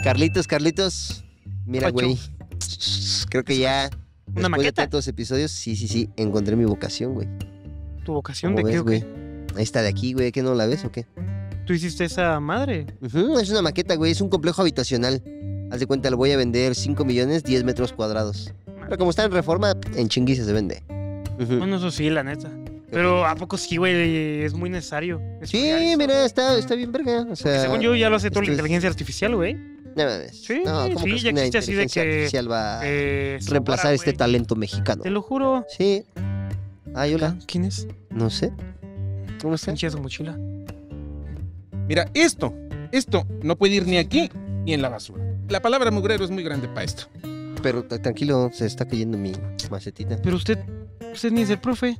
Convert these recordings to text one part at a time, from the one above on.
Carlitos, Carlitos. Mira, güey. Creo que ya. ¿Una después maqueta? de tantos episodios, sí, sí, sí. Encontré mi vocación, güey. ¿Tu vocación de qué, güey? Esta de aquí, güey, ¿qué no la ves o qué? ¿Tú hiciste esa madre? es una maqueta, güey. Es un complejo habitacional. Haz de cuenta, lo voy a vender 5 millones, 10 metros cuadrados. Pero como está en reforma, en chinguis se vende. No Bueno, eso sí, la neta. Pero ¿a poco sí, güey? Es muy necesario. Sí, mira, está, bien verga. según yo ya lo hace toda la este inteligencia artificial, güey. Sí, no, ¿cómo sí, que ya existe así de artificial va a eh, reemplazar este talento mexicano? Te lo juro. Sí. Ay, hola. ¿Quién es? No sé. ¿Cómo está? mochila. Mira, esto, esto no puede ir ni aquí ni en la basura. La palabra mugrero es muy grande para esto. Pero tranquilo, se está cayendo mi macetita. Pero usted, usted ni es el profe.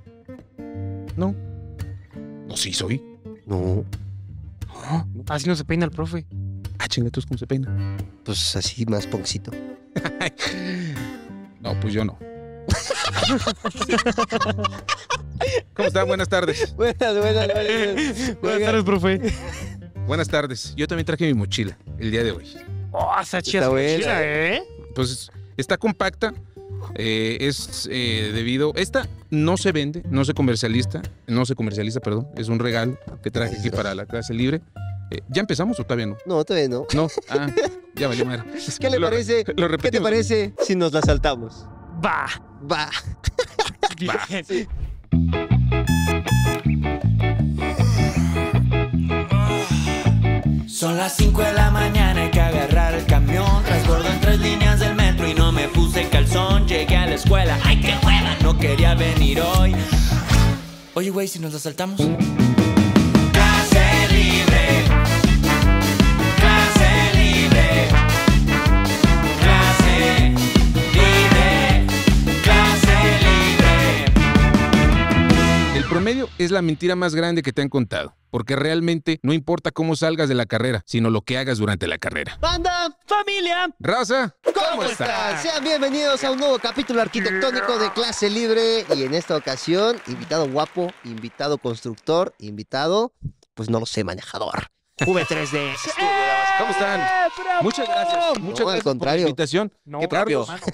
No. No, sí soy. No. Ah, así no se peina el profe. Ah, tus ¿cómo se peina? Pues así más poncito. no, pues yo no. ¿Cómo están? Buenas tardes. Buenas, buenas, buenas. Buenas tardes, profe. Buenas tardes. Yo también traje mi mochila el día de hoy. Oh, esa chida mochila, ¿eh? Pues está compacta. Eh, es eh, debido. Esta no se vende, no se comercializa, no se comercializa, perdón. Es un regalo que traje aquí para la clase libre. Eh, ¿Ya empezamos o todavía no? No, todavía no. No, ah, ya valió madre. ¿Qué le parece? ¿Qué te parece si nos la saltamos? Va. Va. Son las 5 de la mañana, hay que agarrar el camión. Transbordo en tres líneas del metro y no me puse calzón. Llegué a la escuela, ¡ay qué hueva! No quería venir hoy. Oye, güey, si nos la saltamos. promedio es la mentira más grande que te han contado, porque realmente no importa cómo salgas de la carrera, sino lo que hagas durante la carrera. Banda, familia, raza, ¿cómo, están? Sean bienvenidos a un nuevo capítulo arquitectónico de clase libre y en esta ocasión, invitado guapo, invitado constructor, invitado, pues no lo sé, manejador. V3D. ¿Cómo están? ¡Eh, muchas gracias. Muchas no, gracias al contrario. por la invitación.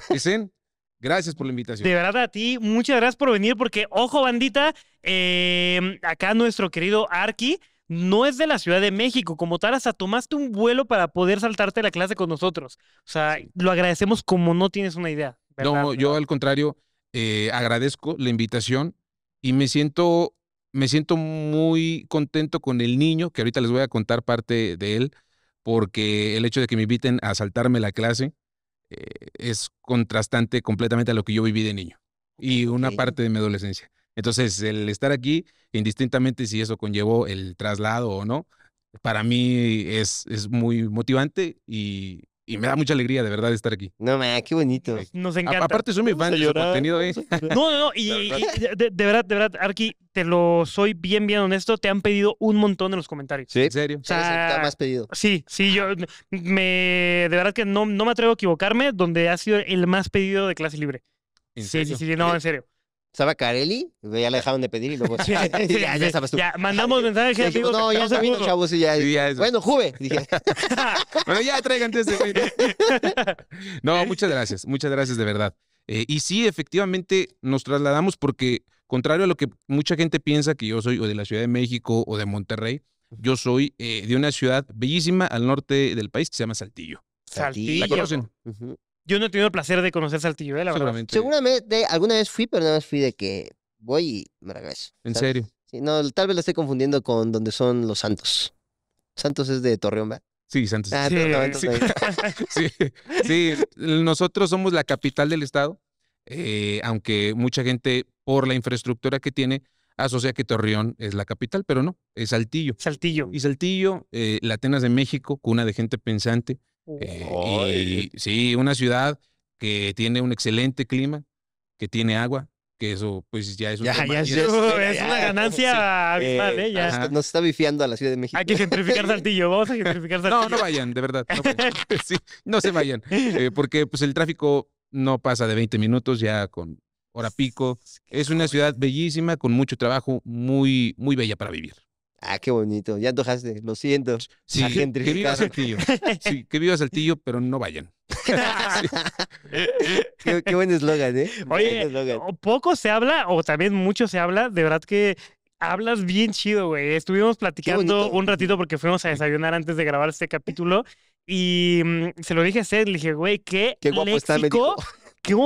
Qué dicen, Gracias por la invitación. De verdad a ti, muchas gracias por venir, porque ojo bandita, em, acá nuestro querido Arki no es de la Ciudad de México, como tal, hasta tomaste un vuelo para poder saltarte la clase con nosotros. O sea, lo agradecemos como no tienes una idea. No, yo al contrario, eh, agradezco la invitación y me siento, me siento muy contento con el niño, que ahorita les voy a contar parte de él, porque el hecho de que me inviten a saltarme la clase eh, es contrastante completamente a lo que yo viví de niño y una parte de mi adolescencia. Entonces, el estar aquí, indistintamente si eso conllevó el traslado o no, para mí es, es muy motivante y y me da mucha alegría, de verdad, estar aquí. No, da, qué bonito. Nos encanta. aparte, soy muy fan de su contenido. ahí. ¿eh? No, no, no. Y, de, verdad, de verdad, Arki, te lo soy bien, bien honesto. Te han pedido un montón en los comentarios. ¿Sí? ¿En serio? O sea, está más pedido. Sí, sí, yo me... De verdad que no, no me atrevo a equivocarme donde ha sido el más pedido de clase libre. ¿En sí, sí, sí, no, en serio. Estaba Carelli, ya la dejaron de pedir y luego. ya, ya, sabes tú. Ya, mandamos mensajes No, ya se vino, chavos. ya, bueno, Juve. Dije. bueno, ya traigan ese. no, muchas gracias. Muchas gracias, de verdad. Eh, y sí, efectivamente, nos trasladamos porque, contrario a lo que mucha gente piensa que yo soy o de la Ciudad de México o de Monterrey, yo soy eh, de una ciudad bellísima al norte del país que se llama Saltillo. Saltillo. ¿La conocen? Yo no he tenido el placer de conocer Saltillo, eh, la verdad. Seguramente. alguna vez fui, pero nada más fui de que voy y me regreso. ¿En serio? Sí, no, tal vez lo estoy confundiendo con donde son los Santos. Santos es de Torreón, ¿verdad? Sí, Santos. Ah, es de sí. sí. nosotros somos la capital del estado, eh, aunque mucha gente por la infraestructura que tiene asocia que Torreón es la capital, pero no, es Saltillo. Saltillo. Y Saltillo, eh, la Atenas de México, cuna de gente pensante, eh, sí, una ciudad que tiene un excelente clima, que tiene agua, que eso pues ya es, un es, una ganancia eh, Nos, está bifiando a la Ciudad de México. Hay que gentrificar Saltillo, vamos a gentrificar Saltillo. No, no vayan, de verdad. No, Sí, no se vayan, eh, porque pues el tráfico no pasa de 20 minutos ya con hora pico. Es una ciudad bellísima, con mucho trabajo, muy, muy bella para vivir. Ah, qué bonito. Ya antojaste, lo siento. Sí, que, viva Saltillo. que viva Saltillo, pero no vayan. qué, buen eslogan, ¿eh? Oye, poco se habla, o también mucho se habla, de verdad que hablas bien chido, güey. Estuvimos platicando un ratito porque fuimos a desayunar antes de grabar este capítulo y mm, se lo dije a Seth, le dije, güey, qué, qué guapo léxico,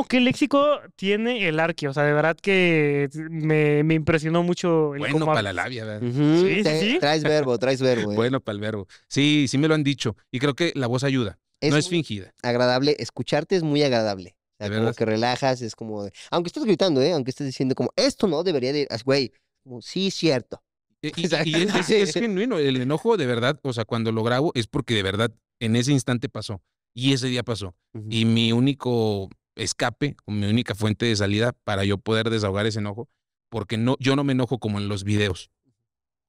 ¿Qué, léxico tiene el arque. O sea, de verdad que me, impresionó mucho el Bueno para la labia, ¿verdad? sí, sí, Traes verbo, traes verbo. ¿eh? bueno para el verbo. Sí, sí me lo han dicho. Y creo que la voz ayuda. no es fingida. Agradable. Escucharte es muy agradable. O sea, como que relajas, es como. Aunque estés gritando, ¿eh? Aunque estés diciendo como, esto no debería de ir. Güey, sí, cierto. Y, es, genuino, el enojo de verdad, o sea, cuando lo grabo es porque de verdad en ese instante pasó y ese día pasó. Y mi único escape mi única fuente de salida para yo poder desahogar ese enojo, porque no, yo no me enojo como en los videos,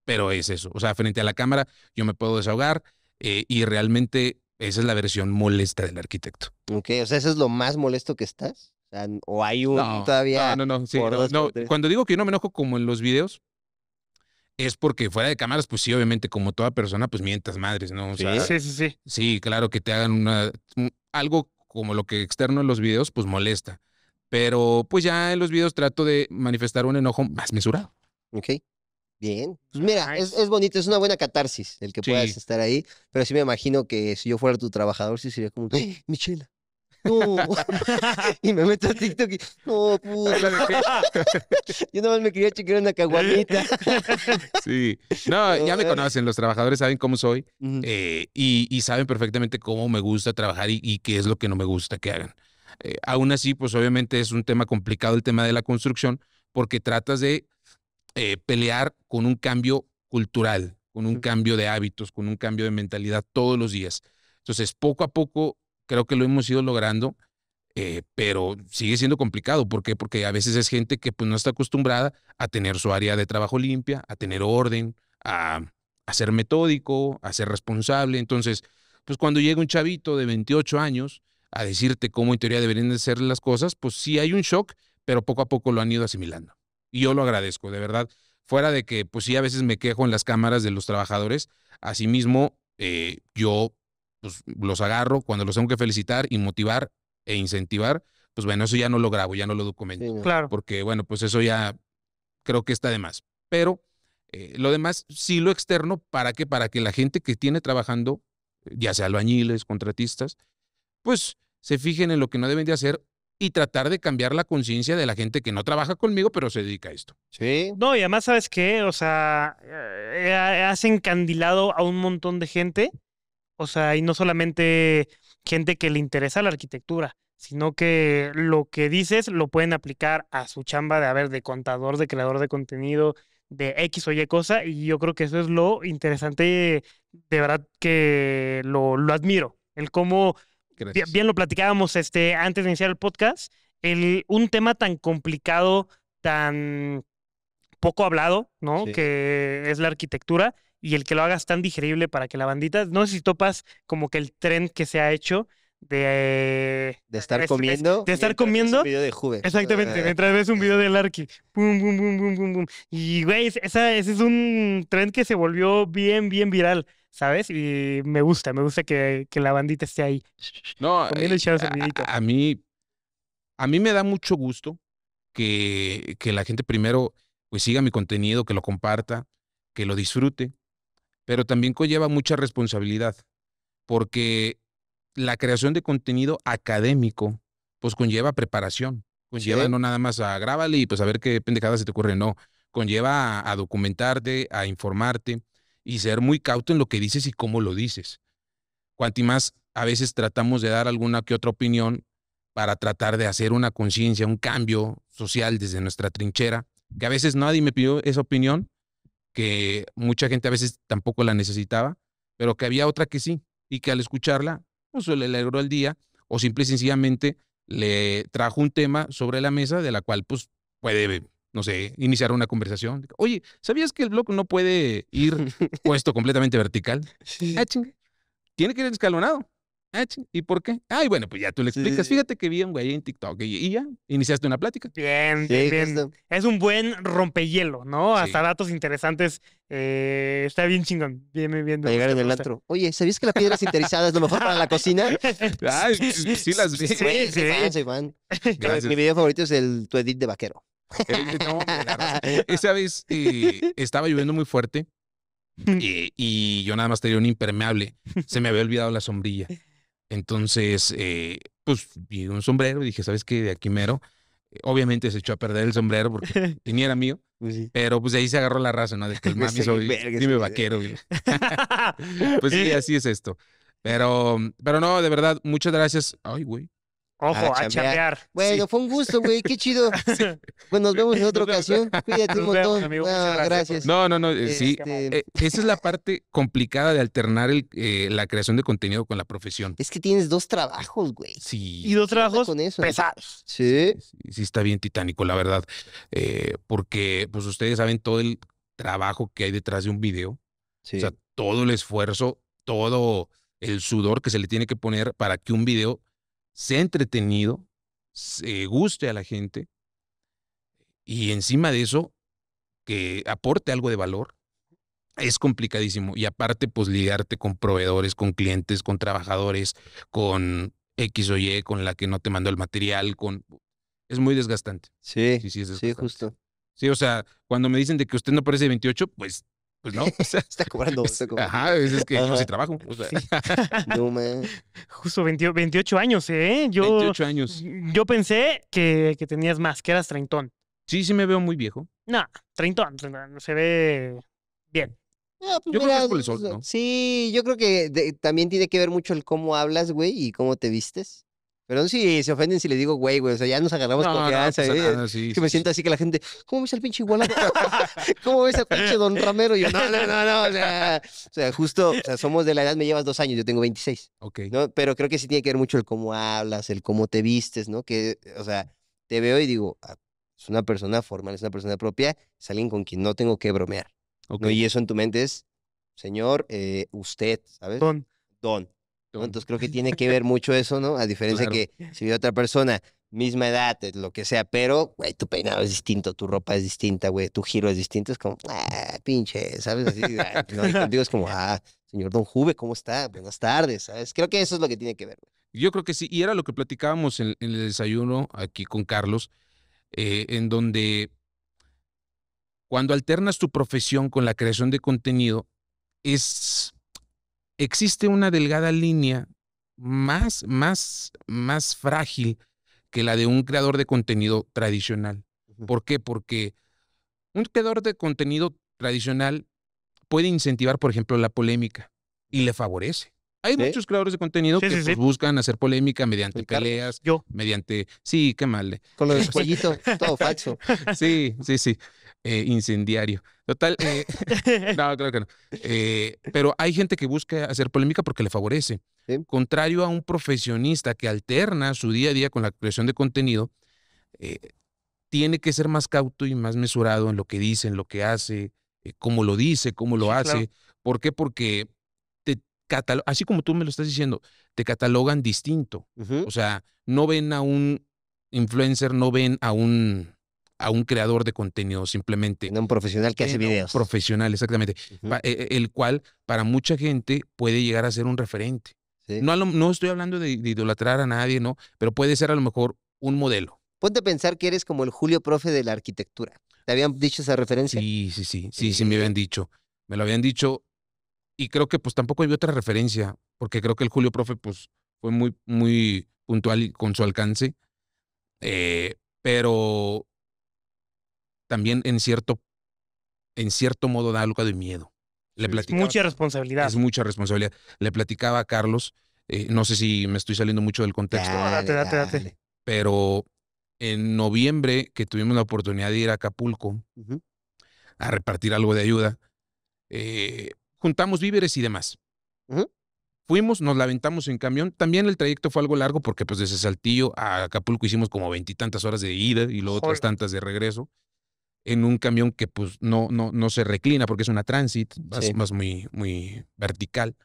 pero es eso. O sea, frente a la cámara yo me puedo desahogar eh, y realmente esa es la versión molesta del arquitecto. Ok, o sea, ¿eso es lo más molesto que estás? O, hay un todavía. No, no, no, Cuando digo que yo no me enojo como en los videos, es porque fuera de cámaras, pues sí, obviamente, como toda persona, pues mientas madres, ¿no? sí, sí, sí, sí. claro, que te hagan una, algo como lo que externo en los videos, pues molesta. Pero pues ya en los videos trato de manifestar un enojo más mesurado. Ok. Bien. Pues mira, es, bonito, es una buena catarsis el que puedas estar ahí. Pero sí me imagino que si yo fuera tu trabajador, sí sería como, ¡Eh, ¡Ah, Michela, y me meto a TikTok y, no, Yo nada más me quería chequear una caguamita. sí. No, ya me conocen, los trabajadores saben cómo soy eh, y, saben perfectamente cómo me gusta trabajar y, qué es lo que no me gusta que hagan. Eh, aún así, pues obviamente es un tema complicado el tema de la construcción, porque tratas de eh, pelear con un cambio cultural, con un cambio de hábitos, con un cambio de mentalidad todos los días. Entonces, poco a poco creo que lo hemos ido logrando, eh, pero sigue siendo complicado. ¿Por qué? Porque a veces es gente que pues, no está acostumbrada a tener su área de trabajo limpia, a tener orden, a, ser metódico, a ser responsable. Entonces, pues cuando llega un chavito de 28 años a decirte cómo en teoría deberían de ser las cosas, pues sí hay un shock, pero poco a poco lo han ido asimilando. Y yo lo agradezco, de verdad. Fuera de que, pues sí, a veces me quejo en las cámaras de los trabajadores, asimismo, eh, yo pues los agarro, cuando los tengo que felicitar y motivar e incentivar, pues bueno, eso ya no lo grabo, ya no lo documento. claro. Porque bueno, pues eso ya creo que está de más. Pero eh, lo demás, sí lo externo, ¿para qué? Para que la gente que tiene trabajando, ya sea albañiles, contratistas, pues se fijen en lo que no deben de hacer y tratar de cambiar la conciencia de la gente que no trabaja conmigo, pero se dedica a esto. Sí. No, y además, ¿sabes qué? O sea, eh, eh, has encandilado a un montón de gente o sea, y no solamente gente que le interesa la arquitectura, sino que lo que dices lo pueden aplicar a su chamba de, haber de contador, de creador de contenido, de X o Y cosa, y yo creo que eso es lo interesante, de verdad que lo, admiro, el cómo, bien, lo platicábamos este, antes de iniciar el podcast, el, un tema tan complicado, tan poco hablado, ¿no? Que es la arquitectura, y el que lo hagas tan digerible para que la bandita, no sé si topas como que el tren que se ha hecho de, de estar comiendo. de estar comiendo. un video de Juve. Exactamente, eh. mientras ves un video de Larky. Pum, pum, pum, pum, pum, Y, güey, ese es un tren que se volvió bien, bien viral. ¿sabes? Y me gusta, me gusta que, la bandita esté ahí. No, eh, a, mí, a mí me da mucho gusto que, que la gente primero pues siga mi contenido, que lo comparta, que lo disfrute, pero también conlleva mucha responsabilidad, porque la creación de contenido académico, pues conlleva preparación, conlleva no nada más a grábale y pues a ver qué pendejada se te ocurre, no, conlleva a, documentarte, a informarte y ser muy cauto en lo que dices y cómo lo dices. Cuanto más a veces tratamos de dar alguna que otra opinión para tratar de hacer una conciencia, un cambio social desde nuestra trinchera, que a veces nadie me pidió esa opinión, que mucha gente a veces tampoco la necesitaba, pero que había otra que sí, y que al escucharla, pues le alegró el día, o simple y sencillamente le trajo un tema sobre la mesa de la cual pues puede, no sé, iniciar una conversación. Oye, ¿sabías que el blog no puede ir puesto completamente vertical? Ah, tiene que ir escalonado. Ah, ¿Y por qué? Ay, ah, bueno, pues ya tú le explicas. Fíjate que vi un güey en TikTok y, ya iniciaste una plática. Bien, bien. Es un buen rompehielo, ¿no? Hasta datos interesantes. Eh, está bien chingón. Bien, bien. bien llegar en el otro. Oye, ¿sabías que la piedra sinterizada es lo mejor para la cocina? sí las vi. Sí, sí. Sí, fan, Mi video favorito es el tu edit de vaquero. Esa vez estaba lloviendo muy fuerte. Y, y yo nada más tenía un impermeable. Se me había olvidado la sombrilla. Entonces, eh, pues vi un sombrero y dije, ¿sabes qué? De aquí mero. Eh, obviamente se echó a perder el sombrero porque tenía era mío. Pues pero pues de ahí se agarró la raza, ¿no? De que el pues mami soy, dime vaquero. pues sí, así es esto. Pero, pero no, de verdad, muchas gracias. Ay, güey. Ojo, a, a Bueno, fue un gusto, güey. Qué chido. Bueno, pues nos vemos en otra ocasión. Cuídate un montón. no, gracias. No, no, no. Eh, sí. Este, eh, esa es la parte complicada de alternar eh, la creación de contenido con la profesión. Es que tienes dos trabajos, güey. Sí. Y dos trabajos pesados. Sí. sí. está bien titánico, la verdad. porque, pues, ustedes saben todo el trabajo que hay detrás de un video. Sí. O sea, todo el esfuerzo, todo el sudor que se le tiene que poner para que un video sea entretenido, se guste a la gente y encima de eso que aporte algo de valor, es complicadísimo. Y aparte, pues ligarte con proveedores, con clientes, con trabajadores, con X o Y, con la que no te mandó el material, con... Es muy desgastante. Sí, sí, sí, es sí justo. Sí, o sea, cuando me dicen de que usted no parece 28, pues pues no. está cobrando. Ajá, es, que pues, no sé trabajo. no, Justo 28 años, ¿eh? Yo, 28 años. Yo pensé que, que, tenías más, que eras treintón. Sí, sí me veo muy viejo. No, treintón. Se ve bien. Ah, pues, yo creo que es por el sol, ¿no? Sí, yo creo que también tiene que ver mucho el cómo hablas, güey, y cómo te vistes. Perdón si se ofenden si les digo, güey, güey, o sea, ya nos agarramos con confianza. Pues, ¿eh? ah, que me siento así que la gente, ¿cómo ves al pinche igualado? ¿Cómo ves al pinche don Romero? yo, no, no, no, no, o sea, justo, o sea, somos de la edad, me llevas dos años, yo tengo 26. Ok. ¿no? Pero creo que sí tiene que ver mucho el cómo hablas, el cómo te vistes, ¿no? Que, o sea, te veo y digo, ah, es una persona formal, es una persona propia, es alguien con quien no tengo que bromear. Y eso en tu mente es, señor, eh, usted, ¿sabes? Don. Don. Entonces creo que tiene que ver mucho eso, ¿no? A diferencia que si otra persona, misma edad, eh, lo que sea, pero, güey, tu peinado es distinto, tu ropa es distinta, güey, tu giro es distinto, es como, ah, pinche, ¿sabes? Ah, no, contigo es como, ah, señor Don Juve, ¿cómo está? Buenas tardes, ¿sabes? Creo que eso es lo que tiene que ver. Yo creo que sí, y era lo que platicábamos en, el desayuno aquí con Carlos, eh, en donde cuando alternas tu profesión con la creación de contenido, es existe una delgada línea más, más, más frágil que la de un creador de contenido tradicional. ¿Por qué? Porque un creador de contenido tradicional puede incentivar, por ejemplo, la polémica y le favorece. Hay muchos creadores de contenido que pues, buscan hacer polémica mediante peleas, mediante... Sí, qué mal. Eh. Con lo del todo falso. Sí, sí, sí. Eh, incendiario. Total, eh, no, claro que no. Eh, pero hay gente que busca hacer polémica porque le favorece. Contrario a un profesionista que alterna su día a día con la creación de contenido, tiene que ser más cauto y más mesurado en lo que dice, en lo que hace, cómo lo dice, cómo lo hace. ¿Por qué? Porque te así como tú me lo estás diciendo, te catalogan distinto. O sea, no ven a un influencer, no ven a un a un creador de contenido simplemente. No un profesional que hace videos. Profesional, exactamente. E, el cual para mucha gente puede llegar a ser un referente. No, no estoy hablando de, idolatrar a nadie, ¿no? Pero puede ser a lo mejor un modelo. Ponte pensar que eres como el Julio Profe de la arquitectura. ¿Te habían dicho esa referencia? Sí, sí, sí, sí, sí me eh, habían dicho. Me lo habían dicho y creo que pues tampoco hay otra referencia, porque creo que el Julio Profe pues fue muy, muy puntual con su alcance. Eh, pero también en cierto, en cierto modo da algo de miedo. Le es mucha responsabilidad. Es mucha responsabilidad. Le platicaba a Carlos, eh, no sé si me estoy saliendo mucho del contexto. date, date, date. Pero en noviembre, que tuvimos la oportunidad de ir a Acapulco a repartir algo de ayuda, eh, juntamos víveres y demás. Fuimos, nos la en camión. También el trayecto fue algo largo porque pues desde Saltillo a Acapulco hicimos como veintitantas horas de ida y luego otras tantas de regreso en un camión que pues no, no, se reclina porque es una transit, más, más muy, muy vertical.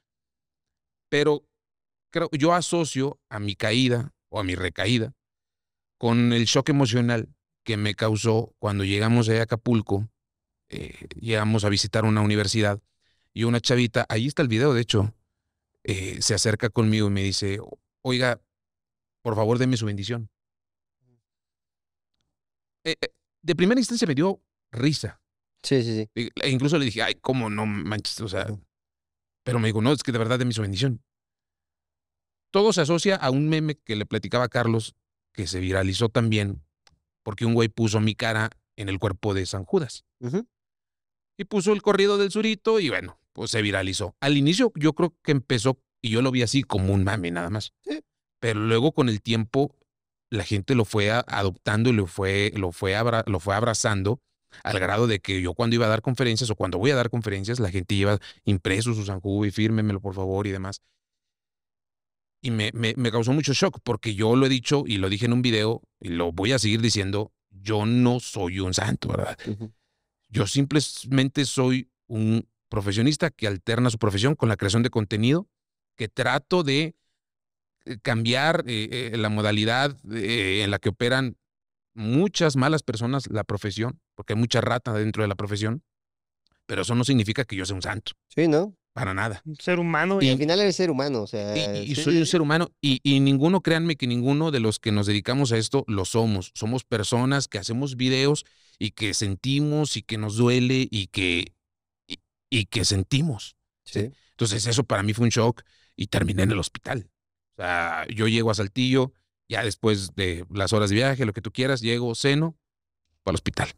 Pero creo, yo asocio a mi caída o a mi recaída con el shock emocional que me causó cuando llegamos a Acapulco, eh, llegamos a visitar una universidad y una chavita, ahí está el video de hecho, eh, se acerca conmigo y me dice, oiga, por favor, deme su bendición. Mm. Eh, eh de primera instancia me dio risa. Sí, sí, sí. E incluso le dije, ay, ¿cómo no manches? O sea, pero me dijo, no, es que de verdad me su bendición. Todo se asocia a un meme que le platicaba Carlos, que se viralizó también, porque un güey puso mi cara en el cuerpo de San Judas. Y puso el corrido del surito y bueno, pues se viralizó. Al inicio yo creo que empezó, y yo lo vi así como un mame nada más. Pero luego con el tiempo la gente lo fue adoptando y lo fue, lo fue, lo fue abrazando al grado de que yo cuando iba a dar conferencias o cuando voy a dar conferencias, la gente lleva impreso su San y fírmemelo por favor y demás. Y me, causó mucho shock porque yo lo he dicho y lo dije en un video y lo voy a seguir diciendo, yo no soy un santo, ¿verdad? Yo simplemente soy un profesionista que alterna su profesión con la creación de contenido, que trato de eh, cambiar eh, eh, la modalidad en la que operan muchas malas personas la profesión, porque hay mucha rata dentro de la profesión, pero eso no significa que yo sea un santo. Sí, ¿no? Para nada. Un ser humano. Y, al final eres ser humano, o sea. Y, soy un ser humano, y, ninguno, créanme que ninguno de los que nos dedicamos a esto lo somos. Somos personas que hacemos videos y que sentimos y que nos duele y que, y, que sentimos. ¿sí? Entonces, eso para mí fue un shock y terminé en el hospital. O sea, yo llego a Saltillo, ya después de las horas de viaje, lo que tú quieras, llego, seno para el hospital.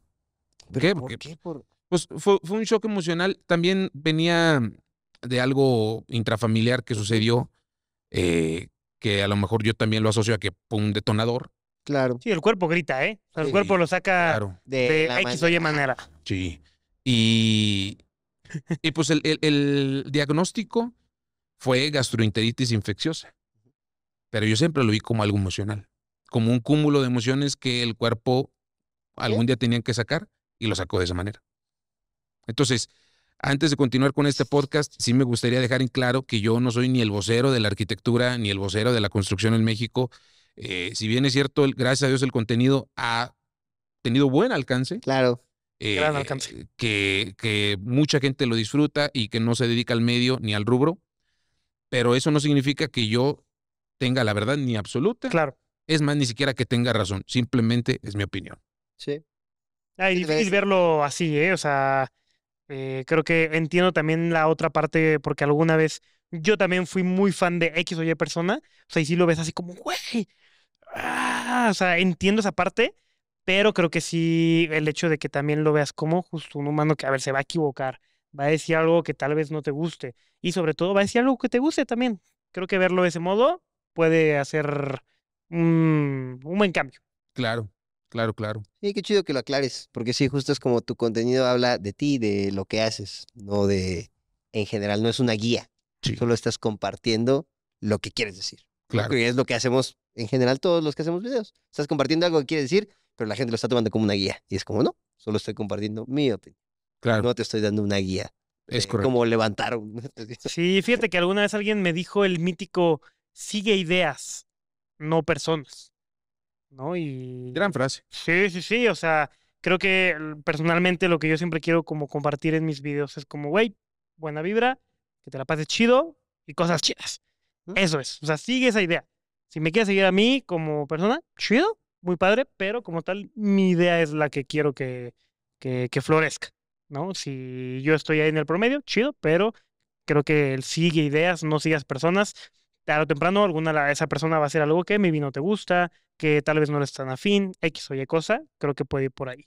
¿Por qué? qué? Pues fue, un shock emocional. También venía de algo intrafamiliar que sucedió, eh, que a lo mejor yo también lo asocio a que fue un detonador. Claro. Sí, el cuerpo grita, ¿eh? O sea, el cuerpo lo saca de, X o Y manera. Sí. Y, y pues el diagnóstico fue gastroenteritis infecciosa. Pero yo siempre lo vi como algo emocional, como un cúmulo de emociones que el cuerpo algún día tenían que sacar y lo sacó de esa manera. Entonces, antes de continuar con este podcast, sí me gustaría dejar en claro que yo no soy ni el vocero de la arquitectura ni el vocero de la construcción en México. Eh, si bien es cierto, gracias a Dios el contenido ha tenido buen alcance. Claro. gran alcance. Eh, que mucha gente lo disfruta y que no se dedica al medio ni al rubro. Pero eso no significa que yo tenga la verdad ni absoluta. Claro. Es más, ni siquiera que tenga razón. Simplemente es mi opinión. Sí. Es ah, difícil verlo así, ¿eh? O sea, eh, creo que entiendo también la otra parte, porque alguna vez yo también fui muy fan de X o Y persona. O sea, y si lo ves así como, güey. Ah, o sea, entiendo esa parte, pero creo que sí el hecho de que también lo veas como justo un humano que, a ver, se va a equivocar, va a decir algo que tal vez no te guste y sobre todo va a decir algo que te guste también. Creo que verlo de ese modo puede hacer un, buen cambio. Claro, claro, claro. Y qué chido que lo aclares, porque sí, justo es como tu contenido habla de ti, de lo que haces, no de, en general, no es una guía. Solo estás compartiendo lo que quieres decir. Claro. y es lo que hacemos en general todos los que hacemos videos. Estás compartiendo algo que quieres decir, pero la gente lo está tomando como una guía. Y es como, no, solo estoy compartiendo mi opinión. Claro. No te estoy dando una guía. Es correcto. Como levantar un... sí, fíjate que alguna vez alguien me dijo el mítico, sigue ideas, no personas. ¿No? Y. Gran frase. Sí, sí, sí. O sea, creo que personalmente lo que yo siempre quiero como compartir en mis videos es como, güey, buena vibra, que te la pases chido y cosas chidas. Eso es. O sea, sigue esa idea. Si me quieres seguir a mí como persona, chido, muy padre, pero como tal, mi idea es la que quiero que, que, florezca. ¿no? Si yo estoy ahí en el promedio, chido, pero creo que sigue ideas, no sigas personas. Claro, temprano alguna esa persona va a hacer algo que mi no te gusta, que tal vez no le están tan afín, X o Y cosa, creo que puede ir por ahí.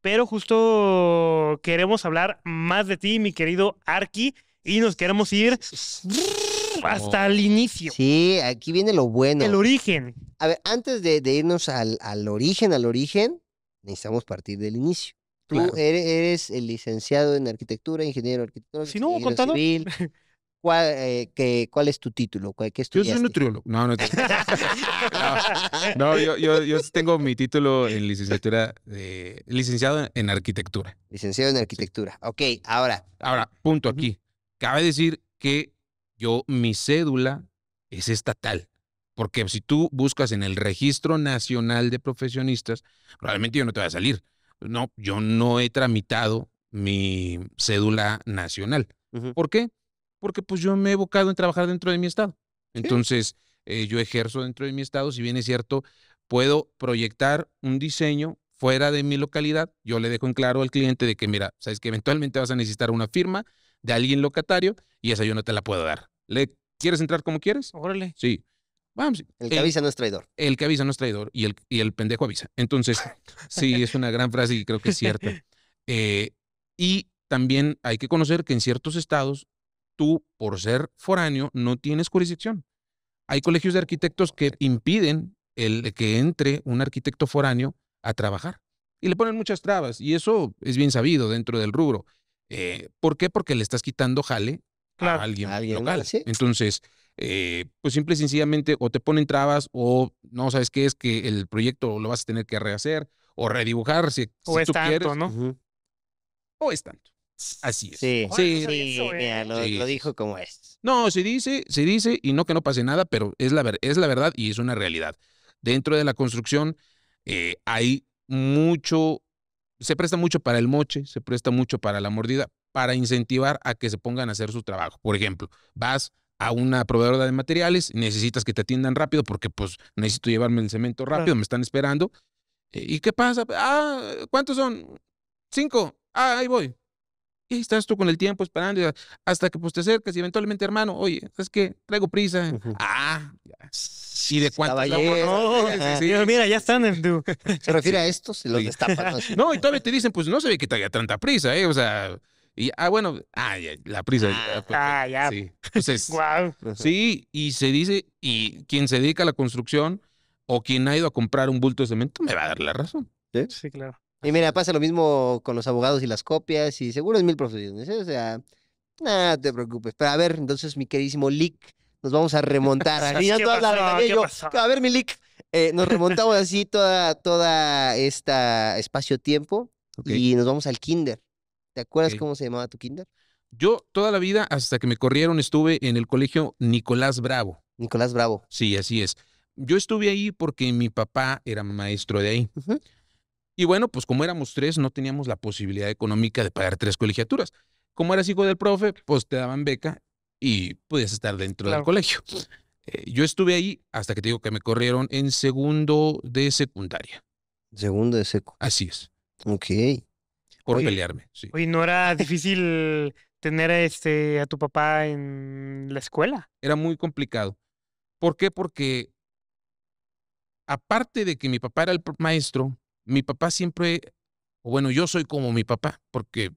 Pero justo queremos hablar más de ti, mi querido Arki, y nos queremos ir hasta oh. el inicio. Sí, aquí viene lo bueno. El origen. A ver, antes de, irnos al, al, origen, al origen, necesitamos partir del inicio. Tú eres, el licenciado en arquitectura, ingeniero arquitectura, si no, ingeniero civil, cuál, eh, que, cuál es tu título, Yo soy nutriólogo. No, no, no, yo, tengo mi título en licenciatura, de, licenciado en arquitectura. Licenciado en arquitectura. Ok, ahora. Ahora, punto aquí. Cabe decir que yo, mi cédula es estatal. Porque si tú buscas en el Registro Nacional de Profesionistas, probablemente yo no te voy a salir. No, yo no he tramitado mi cédula nacional. ¿Por qué? porque pues yo me he evocado en trabajar dentro de mi estado. Entonces, eh, yo ejerzo dentro de mi estado, si bien es cierto, puedo proyectar un diseño fuera de mi localidad, yo le dejo en claro al cliente de que, mira, sabes que eventualmente vas a necesitar una firma de alguien locatario y esa yo no te la puedo dar. ¿Le quieres entrar como quieres? Órale. Sí. Vamos. El que avisa no es traidor. El que avisa no es traidor y el, y el pendejo avisa. Entonces, sí, es una gran frase y creo que es cierta. Eh, y también hay que conocer que en ciertos estados tú, por ser foráneo, no tienes jurisdicción. Hay colegios de arquitectos que impiden el que entre un arquitecto foráneo a trabajar y le ponen muchas trabas y eso es bien sabido dentro del rubro. Eh, ¿Por qué? Porque le estás quitando jale a, alguien local. Entonces, eh, pues simple y sencillamente o te ponen trabas o no sabes qué es que el proyecto lo vas a tener que rehacer o redibujar si, tú quieres. ¿no? O es tanto. Así es. Sí, eh. sí, lo, dijo como es. No, se dice, se dice, y no que no pase nada, pero es la, es la verdad y es una realidad. Dentro de la construcción eh, hay mucho, se presta mucho para el moche, se presta mucho para la mordida, para incentivar a que se pongan a hacer su trabajo. Por ejemplo, vas a una proveedora de materiales, necesitas que te atiendan rápido porque pues necesito llevarme el cemento rápido, me están esperando. Eh, ¿Y qué pasa? Ah, ¿cuántos son? Cinco. Ah, ahí voy. Y estás tú con el tiempo esperando hasta que pues te acercas y eventualmente, hermano, oye, es que traigo prisa. Ah, ya. de cuánto. Mira, ya están en Se refiere a estos no, y todavía te dicen, pues no se ve que te haya tanta prisa, ¿eh? O sea, y, ah, bueno, ah, la prisa. Ah, pues, ah, ya. Sí. Pues, sí, y se dice, y quien se dedica a la construcción o quien ha ido a comprar un bulto de cemento me va a dar la razón. sí, claro. Y mira, pasa lo mismo con los abogados y las copias y seguro es mil profesiones. ¿eh? O sea, nada te preocupes. Pero a ver, entonces, mi queridísimo Lick, nos vamos a remontar. A ver, mi Lick, eh, nos remontamos así toda, toda esta espacio-tiempo y nos vamos al kinder. ¿Te acuerdas cómo se llamaba tu kinder? Yo toda la vida, hasta que me corrieron, estuve en el colegio Nicolás Bravo. Nicolás Bravo. Sí, así es. Yo estuve ahí porque mi papá era maestro de ahí. Y bueno, pues como éramos tres, no teníamos la posibilidad económica de pagar tres colegiaturas. Como eras hijo del profe, pues te daban beca y podías estar dentro del colegio. Eh, yo estuve ahí hasta que te digo que me corrieron en segundo de secundaria. Segundo de seco. Así es. Ok. Por pelearme, sí. Oye, ¿no era difícil tener a, este, a tu papá en la escuela? Era muy complicado. ¿Por qué? Porque aparte de que mi papá era el maestro, mi papá siempre, o bueno, yo soy como mi papá, porque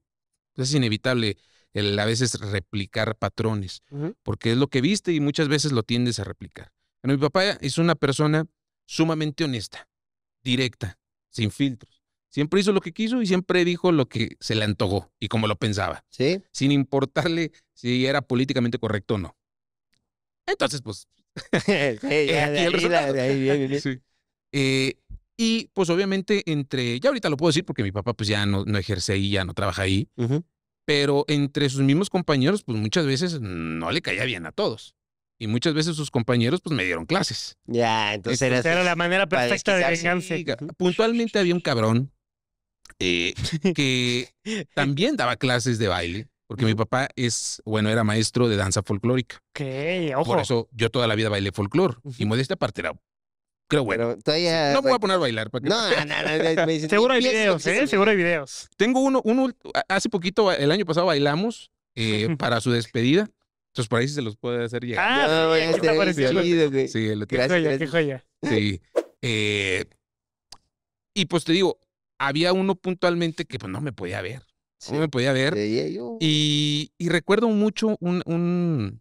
es inevitable a veces replicar patrones, porque es lo que viste y muchas veces lo tiendes a replicar. mi papá es una persona sumamente honesta, directa, sin filtros. Siempre hizo lo que quiso y siempre dijo lo que se le antojó y como lo pensaba. Sí. Sin importarle si era políticamente correcto o no. Entonces, pues. ahí, Sí. Eh, y pues obviamente entre, ya ahorita lo puedo decir porque mi papá pues ya no, no ejerce ahí, ya no trabaja ahí, pero entre sus mismos compañeros pues muchas veces no le caía bien a todos. Y muchas veces sus compañeros pues me dieron clases. Ya, entonces, era, la manera perfecta de venganza. puntualmente había un cabrón eh, que también daba clases de baile. Porque mi papá es, bueno, era maestro de danza folclórica. ¿Qué? Ojo. Por eso yo toda la vida bailé folclor. Y modesta aparte era Creo bueno. no me voy a poner a bailar. no, no, no, Seguro hay videos, ¿eh? Seguro hay videos. Tengo uno, uno, hace poquito, el año pasado bailamos eh, para su despedida. Entonces por ahí sí se los puede hacer llegar. Ah, sí, este, está parecido. sí, lo qué joya, qué joya. Sí. Eh, y pues te digo, había uno puntualmente que pues no me podía ver. no me podía ver. Y, recuerdo mucho un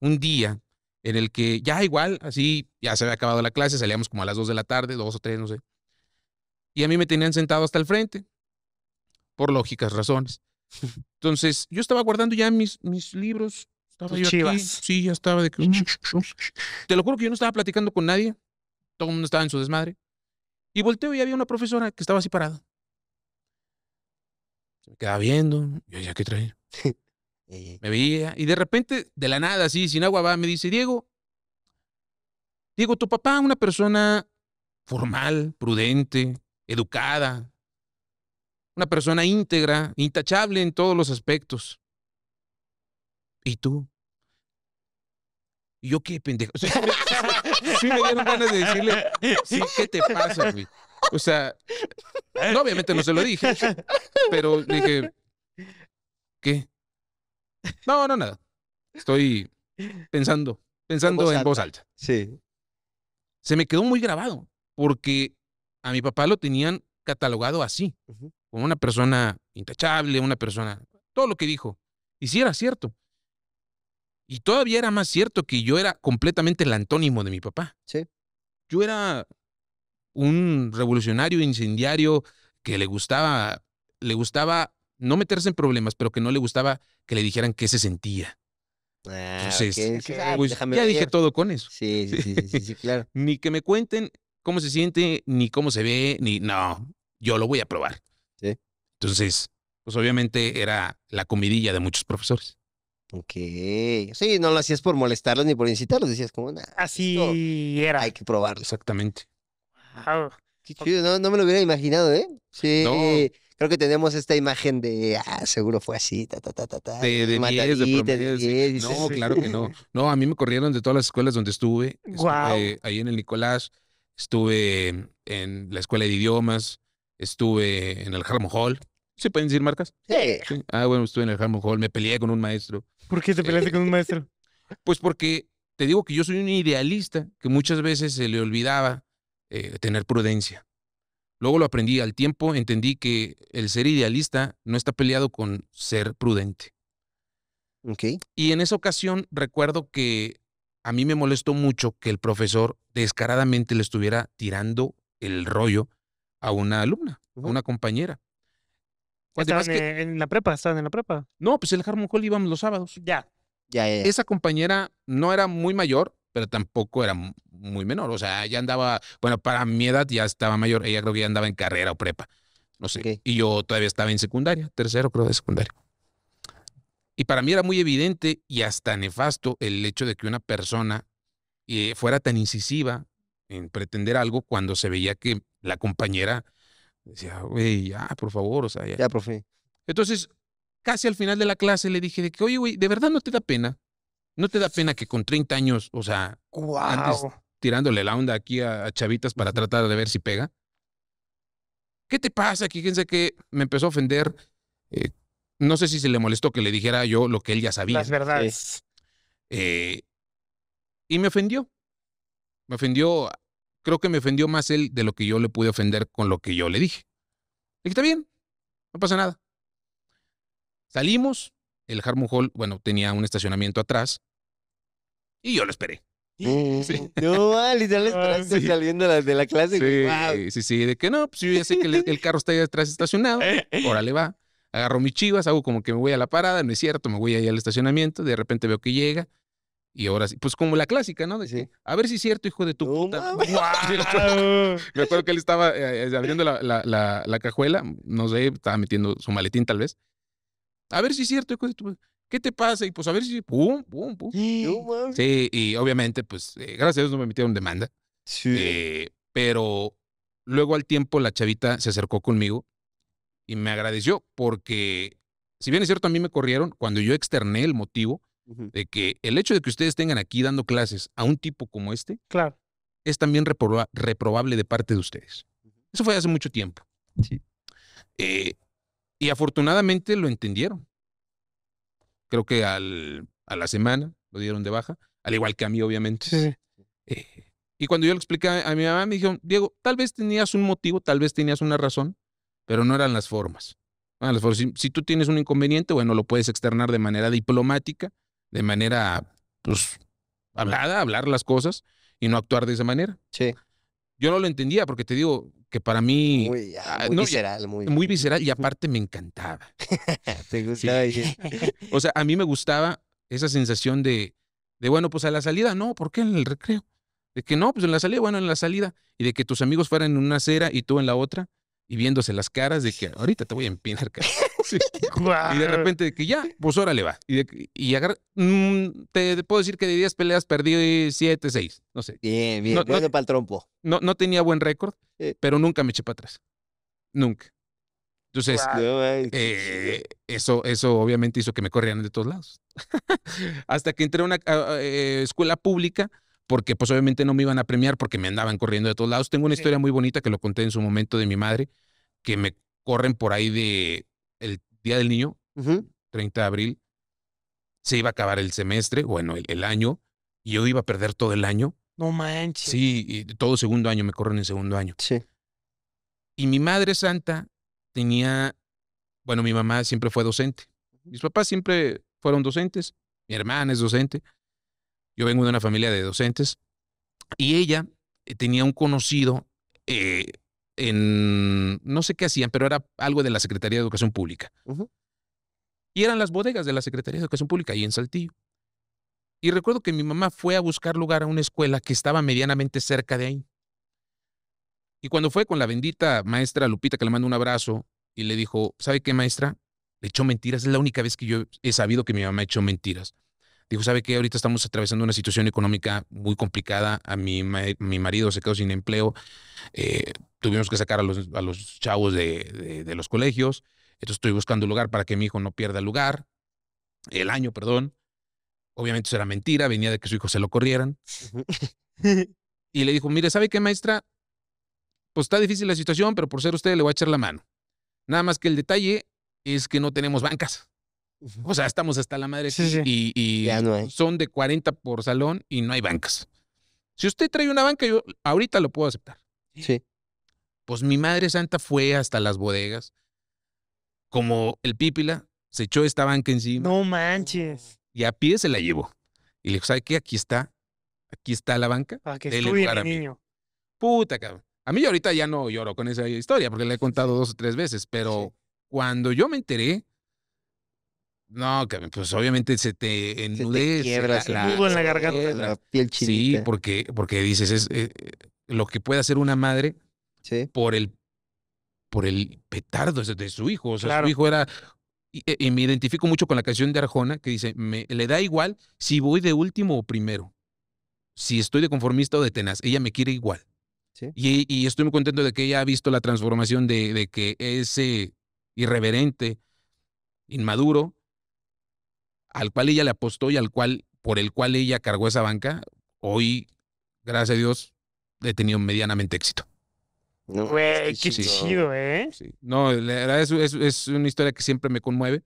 día en el que ya igual, así ya se había acabado la clase, salíamos como a las dos de la tarde, dos o tres, no sé. Y a mí me tenían sentado hasta el frente, por lógicas razones. Entonces, yo estaba guardando ya mis, mis libros. Estaba yo Sí, ya estaba de que... Te lo juro que yo no estaba platicando con nadie. Todo el mundo estaba en su desmadre. Y volteo y había una profesora que estaba así parada. Se me quedaba viendo. Yo ya ¿qué traer Eh, me veía. Y de repente, de la nada, así, sin agua va, me dice, Diego, Diego, tu papá, una persona formal, prudente, educada, una persona íntegra, intachable en todos los aspectos. ¿Y tú? ¿Y yo qué pendejo? sí, me dieron ganas de decirle, ¿qué te pasa, güey? O sea, no, obviamente no se lo dije, pero dije, ¿qué? No, no, nada. Estoy pensando, pensando en voz alta. Sí. Se me quedó muy grabado porque a mi papá lo tenían catalogado así, como una persona intachable, una persona, todo lo que dijo. Y sí era cierto. Y todavía era más cierto que yo era completamente el antónimo de mi papá. Sí. Yo era un revolucionario incendiario que le gustaba, le gustaba no meterse en problemas, pero que no le gustaba que le dijeran qué se sentía. Ah, Entonces, ah, pues, ya dije todo con eso. Sí, sí, sí, sí, claro. ni que me cuenten cómo se siente, ni cómo se ve, ni no, yo lo voy a probar. Sí. Entonces, pues obviamente era la comidilla de muchos profesores. Ok. Sí, no lo hacías por molestarlos ni por incitarlos, decías como Así era. Hay que probarlo. Exactamente. no, me lo hubiera imaginado, ¿eh? Sí creo que tenemos esta imagen de, ah, seguro fue así, ta, ta, ta, ta, ta. De, de, de, de No, claro que no. No, a mí me corrieron de todas las escuelas donde estuve. Guau. ahí en el Nicolás, estuve en la escuela de idiomas, estuve en el Harmon Hall. ¿Se pueden decir marcas? Sí. Ah, bueno, estuve en el Harmon Hall, me peleé con un maestro. ¿Por qué te eh, peleaste con un maestro? Pues porque te digo que yo soy un idealista que muchas veces se le olvidaba eh, tener prudencia. Luego lo aprendí al tiempo, entendí que el ser idealista no está peleado con ser prudente. Y en esa ocasión recuerdo que a mí me molestó mucho que el profesor descaradamente le estuviera tirando el rollo a una alumna, a una compañera. ¿Estaban e-, en, la prepa? ¿Estaban en la prepa? No, pues el Harmon Hall íbamos los sábados. Ya. Ya, ya, Esa compañera no era muy mayor, pero tampoco era muy menor. O sea, ya andaba, bueno, para mi edad ya estaba mayor. Ella creo que ya andaba en carrera o prepa. No sé. Y yo todavía estaba en secundaria, tercero creo de secundaria. Y para mí era muy evidente y hasta nefasto el hecho de que una persona eh, fuera tan incisiva en pretender algo cuando se veía que la compañera decía, güey, ya, por favor, o sea, ya. Ya, profe. Entonces, casi al final de la clase le dije de que, oye, güey, ¿de verdad no te da pena? ¿No te da pena que con 30 años, o sea, tirándole la onda aquí a, chavitas para tratar de ver si pega? ¿Qué te pasa? Fíjense que me empezó a ofender. Eh, no sé si se le molestó que le dijera yo lo que él ya sabía. Las verdades. Eh, y me ofendió. Me ofendió, creo que me ofendió más él de lo que yo le pude ofender con lo que yo le dije. Y está bien, no pasa nada. Salimos, el Harmon Hall, bueno, tenía un estacionamiento atrás y yo lo esperé. No, ah, literal ah, esperaste saliendo de la clase. Sí, sí, sí, de que no, pues yo ya sé que el, carro está ahí atrás estacionado, ahora le va. Agarro mi chivas, hago como que me voy a la parada, no es cierto, me voy ahí al estacionamiento, de repente veo que llega, y ahora sí, pues como la clásica, ¿no? A ver si es cierto, hijo de tu puta. Me acuerdo que él estaba eh, eh, abriendo la, cajuela, no sé, estaba metiendo su maletín tal vez. A ver si es cierto. ¿Qué te pasa? Y pues a ver si. ¡Pum, pum, pum! Sí, y obviamente, pues eh, gracias a Dios no me metieron demanda. Sí. Eh, pero luego al tiempo la chavita se acercó conmigo y me agradeció porque, si bien es cierto, a mí me corrieron cuando yo externé el motivo de que el hecho de que ustedes tengan aquí dando clases a un tipo como este. Claro. Es también reprobable de parte de ustedes. Eso fue hace mucho tiempo. Sí. Eh, y afortunadamente lo entendieron. Creo que al, a la semana lo dieron de baja, al igual que a mí, obviamente. Eh, y cuando yo le expliqué a mi mamá, me dijeron, Diego, tal vez tenías un motivo, tal vez tenías una razón, pero no eran las formas. Si, si, tú tienes un inconveniente, bueno, lo puedes externar de manera diplomática, de manera, pues, hablada, hablar las cosas y no actuar de esa manera. Sí. Yo no lo entendía porque te digo, que para mí... Muy, ah, visceral, muy, visceral y aparte me encantaba. Te gustaba. o sea, a mí me gustaba esa sensación de, de, bueno, pues a la salida, no, ¿por qué en el recreo? De que no, pues en la salida, bueno, en la salida. Y de que tus amigos fueran en una acera y tú en la otra y viéndose las caras de que ahorita te voy a empinar, cara. y de repente, que ya, pues ahora le va. Y, mm, te, puedo decir que de 10 peleas perdí 7, 6. No sé. Bien, bien. No, no para el trompo. No, tenía buen récord, eh. pero nunca me eché para atrás. Nunca. Entonces, eh, eso, eso obviamente hizo que me corrieran de todos lados. Hasta que entré a una eh, escuela pública, porque pues obviamente no me iban a premiar porque me andaban corriendo de todos lados. Tengo una historia muy bonita que lo conté en su momento de mi madre, que me corren por ahí de el Día del Niño, 30 de abril, se iba a acabar el semestre, bueno, el, año, y yo iba a perder todo el año. No manches. Sí, todo segundo año, me corren en segundo año. Sí. Y mi madre santa tenía, bueno, mi mamá siempre fue docente. Mis papás siempre fueron docentes, mi hermana es docente, yo vengo de una familia de docentes, y ella eh, tenía un conocido eh, en, no sé qué hacían, pero era algo de la Secretaría de Educación Pública. Y eran las bodegas de la Secretaría de Educación Pública, ahí en Saltillo. Y recuerdo que mi mamá fue a buscar lugar a una escuela que estaba medianamente cerca de ahí. Y cuando fue con la bendita maestra Lupita, que le mandó un abrazo, y le dijo, ¿sabe qué, maestra? Le echó mentiras. Es la única vez que yo he sabido que mi mamá echó mentiras. Dijo, ¿sabe qué? Ahorita estamos atravesando una situación económica muy complicada. A mi, mi marido se quedó sin empleo. Eh, tuvimos que sacar a los, a los chavos de, los colegios. Entonces estoy buscando un lugar para que mi hijo no pierda el lugar, el año, perdón. Obviamente eso era mentira, venía de que su hijo se lo corrieran. y le dijo, mire, ¿sabe qué, maestra? Pues está difícil la situación, pero por ser usted le voy a echar la mano. Nada más que el detalle es que no tenemos bancas. O sea, estamos hasta la madre. Sí, Y, son de 40 por salón y no hay bancas. Si usted trae una banca, yo ahorita lo puedo aceptar. Sí. Pues mi madre santa fue hasta las bodegas. Como el pípila, se echó esta banca encima. No manches. Y a pie se la llevó. Y le dijo, ¿sabe qué? Aquí está. Aquí está la banca. Para que Dele a niño. Puta cabrón. A mí ahorita ya no lloro con esa historia porque la he contado dos o tres veces, pero cuando yo me enteré, no, pues obviamente se te enmudece. Se te quiebra, la, en la garganta. La piel chinita. Sí, porque, porque dices, es, eh, lo que puede hacer una madre por el por el petardo de su hijo. O sea, su hijo era. E, y, me identifico mucho con la canción de Arjona que dice: me, le da igual si voy de último o primero. Si estoy de conformista o de tenaz. Ella me quiere igual. Y, estoy muy contento de que ella ha visto la transformación de, de que ese irreverente, inmaduro, al cual ella le apostó y al cual, por el cual ella cargó esa banca, hoy, gracias a Dios, he tenido medianamente éxito. No, qué chido, ¿eh? Sí. No, la verdad es, es, una historia que siempre me conmueve.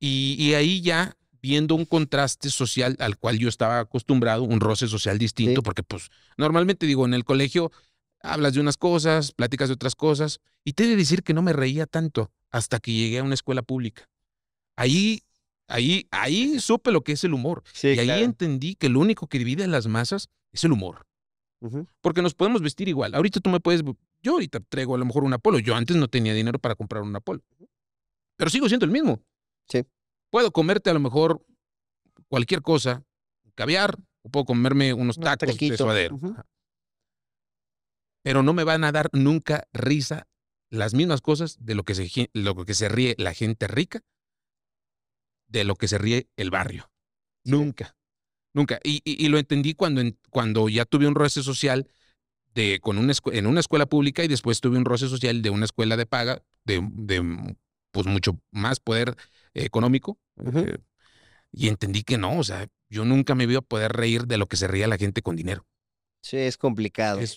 Y, y, ahí ya viendo un contraste social al cual yo estaba acostumbrado, un roce social distinto, porque pues normalmente digo, en el colegio hablas de unas cosas, platicas de otras cosas, y te he de decir que no me reía tanto hasta que llegué a una escuela pública. Ahí, ahí, ahí supe lo que es el humor. Sí, y ahí entendí que lo único que divide a las masas es el humor. Porque nos podemos vestir igual. Ahorita tú me puedes yo ahorita traigo a lo mejor un Apolo. Yo antes no tenía dinero para comprar un Apolo. Pero sigo siendo el mismo. Sí. Puedo comerte a lo mejor cualquier cosa, caviar, o puedo comerme unos tacos de suadero. Pero no me van a dar nunca risa las mismas cosas de lo que se, lo que se ríe la gente rica, de lo que se ríe el barrio. Nunca. Nunca. Y, lo entendí cuando, cuando ya tuve un roce social con en una escuela pública y después tuve un roce social de una escuela de paga, de, mm, pues mucho más poder económico. Eh, y entendí que no, o sea, yo nunca me vi a poder reír de lo que se ría la gente con dinero. Sí, es complicado. Es,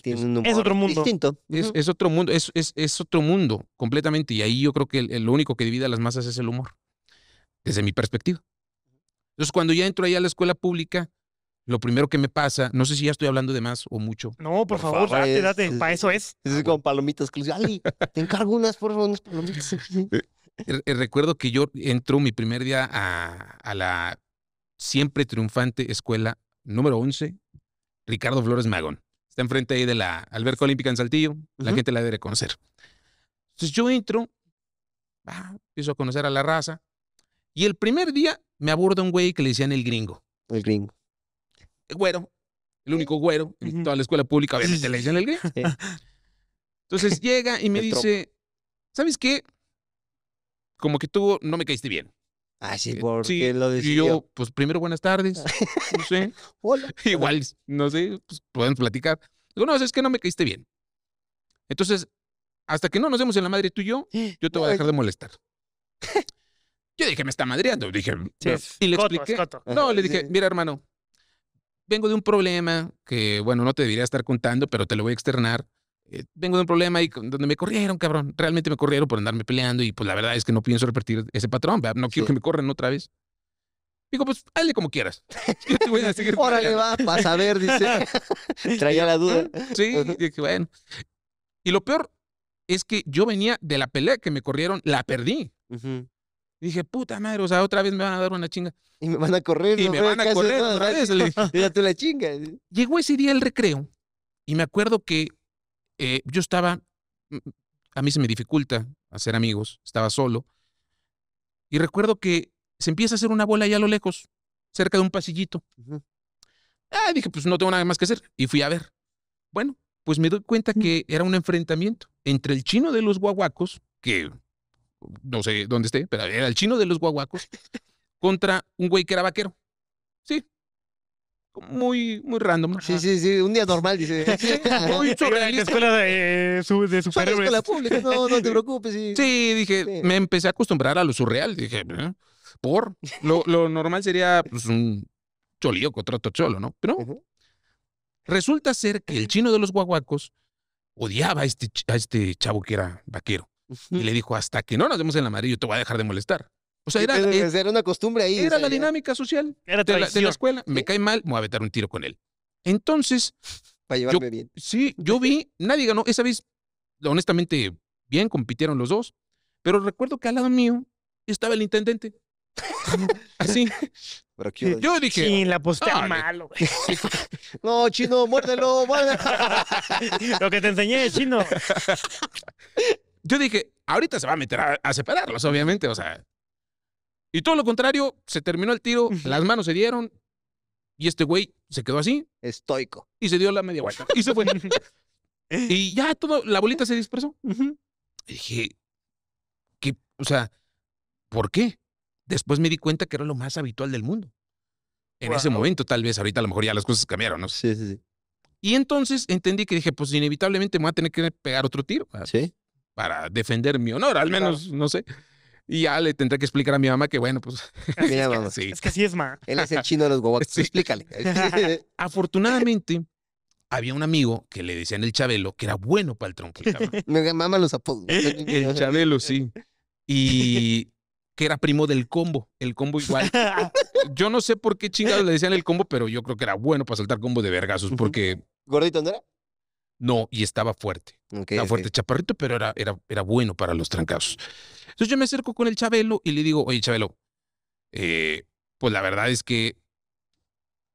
otro mundo. Distinto. Es, otro mundo, es, es, otro mundo completamente. Y ahí yo creo que lo único que divide a las masas es el humor, desde mi perspectiva. Entonces, cuando ya entro ahí a la escuela pública, lo primero que me pasa, no sé si ya estoy hablando de más o mucho. No, por, favor, date, date, para eso es. Es como palomitas. Ali, te encargo unas, por favor, unas palomitas. Eh, eh, eh, recuerdo que yo entro mi primer día a, la siempre triunfante escuela número 11, Ricardo Flores Magón. Está enfrente ahí de la Alberca Olímpica en Saltillo, la gente la debe conocer. Entonces yo entro, empiezo a conocer a la raza, y el primer día me aborda un güey que le decían el gringo. El gringo güero, el único güero en toda la escuela pública, obviamente le dicen el día. Entonces llega y me dice, ¿sabes qué? Como que tú no me caíste bien. Ah, sí, eh, porque lo decidió. Y yo, pues primero buenas tardes, no sé. Hola. Igual, no sé, pues podemos platicar. Digo, no, es que no me caíste bien. Entonces, hasta que no nos vemos en la madre tú y yo, yo te voy a dejar de molestar. yo dije, me está madreando. Dije, y le expliqué. No, le dije, mira, hermano, vengo de un problema que, bueno, no te debería estar contando, pero te lo voy a externar. Eh, vengo de un problema y donde me corrieron, cabrón. Realmente me corrieron por andarme peleando y pues la verdad es que no pienso repetir ese patrón. No quiero que me corran otra vez. Digo, pues hazle como quieras. Yo te voy a seguir. Órale, va, vas a ver, dice. Traía la duda. Sí, dije, bueno. Y lo peor es que yo venía de la pelea que me corrieron, la perdí. Uh dije, puta madre, o sea, otra vez me van a dar una chinga. Y me van a correr. Y me van a correr otra vez. la chinga. ¿eh? Llegó ese día el recreo y me acuerdo que eh, yo estaba, mm, mm, a mí se me dificulta hacer amigos, estaba solo. Y recuerdo que se empieza a hacer una bola allá a lo lejos, cerca de un pasillito. Ah, dije, pues no tengo nada más que hacer. Y fui a ver. Bueno, pues me doy cuenta que era un enfrentamiento entre el chino de los guaguacos, que no sé dónde esté, pero era el chino de los guaguacos, contra un güey que era vaquero. Sí. Muy, muy random. Sí, sí, sí. Un día normal, dice. muy surrealista. escuela de, eh, escuela pública, no, no te preocupes. Sí, dije, me empecé a acostumbrar a lo surreal. Dije, eh, por. Lo, normal sería pues, un cholío contra otro cholo, ¿no? Pero resulta ser que el chino de los guaguacos odiaba a este, a este chavo que era vaquero. Y le dijo, hasta que no nos vemos en la madre, yo te voy a dejar de molestar. O sea, era, e era una costumbre ahí. Era la dinámica social era de, la, escuela. Me cae mal, me voy a vetar un tiro con él. Entonces... Para llevarme bien. Sí, yo vi, nadie ganó. Esa vez, honestamente, bien, compitieron los dos. Pero recuerdo que al lado mío estaba el intendente. Así. Pero yo dije. Sí, la malo, No, chino, muérdelo, muérdelo. Lo que te enseñé, chino yo dije, ahorita se va a meter a, separarlos, obviamente, o sea. Y todo lo contrario, se terminó el tiro, las manos se dieron y este güey se quedó así. Estoico. Y se dio la media vuelta y se fue. y ya todo, la bolita se dispersó. dije, ¿qué? O sea, ¿por qué? Después me di cuenta que era lo más habitual del mundo. En ese momento, tal vez, ahorita a lo mejor ya las cosas cambiaron, ¿no? Sí, sí, sí. Y entonces entendí que dije, pues inevitablemente me voy a tener que pegar otro tiro. Sí para defender mi honor, al menos, no sé. Y ya le tendré que explicar a mi mamá que, bueno, pues. Es que así es, ma. Él es el chino de los guaguas. Explícale. Afortunadamente, había un amigo que le decían el Chabelo, que era bueno para el tronco. Me mamá los apodos. El Chabelo, sí. Y que era primo del combo, el combo igual. Yo no sé por qué chingados le decían el combo, pero yo creo que era bueno para saltar combo de vergasos, porque. ¿Gordito, no no, y estaba fuerte. estaba fuerte chaparrito, pero era, era, bueno para los trancados. Entonces yo me acerco con el Chabelo y le digo, oye, Chabelo, eh, pues la verdad es que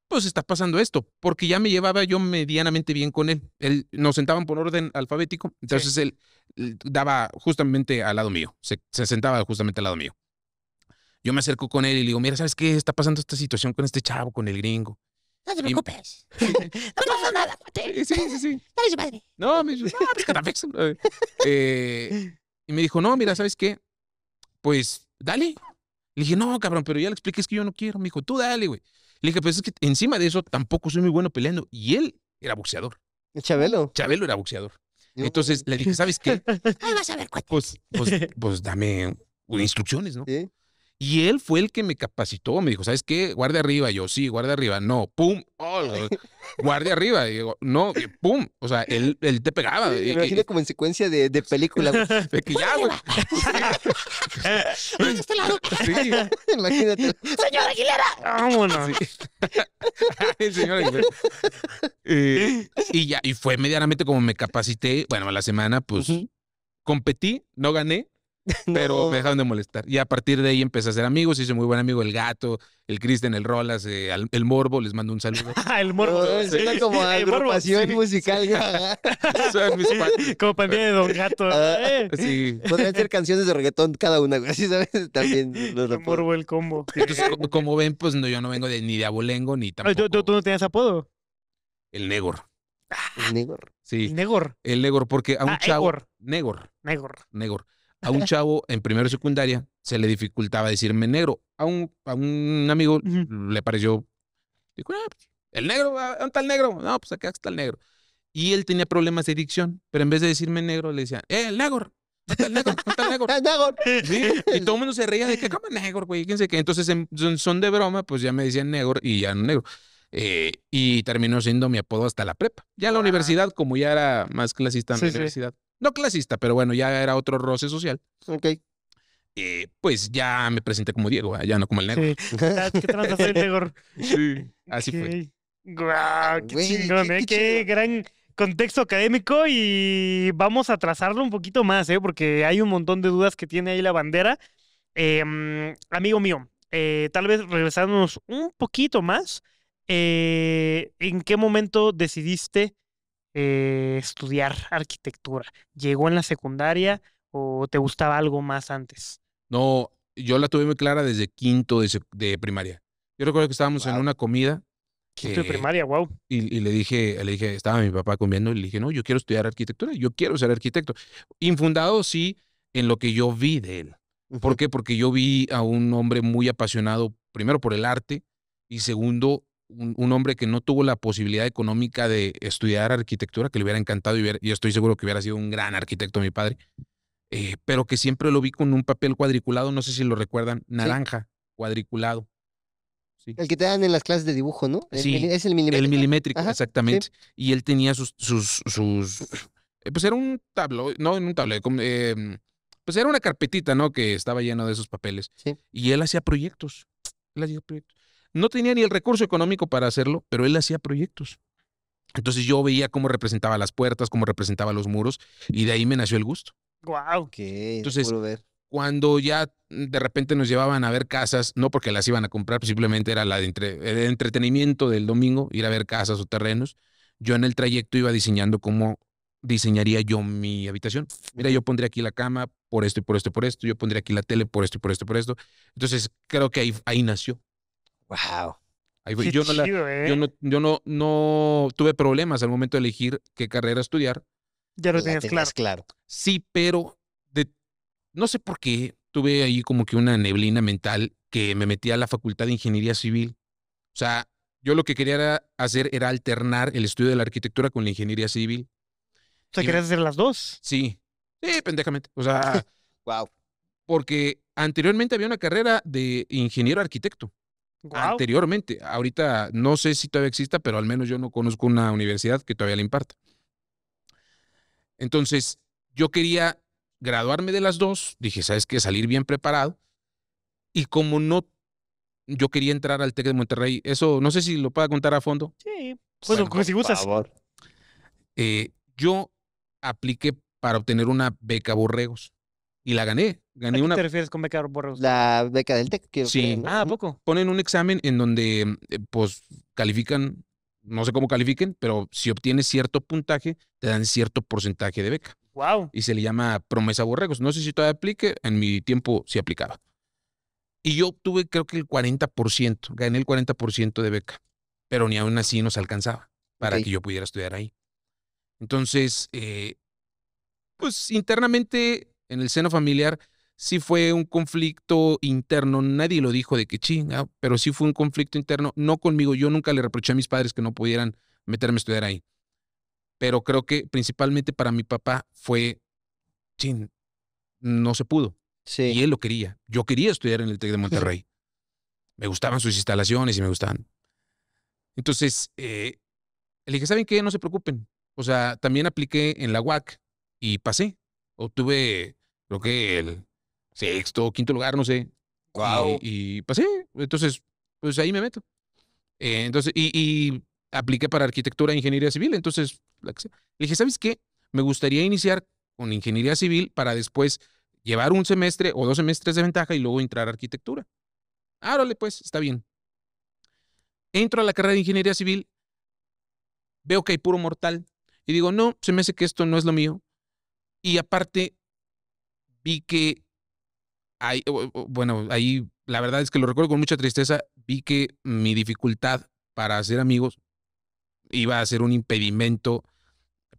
pues está pasando esto, porque ya me llevaba yo medianamente bien con él. él nos sentaban por orden alfabético, entonces él, daba justamente al lado mío, se, sentaba justamente al lado mío. Yo me acerco con él y le digo, mira, ¿sabes qué está pasando esta situación con este chavo, con el gringo? No te preocupes. Y... no pasa nada, cuate. Sí, sí, sí. Dale su padre. No, me dijo, no, pues, eh, y me dijo, no, mira, ¿sabes qué? Pues dale. Le dije, no, cabrón, pero ya le expliqué, es que yo no quiero. Me dijo, tú dale, güey. Le dije, pues es que encima de eso tampoco soy muy bueno peleando. Y él era boxeador. Chabelo. Chabelo era boxeador. Entonces le dije, ¿sabes qué? Ahí vas a ver, Pues, pues, pues dame instrucciones, ¿no? ¿Sí? Y él fue el que me capacitó, me dijo, ¿sabes qué? Guarde arriba, yo sí, guarde arriba, no, pum, oh, guarde arriba, y no, pum, o sea, él, te pegaba. me imagino como en secuencia de, película. De que ya, güey. Sí. Este sí. Imagínate. Señor Aguilera. Vámonos. Sí. Señor Aguilera. Eh, y ya, y fue medianamente como me capacité, bueno, la semana, pues, competí, no gané, pero me dejaron de molestar. Y a partir de ahí empecé a ser amigos, hice muy buen amigo el gato, el Cristian, el Rolas, eh, el Morbo, les mando un saludo. Ah, el Morbo. como agrupación musical. como pandilla de Don Gato. Ah, eh. Sí. Podrían ser canciones de reggaetón cada una, así sabes, también. el Morbo, el combo. Entonces, pues, como, ven, pues yo no vengo de, ni de abolengo, ni ah, tampoco. ¿Tú, no tenías apodo? El Negor. ¿El Negor? Sí. ¿El Negor? El Negor, porque a un chavo... Negor. Negor. Negor. A un chavo en primero secundaria se le dificultaba decirme negro. A un, a un amigo le pareció, ah, pues, el negro, ah, ¿dónde está el negro? No, pues acá está el negro. Y él tenía problemas de dicción, pero en vez de decirme negro, le decía eh, el negro. El negro, el negro. el negro. y todo el mundo se reía de que, ¿cómo negro, güey? Fíjense Entonces, son de broma, pues ya me decían negro y ya no negro. Eh, y terminó siendo mi apodo hasta la prepa. Ya en la universidad, como ya era más clasista en la universidad, no clasista, pero bueno, ya era otro roce social. Ok. Eh, pues ya me presenté como Diego, ah, ya no como el negro. ¿Qué ser negro? Sí, así fue. Guau, qué chingón, qué, eh, gran contexto académico y vamos a trazarlo un poquito más, ¿eh? porque hay un montón de dudas que tiene ahí la bandera. Em, amigo mío, eh, tal vez regresarnos un poquito más. ¿En qué momento decidiste eh, estudiar arquitectura? ¿Llegó en la secundaria o te gustaba algo más antes? No, yo la tuve muy clara desde quinto de, primaria. Yo recuerdo que estábamos en una comida. Quinto de primaria, wow. Y, le dije, le dije, estaba mi papá comiendo y le dije, no, yo quiero estudiar arquitectura, yo quiero ser arquitecto. Infundado, sí, en lo que yo vi de él. ¿Por qué? Porque yo vi a un hombre muy apasionado, primero por el arte y segundo un, hombre que no tuvo la posibilidad económica de estudiar arquitectura, que le hubiera encantado y, yo estoy seguro que hubiera sido un gran arquitecto mi padre, eh, pero que siempre lo vi con un papel cuadriculado, no sé si lo recuerdan, naranja, cuadriculado. Sí. El que te dan en las clases de dibujo, ¿no? sí, es el milimétrico. El milimétrico, exactamente. Y él tenía sus, sus, eh, pues era un tablo, no en un tablero, em, pues era una carpetita, ¿no? Que estaba lleno de esos papeles. Y él hacía proyectos. Él hacía proyectos. No tenía ni el recurso económico para hacerlo, pero él hacía proyectos. Entonces yo veía cómo representaba las puertas, cómo representaba los muros, y de ahí me nació el gusto. Wow. Entonces, cuando ya mm, de repente nos llevaban a ver casas, no porque las iban a comprar, simplemente era la de entretenimiento del domingo, ir a ver casas o terrenos. Yo en el trayecto iba diseñando cómo diseñaría yo mi habitación. Mira, yo pondría aquí la cama por esto y por esto y por esto, yo pondría aquí la tele por esto y por esto y por esto. Entonces, creo que ahí, ahí nació. Wow. ¿eh? Yo, no yo, no no, tuve problemas al momento de elegir qué carrera estudiar. Ya lo tenías claro. claro. Sí, pero de, no sé por qué tuve ahí como que una neblina mental que me metía a la Facultad de Ingeniería Civil. O sea, yo lo que quería hacer era alternar el estudio de la arquitectura con la ingeniería civil. O sea, querías hacer las dos. Sí, sí, pendejamente. O sea, wow. Porque anteriormente había una carrera de ingeniero arquitecto. Anteriormente, ahorita no sé si todavía exista, pero al menos yo no conozco una universidad que todavía la imparta. Entonces, yo quería graduarme de las dos, dije, ¿sabes que Salir bien preparado. Y como no, yo quería entrar al TEC de Monterrey, eso no sé si lo pueda contar a fondo. Sí, pues si gustas. Eh, yo apliqué para obtener una beca Borregos y la gané. gané qué una... te refieres con beca borregos? La beca del TEC, Sí. Ah, poco? Ponen un examen en donde, eh, pues, califican, no sé cómo califiquen, pero si obtienes cierto puntaje, te dan cierto porcentaje de beca. Wow. Y se le llama promesa borregos. No sé si todavía aplique, en mi tiempo sí aplicaba. Y yo obtuve creo que el 40%, gané el 40% de beca, pero ni aún así nos alcanzaba para que yo pudiera estudiar ahí. Entonces, eh, pues internamente en el seno familiar sí fue un conflicto interno, nadie lo dijo de que chinga, pero sí fue un conflicto interno, no conmigo, yo nunca le reproché a mis padres que no pudieran meterme a estudiar ahí. Pero creo que principalmente para mi papá fue, ching. no se pudo. Sí. Y él lo quería. Yo quería estudiar en el TEC de Monterrey. me gustaban sus instalaciones y me gustaban. Entonces, eh, le dije, ¿saben qué? No se preocupen. O sea, también apliqué en la UAC y pasé obtuve, creo que el sexto o quinto lugar, no sé. Y, pasé. Pues, entonces, pues ahí me meto. Eh, entonces, y, apliqué para arquitectura e ingeniería civil. Entonces, le dije, ¿sabes qué? Me gustaría iniciar con ingeniería civil para después llevar un semestre o dos semestres de ventaja y luego entrar a arquitectura. Árale, ah, pues, está bien. Entro a la carrera de ingeniería civil, veo que hay puro mortal y digo, no, se me hace que esto no es lo mío. Y aparte, vi que bueno, ahí la verdad es que lo recuerdo con mucha tristeza, vi que mi dificultad para hacer amigos iba a ser un impedimento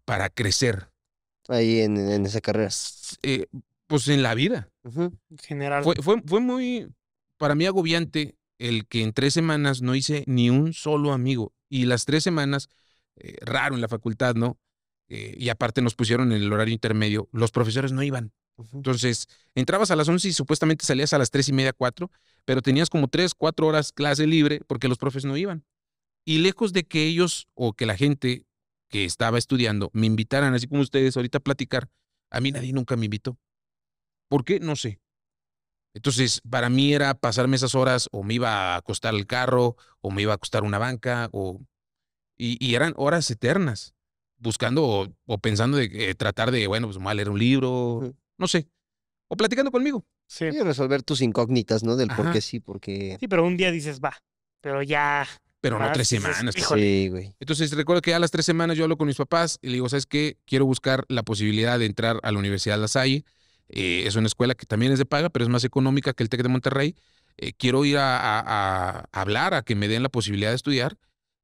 para crecer. Ahí en, esa carrera. Eh, pues en la vida. general. Fue, muy, para mí, agobiante el que en tres semanas no hice ni un solo amigo. Y las tres semanas, eh, raro en la facultad, ¿no? Eh, y aparte nos pusieron en el horario intermedio, los profesores no iban. Entonces, entrabas a las 11 y supuestamente salías a las 3 y media, 4, pero tenías como 3, 4 horas clase libre porque los profes no iban. Y lejos de que ellos o que la gente que estaba estudiando me invitaran, así como ustedes ahorita a platicar, a mí nadie nunca me invitó. ¿Por qué? No sé. Entonces, para mí era pasarme esas horas o me iba a acostar el carro o me iba a acostar una banca o... y eran horas eternas buscando o, pensando de eh, tratar de, bueno, pues a leer un libro, no sé, o platicando conmigo. Sí. Y resolver tus incógnitas, ¿no? Del por qué sí, por qué. Sí, pero un día dices, va, pero ya. Pero no tres semanas. Pues. sí, güey. Entonces recuerdo que a las tres semanas yo hablo con mis papás y le digo, ¿sabes qué? Quiero buscar la posibilidad de entrar a la Universidad de La Salle. Eh, es una escuela que también es de paga, pero es más económica que el TEC de Monterrey. Eh, quiero ir a, hablar, a que me den la posibilidad de estudiar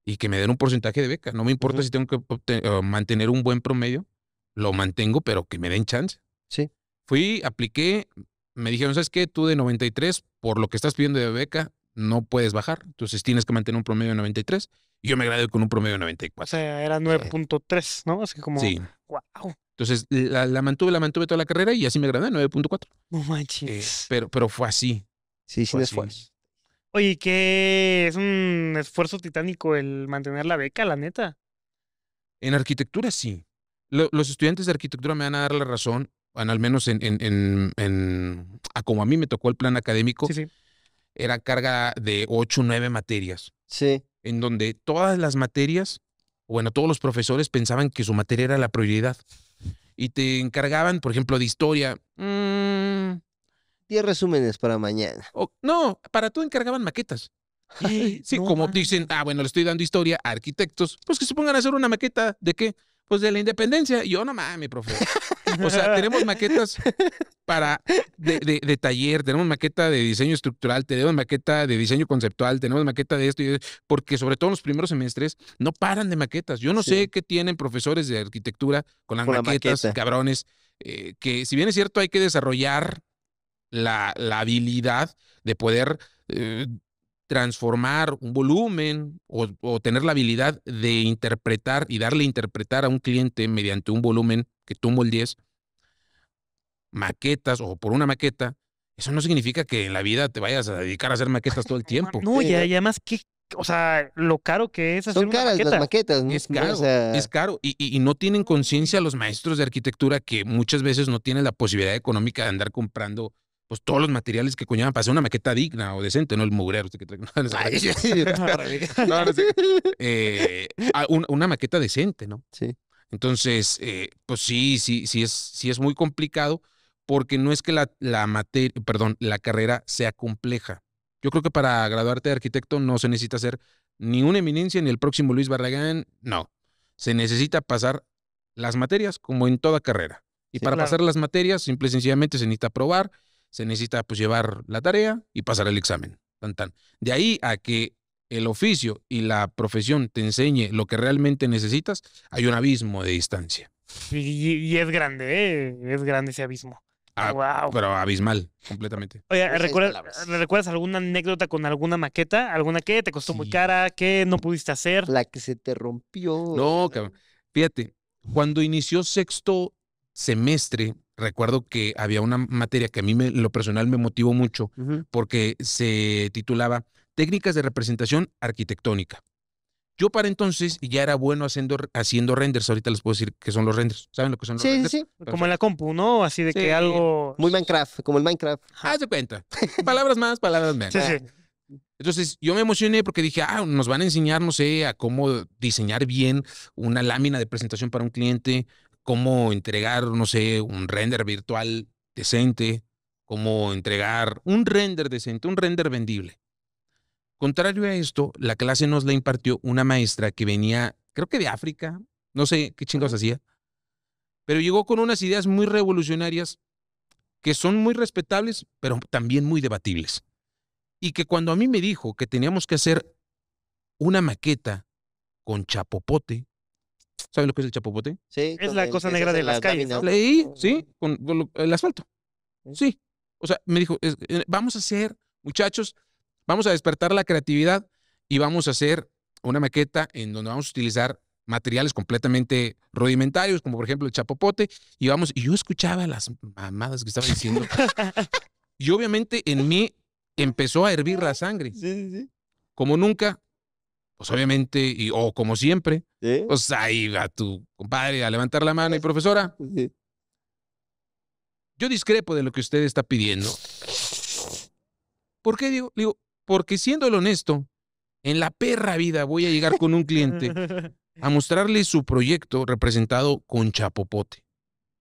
y que me den un porcentaje de beca. No me importa si tengo que eh, mantener un buen promedio, lo mantengo, pero que me den chance. Sí. Fui, apliqué, me dijeron, ¿sabes qué? Tú de 93, por lo que estás pidiendo de beca, no puedes bajar. Entonces tienes que mantener un promedio de 93. Y yo me gradué con un promedio de 94. O sea, era 9.3, ¿no? Así como, sí. wow. Entonces la, mantuve, la mantuve toda la carrera y así me gradué, 9.4. No eh, manches. pero, pero fue así. Sí, sin sí, esfuerzo. Oye, que es un esfuerzo titánico el mantener la beca, la neta. En arquitectura sí. los estudiantes de arquitectura me van a dar la razón, al menos en, en, en, a como a mí me tocó el plan académico, sí, sí. era carga de ocho o materias. Sí. En donde todas las materias, bueno, todos los profesores pensaban que su materia era la prioridad. Y te encargaban, por ejemplo, de historia. Mmm. 10 resúmenes para mañana. no, para tú encargaban maquetas. Sí, como dicen, ah, bueno, le estoy dando historia a arquitectos, pues que se pongan a hacer una maqueta de qué? Pues de la independencia. yo no mames, profe. O sea, tenemos maquetas para de, taller, tenemos maqueta de diseño estructural, tenemos maqueta de diseño conceptual, tenemos maqueta de esto y de, porque sobre todo en los primeros semestres no paran de maquetas. Yo no sé qué tienen profesores de arquitectura con las maquetas, cabrones, eh, que si bien es cierto hay que desarrollar la, habilidad de poder eh, transformar un volumen o, tener la habilidad de interpretar y darle interpretar a un cliente mediante un volumen que tú moldees maquetas o por una maqueta, eso no significa que en la vida te vayas a dedicar a hacer maquetas todo el tiempo. No, y además, ¿qué, o sea, lo caro que es hacer Son caras las maquetas. Es caro, y no tienen conciencia los maestros de arquitectura que muchas veces no tienen la posibilidad económica de andar comprando pues todos los materiales que cuñaban para hacer una maqueta digna o decente, no el mugrero. Eh, una maqueta decente, ¿no? Sí. Entonces, eh, pues sí, sí, sí es, sí es muy complicado porque no es que la, la perdón, la carrera sea compleja. Yo creo que para graduarte de arquitecto no se necesita hacer ni una eminencia ni el próximo Luis Barragán, no. Se necesita pasar las materias como en toda carrera. Y para pasar las materias, simple y sencillamente se necesita probar se necesita pues llevar la tarea y pasar el examen. Tan, tan. De ahí a que el oficio y la profesión te enseñe lo que realmente necesitas, hay un abismo de distancia. Y, es grande, ¿eh? es grande ese abismo. wow. Ah, pero abismal, completamente. Oye, ¿recuerdas, alguna anécdota con alguna maqueta? ¿Alguna que te costó muy cara? ¿Qué no pudiste hacer? La que se te rompió. No, cabrón. Fíjate, cuando inició sexto semestre, recuerdo que había una materia que a mí me, lo personal me motivó mucho porque se titulaba Técnicas de representación arquitectónica. Yo para entonces ya era bueno haciendo, haciendo renders. Ahorita les puedo decir qué son los renders. ¿Saben lo que son los renders? Sí, sí. sí. Como en la compu, ¿no? Así de que algo. Muy Minecraft, como el Minecraft. Haz de cuenta. palabras más, palabras menos. Sí, sí. Entonces yo me emocioné porque dije, ah, nos van a enseñar, no sé, a cómo diseñar bien una lámina de presentación para un cliente, cómo entregar, no sé, un render virtual decente, cómo entregar un render decente, un render vendible. Contrario a esto, la clase nos la impartió una maestra que venía, creo que de África, no sé qué chingados hacía, pero llegó con unas ideas muy revolucionarias que son muy respetables, pero también muy debatibles. Y que cuando a mí me dijo que teníamos que hacer una maqueta con chapopote, ¿Saben lo que es el chapopote? Sí. Es la cosa negra de las, calles. Leí, sí, con, el asfalto. Sí. O sea, me dijo, eh, vamos a hacer, muchachos, vamos a despertar la creatividad y vamos a hacer una maqueta en donde vamos a utilizar materiales completamente rudimentarios, como por ejemplo el chapopote, y vamos, y yo escuchaba las mamadas que estaba diciendo. y obviamente en mí empezó a hervir la sangre. Sí, sí, sí. Como nunca, pues, obviamente, y, o como siempre, ¿Sí? pues ahí va tu compadre a levantar la mano y pues, profesora. Pues, yo discrepo de lo que usted está pidiendo. ¿Por qué digo? Digo, porque siendo el honesto, en la perra vida voy a llegar con un cliente a mostrarle su proyecto representado con chapopote.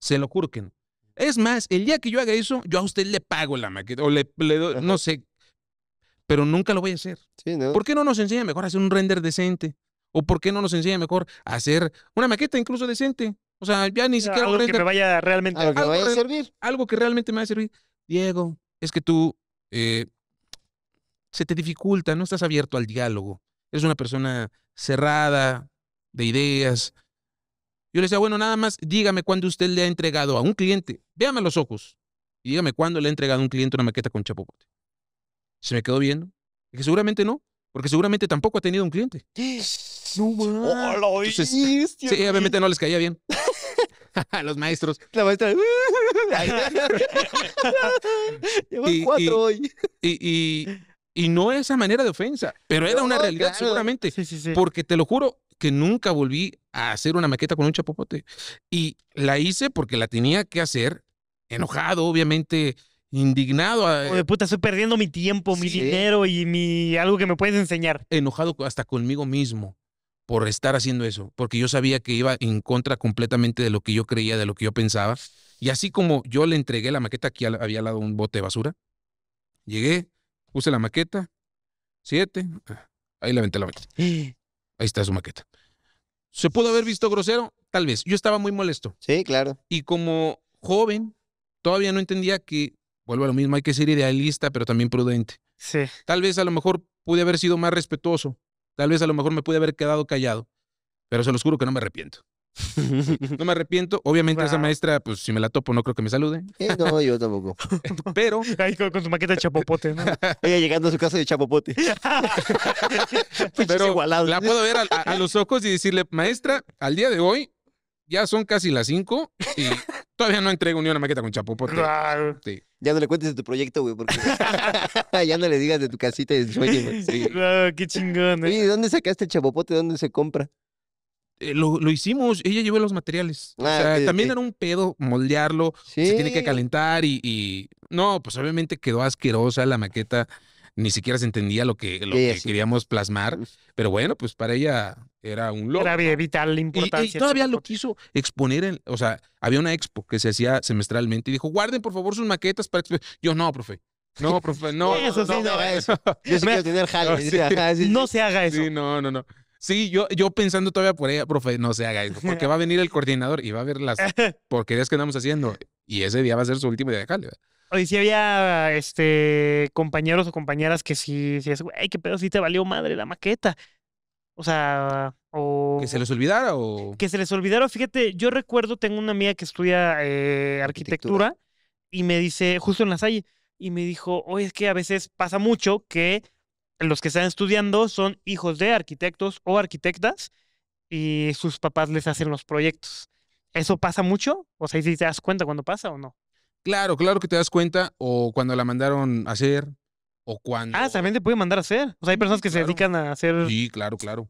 Se lo no. Es más, el día que yo haga eso, yo a usted le pago la maqueta o le, le doy, no sé, pero nunca lo voy a hacer. ¿Por qué no nos enseña mejor a hacer un render decente? ¿O por qué no nos enseña mejor a hacer una maqueta incluso decente? O sea, ya ni siquiera... Algo que me vaya realmente... a servir. Algo que realmente me vaya a servir. Diego, es que tú eh, se te dificulta, no estás abierto al diálogo. Eres una persona cerrada, de ideas. Yo le decía, bueno, nada más dígame cuándo usted le ha entregado a un cliente, véame los ojos y dígame cuándo le ha entregado a un cliente una maqueta con chapote se me quedó viendo. que seguramente no, porque seguramente tampoco ha tenido un cliente. No, man. Oh, sí, obviamente no les caía bien. A los maestros. La maestra. Llevo cuatro hoy. Y, y, y, no esa manera de ofensa, pero era una realidad seguramente. Porque te lo juro que nunca volví a hacer una maqueta con un chapopote. Y la hice porque la tenía que hacer, enojado, obviamente, indignado. Ah, de puta, estoy perdiendo mi tiempo, mi dinero y mi algo que me puedes enseñar. Enojado hasta conmigo mismo por estar haciendo eso, porque yo sabía que iba en contra completamente de lo que yo creía, de lo que yo pensaba. Y así como yo le entregué la maqueta, aquí había al lado un bote de basura. Llegué, puse la maqueta, siete, ah, ahí la aventé la maqueta. Ahí está su maqueta. ¿Se pudo haber visto grosero? Tal vez. Yo estaba muy molesto. Sí, claro. Y como joven, todavía no entendía que vuelvo a lo mismo, hay que ser idealista, pero también prudente. Sí. Tal vez a lo mejor pude haber sido más respetuoso, tal vez a lo mejor me pude haber quedado callado, pero se los juro que no me arrepiento. No me arrepiento. Obviamente, esa maestra, pues si me la topo, no creo que me salude. Eh, no, yo tampoco. Pero. Ahí con, su maqueta de chapopote, ¿no? Ella llegando a su casa de chapopote. Pero la puedo ver a, los ojos y decirle, maestra, al día de hoy ya son casi las 5 y todavía no entrego ni una maqueta con chapopote. Sí. Ya no le cuentes de tu proyecto, güey, porque ya no le digas de tu casita y sueño, sí. qué chingón. ¿eh? dónde sacaste el chapopote? ¿Dónde se compra? Eh, lo, hicimos, ella llevó los materiales. Ah, también era un pedo moldearlo, se tiene que calentar y, No, pues obviamente quedó asquerosa la maqueta, ni siquiera se entendía lo que, lo que queríamos plasmar, pero bueno, pues para ella era un loco. Era vital Y, todavía lo quiso exponer en, o sea, había una expo que se hacía semestralmente y dijo, guarden por favor sus maquetas para Yo no, profe. No, profe, no. eso sí, no, haga eso. Yo sí tener oh, No, se haga eso. Sí, no, no, no. Sí, yo, yo pensando todavía por ella, profe, no se haga eso, porque va a venir el coordinador y va a ver las porquerías que andamos haciendo. Y ese día va a ser su último día de jale. Oye, si había este, compañeros o compañeras que sí, si, güey, qué pedo, si te valió madre la maqueta. O sea, o... Que se les olvidara o... Que se les olvidara. Fíjate, yo recuerdo, tengo una amiga que estudia eh, arquitectura, y me dice, justo en la salle, y me dijo, oye, es que a veces pasa mucho que los que están estudiando son hijos de arquitectos o arquitectas y sus papás les hacen los proyectos. ¿Eso pasa mucho? O sea, si te das cuenta cuando pasa o no? Claro, claro que te das cuenta o cuando la mandaron a hacer cuando. Ah, también te puede mandar a hacer. O sea, hay personas que se dedican a hacer. Sí, claro, claro.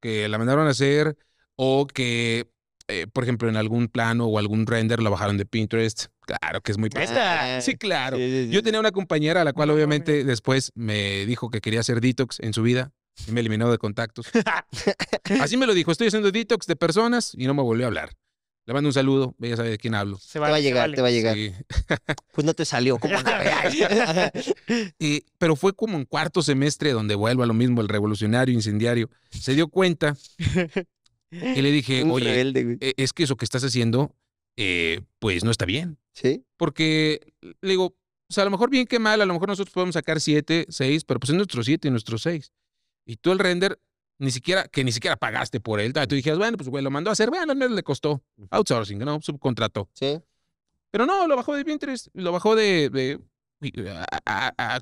Que la mandaron a hacer o que, eh, por ejemplo, en algún plano o algún render la bajaron de Pinterest. Claro que es muy ah, pesta. Sí, claro. Yo tenía una compañera a la cual, obviamente, después me dijo que quería hacer detox en su vida. Y me eliminó de contactos. Así me lo dijo, estoy haciendo detox de personas y no me volvió a hablar. Le mando un saludo, ella sabe de quién hablo. Se te va a llegar, te va a llegar. Pues no te salió, y, pero fue como en cuarto semestre donde vuelvo a lo mismo, el revolucionario incendiario. Se dio cuenta y le dije, oye, e, es que eso que estás haciendo, eh, pues no está bien. Sí. Porque le digo, o sea, a lo mejor bien que mal, a lo mejor nosotros podemos sacar siete, seis, pero pues es nuestro siete y nuestro seis. Y tú el render ni siquiera, que ni siquiera pagaste por él. Tú dijeras, bueno, pues güey, lo mandó a hacer, bueno, no le costó. Outsourcing, ¿no? Subcontrato. Sí. Pero no, lo bajó de Pinterest, lo bajó de.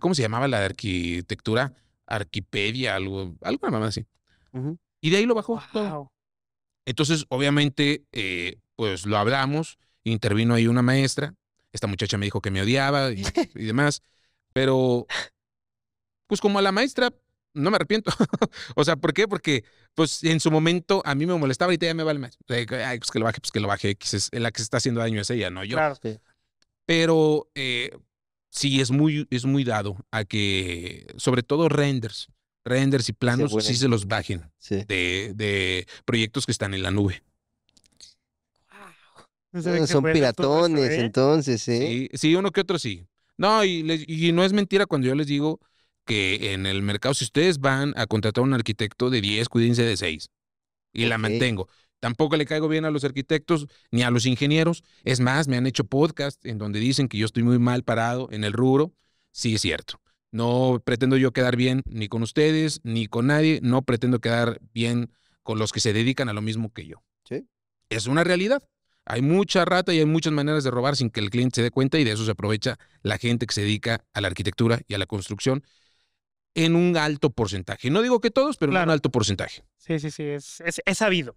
¿Cómo se llamaba la arquitectura? Arquipedia, algo, algo más así. Y de ahí lo bajó Entonces, obviamente, eh, pues lo hablamos, intervino ahí una maestra. Esta muchacha me dijo que me odiaba y demás. Pero, pues como a la maestra no me arrepiento. o sea, ¿por qué? Porque pues en su momento a mí me molestaba, ahorita ya me vale más. Ay, pues que lo baje, pues que lo baje. X la que se está haciendo daño es ella, no yo. Claro, Pero eh, sí, es muy, es muy dado a que, sobre todo renders, renders y planos, sí, se los bajen de, de proyectos que están en la nube. Wow. son piratones, ¿eh? entonces, ¿eh? Sí, sí, uno que otro sí. No, y, y no es mentira cuando yo les digo que en el mercado, si ustedes van a contratar a un arquitecto de 10, cuídense de 6. Y la mantengo. Tampoco le caigo bien a los arquitectos ni a los ingenieros. Es más, me han hecho podcast en donde dicen que yo estoy muy mal parado en el rubro. Sí, es cierto. No pretendo yo quedar bien ni con ustedes ni con nadie. No pretendo quedar bien con los que se dedican a lo mismo que yo. Es una realidad. Hay mucha rata y hay muchas maneras de robar sin que el cliente se dé cuenta y de eso se aprovecha la gente que se dedica a la arquitectura y a la construcción en un alto porcentaje. No digo que todos, pero en un alto porcentaje. Sí, sí, sí, es, sabido.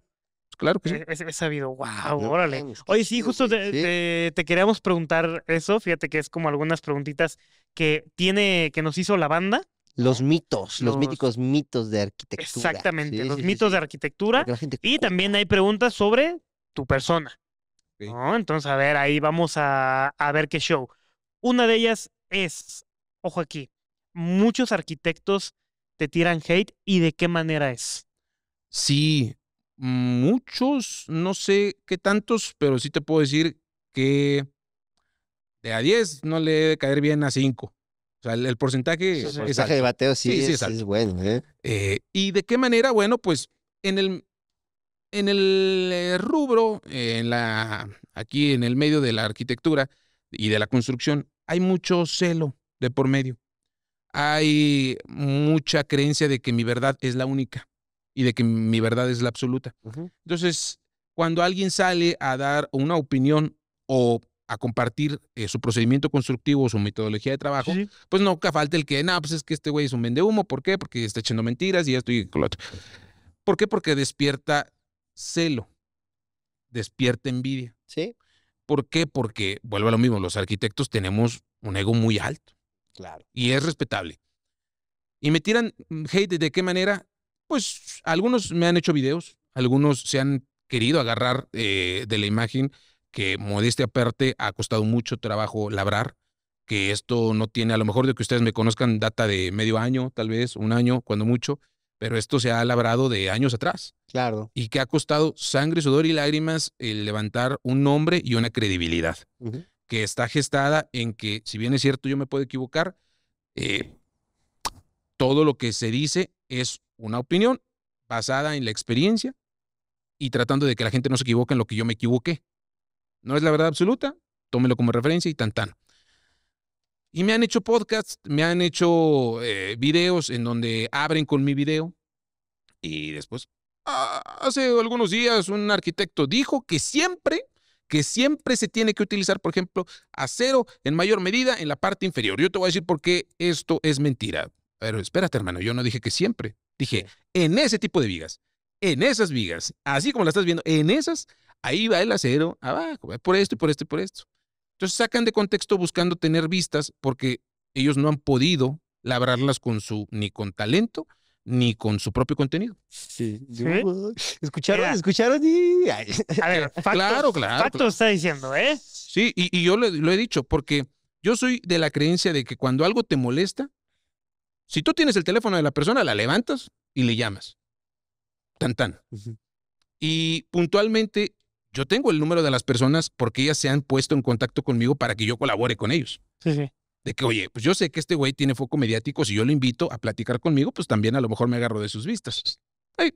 Pues claro que sí. Es, sabido, wow, ah, órale. Oye, sí, justo te, queríamos preguntar eso, fíjate que es como algunas preguntitas que tiene, que nos hizo la banda. Los mitos, los, míticos mitos de arquitectura. Exactamente, los mitos de arquitectura. Y también hay preguntas sobre tu persona. Entonces, a ver, ahí vamos a, a ver qué show. Una de ellas es, ojo aquí, muchos arquitectos te tiran hate y de qué manera es. Sí, muchos, no sé qué tantos, pero sí te puedo decir que de a 10 no le debe caer bien a 5. O sea, el, porcentaje... porcentaje de bateo sí, es, bueno. ¿eh? ¿eh? y de qué manera? Bueno, pues en el, en el eh, rubro, en la, aquí en el medio de la arquitectura y de la construcción, hay mucho celo de por medio hay mucha creencia de que mi verdad es la única y de que mi verdad es la absoluta. Entonces, cuando alguien sale a dar una opinión o a compartir eh, su procedimiento constructivo o su metodología de trabajo, pues nunca falta el que, no, pues es que este güey es un vende humo, ¿por qué? Porque está echando mentiras y esto y lo otro. ¿Por qué? Porque despierta celo, despierta envidia. Sí. ¿Por qué? Porque, vuelvo a lo mismo, los arquitectos tenemos un ego muy alto. Claro. Y es respetable. Y me tiran hate de qué manera? Pues algunos me han hecho videos, algunos se han querido agarrar eh, de la imagen que modestia aparte ha costado mucho trabajo labrar, que esto no tiene, a lo mejor de que ustedes me conozcan, data de medio año, tal vez, un año, cuando mucho, pero esto se ha labrado de años atrás. Claro. Y que ha costado sangre, sudor y lágrimas levantar un nombre y una credibilidad que está gestada en que, si bien es cierto, yo me puedo equivocar, eh, todo lo que se dice es una opinión basada en la experiencia y tratando de que la gente no se equivoque en lo que yo me equivoqué. No es la verdad absoluta, tómelo como referencia y tan tan. Y me han hecho podcasts, me han hecho eh, videos en donde abren con mi video y después, ah, hace algunos días un arquitecto dijo que siempre que siempre se tiene que utilizar, por ejemplo, acero en mayor medida en la parte inferior. Yo te voy a decir por qué esto es mentira. Pero espérate, hermano, yo no dije que siempre. Dije, en ese tipo de vigas, en esas vigas, así como la estás viendo, en esas, ahí va el acero abajo, por esto y por esto y por esto. Entonces sacan de contexto buscando tener vistas porque ellos no han podido labrarlas con su, ni con talento, ni con su propio contenido. Sí. Pues, ¿Escucharon? ¿Escucharon? A ver, claro, claro. Facto está diciendo, ¿eh? Sí, y, yo lo, he dicho, porque yo soy de la creencia de que cuando algo te molesta, si tú tienes el teléfono de la persona, la levantas y le llamas. Tan tan. Y puntualmente, yo tengo el número de las personas porque ellas se han puesto en contacto conmigo para que yo colabore con ellos. Sí, sí. De que, oye, pues yo sé que este güey tiene foco mediático, si yo lo invito a platicar conmigo, pues también a lo mejor me agarro de sus vistas. Ay.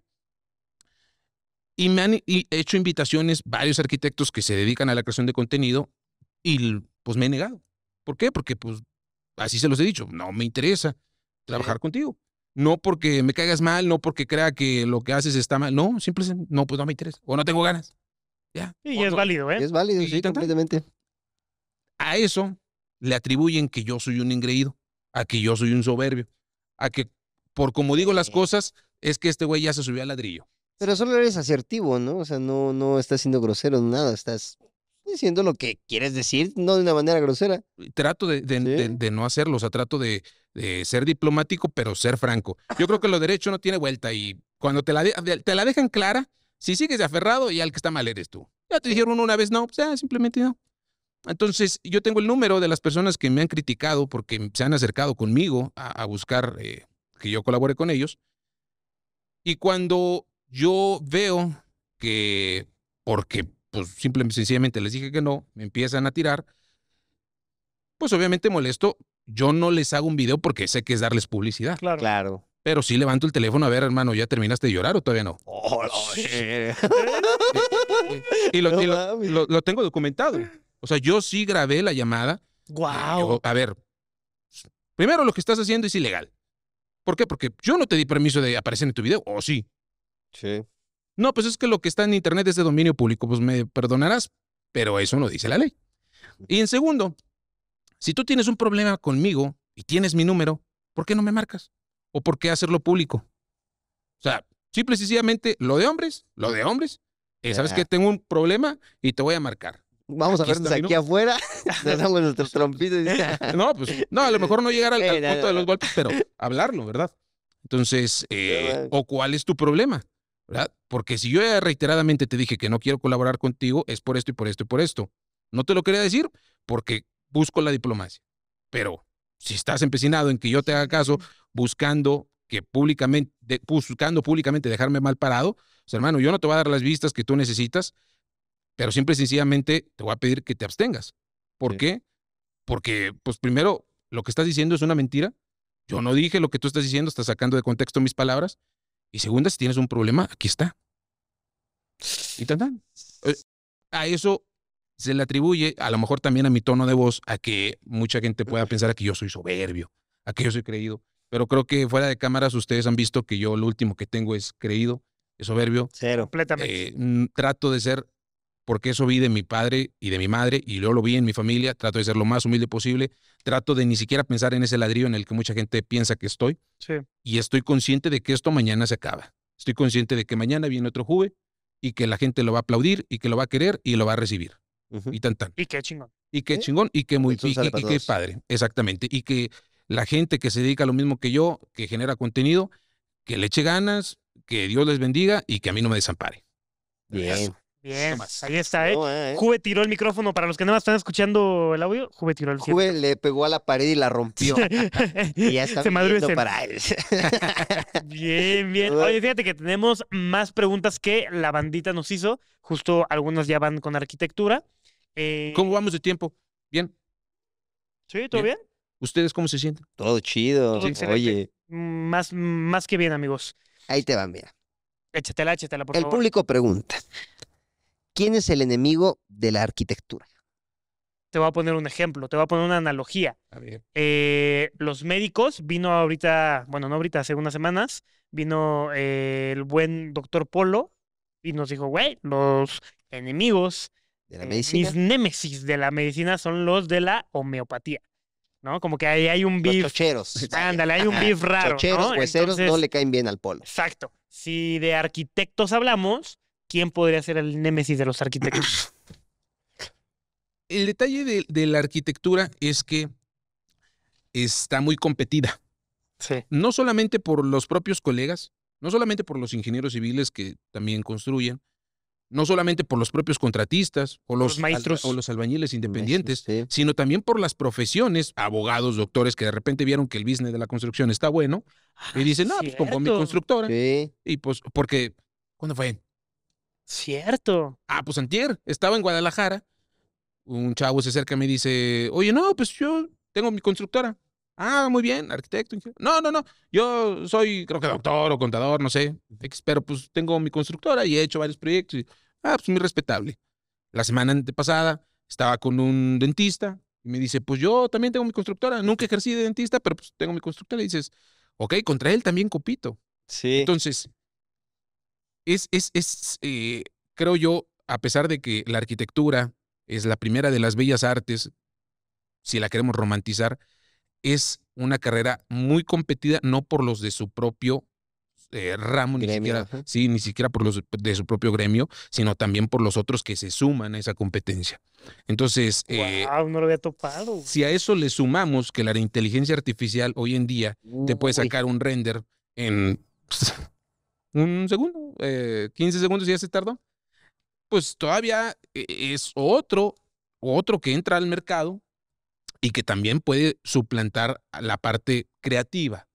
Y me han hecho invitaciones varios arquitectos que se dedican a la creación de contenido y pues me he negado. ¿Por qué? Porque pues así se los he dicho, no me interesa trabajar contigo. No porque me caigas mal, no porque crea que lo que haces está mal. No, simplemente, no, pues no me interesa. O no tengo ganas. Ya. ¿eh? Y es válido, Es válido, sí, completamente. A eso le atribuyen que yo soy un ingreído, a que yo soy un soberbio, a que por como digo las cosas, es que este güey ya se subió al ladrillo. Pero solo eres asertivo, ¿no? O sea, no, no estás siendo grosero, nada, estás diciendo lo que quieres decir, no de una manera grosera. Trato de, no hacerlo, o sea, trato de, ser diplomático, pero ser franco. Yo creo que lo derecho no tiene vuelta y cuando te la, te la dejan clara, si sigues aferrado, y al que está mal eres tú. Ya te dijeron una vez no, o pues, sea, simplemente no. Entonces, yo tengo el número de las personas que me han criticado porque se han acercado conmigo a, buscar eh, que yo colabore con ellos. Y cuando yo veo que, porque pues simplemente, sencillamente les dije que no, me empiezan a tirar, pues obviamente molesto. Yo no les hago un video porque sé que es darles publicidad. Claro. claro. Pero sí levanto el teléfono a ver, hermano, ¿ya terminaste de llorar o todavía no? Oh, y, lo tengo documentado. O sea, yo sí grabé la llamada. Wow. Eh, a ver, primero lo que estás haciendo es ilegal. ¿Por qué? Porque yo no te di permiso de aparecer en tu video, ¿o sí? Sí. No, pues es que lo que está en internet es de dominio público, pues me perdonarás, pero eso no dice la ley. Y en segundo, si tú tienes un problema conmigo y tienes mi número, ¿por qué no me marcas? ¿O por qué hacerlo público? O sea, simple y sencillamente, lo de hombres, lo de hombres. Eh, ¿Sabes que Tengo un problema y te voy a marcar. Vamos a vernos aquí afuera, eh, no, pues, no, a lo mejor no llegar al, punto de los golpes, pero hablarlo, ¿verdad? Entonces, eh, o cuál es tu problema, ¿verdad? Porque si yo reiteradamente te dije que no quiero colaborar contigo, es por esto y por esto y por esto. No te lo quería decir porque busco la diplomacia. Pero si estás empecinado en que yo te haga caso, buscando que públicamente, buscando públicamente dejarme mal parado, pues, hermano, yo no te voy a dar las vistas que tú necesitas pero siempre sencillamente te voy a pedir que te abstengas. ¿Por qué? Porque, pues primero, lo que estás diciendo es una mentira. Yo no dije lo que tú estás diciendo, estás sacando de contexto mis palabras. Y segunda, si tienes un problema, aquí está. Y tan, tan. Eh, a eso se le atribuye, a lo mejor también a mi tono de voz, a que mucha gente pueda pensar que yo soy soberbio, a que yo soy creído. Pero creo que fuera de cámaras ustedes han visto que yo lo último que tengo es creído, es soberbio. Cero. Completamente. Eh, trato de ser porque eso vi de mi padre y de mi madre y luego lo vi en mi familia, trato de ser lo más humilde posible, trato de ni siquiera pensar en ese ladrillo en el que mucha gente piensa que estoy. Y estoy consciente de que esto mañana se acaba. Estoy consciente de que mañana viene otro juve y que la gente lo va a aplaudir y que lo va a querer y lo va a recibir. Y tan tan. Y qué chingón. Y qué chingón y qué muy padre, exactamente, y que la gente que se dedica a lo mismo que yo, que genera contenido, que le eche ganas, que Dios les bendiga y que a mí no me desampare. Bien. Bien, ahí está, ¿eh? eh, eh. tiró el micrófono. Para los que nada más están escuchando el audio, Juve tiró el Juve le pegó a la pared y la rompió. y ya está Se madrugó para él. bien, bien. Oye, fíjate que tenemos más preguntas que la bandita nos hizo. Justo algunas ya van con arquitectura. Eh, ¿Cómo vamos de tiempo? ¿Bien? ¿Sí? ¿Todo bien? ¿Ustedes cómo se sienten? Todo chido. Oye. Más, más que bien, amigos. Ahí te van, mira. Échatela, échatela, por favor. El público pregunta. ¿Quién es el enemigo de la arquitectura? Te voy a poner un ejemplo, te voy a poner una analogía. Eh, los médicos, vino ahorita, bueno, no ahorita, hace unas semanas, vino eh, el buen doctor Polo y nos dijo, güey, los enemigos, ¿De la eh, medicina? mis némesis de la medicina son los de la homeopatía. ¿no? Como que ahí hay un bif... Los chocheros. Ándale, hay un beef raro. Chocheros, no le caen bien al polo. Exacto. Si de arquitectos hablamos, ¿quién podría ser el némesis de los arquitectos? El detalle de, la arquitectura es que está muy competida. Sí. No solamente por los propios colegas, no solamente por los ingenieros civiles que también construyen, no solamente por los propios contratistas o los, o los albañiles independientes, sino también por las profesiones, abogados, doctores que de repente vieron que el business de la construcción está bueno y dicen, no, ah, ah, pues pongo mi constructora. Y pues, porque, ¿cuándo fue? Cierto. Ah, pues antier, estaba en Guadalajara. Un chavo se acerca y me dice, oye, no, pues yo tengo mi constructora. Ah, muy bien, arquitecto. No, no, no. Yo soy, creo que doctor o contador, no sé. Pero pues tengo mi constructora y he hecho varios proyectos. ah, pues muy respetable. La semana antepasada estaba con un dentista y me dice, pues yo también tengo mi constructora. Nunca ejercí de dentista, pero pues tengo mi constructora. Y dices, ok, contra él también copito. Sí. Entonces, es, es, es eh, creo yo, a pesar de que la arquitectura es la primera de las bellas artes, si la queremos romantizar, es una carrera muy competida, no por los de su propio eh, ramo, ni siquiera, sí, ni siquiera por los de su propio gremio, sino también por los otros que se suman a esa competencia. Entonces, eh, no lo había topado. Si a eso le sumamos que la inteligencia artificial hoy en día te puede sacar un render en pues, un segundo, 15 eh, segundos y ya se tardó. Pues todavía e-, es otro, otro que entra al mercado y que también puede suplantar la parte creativa.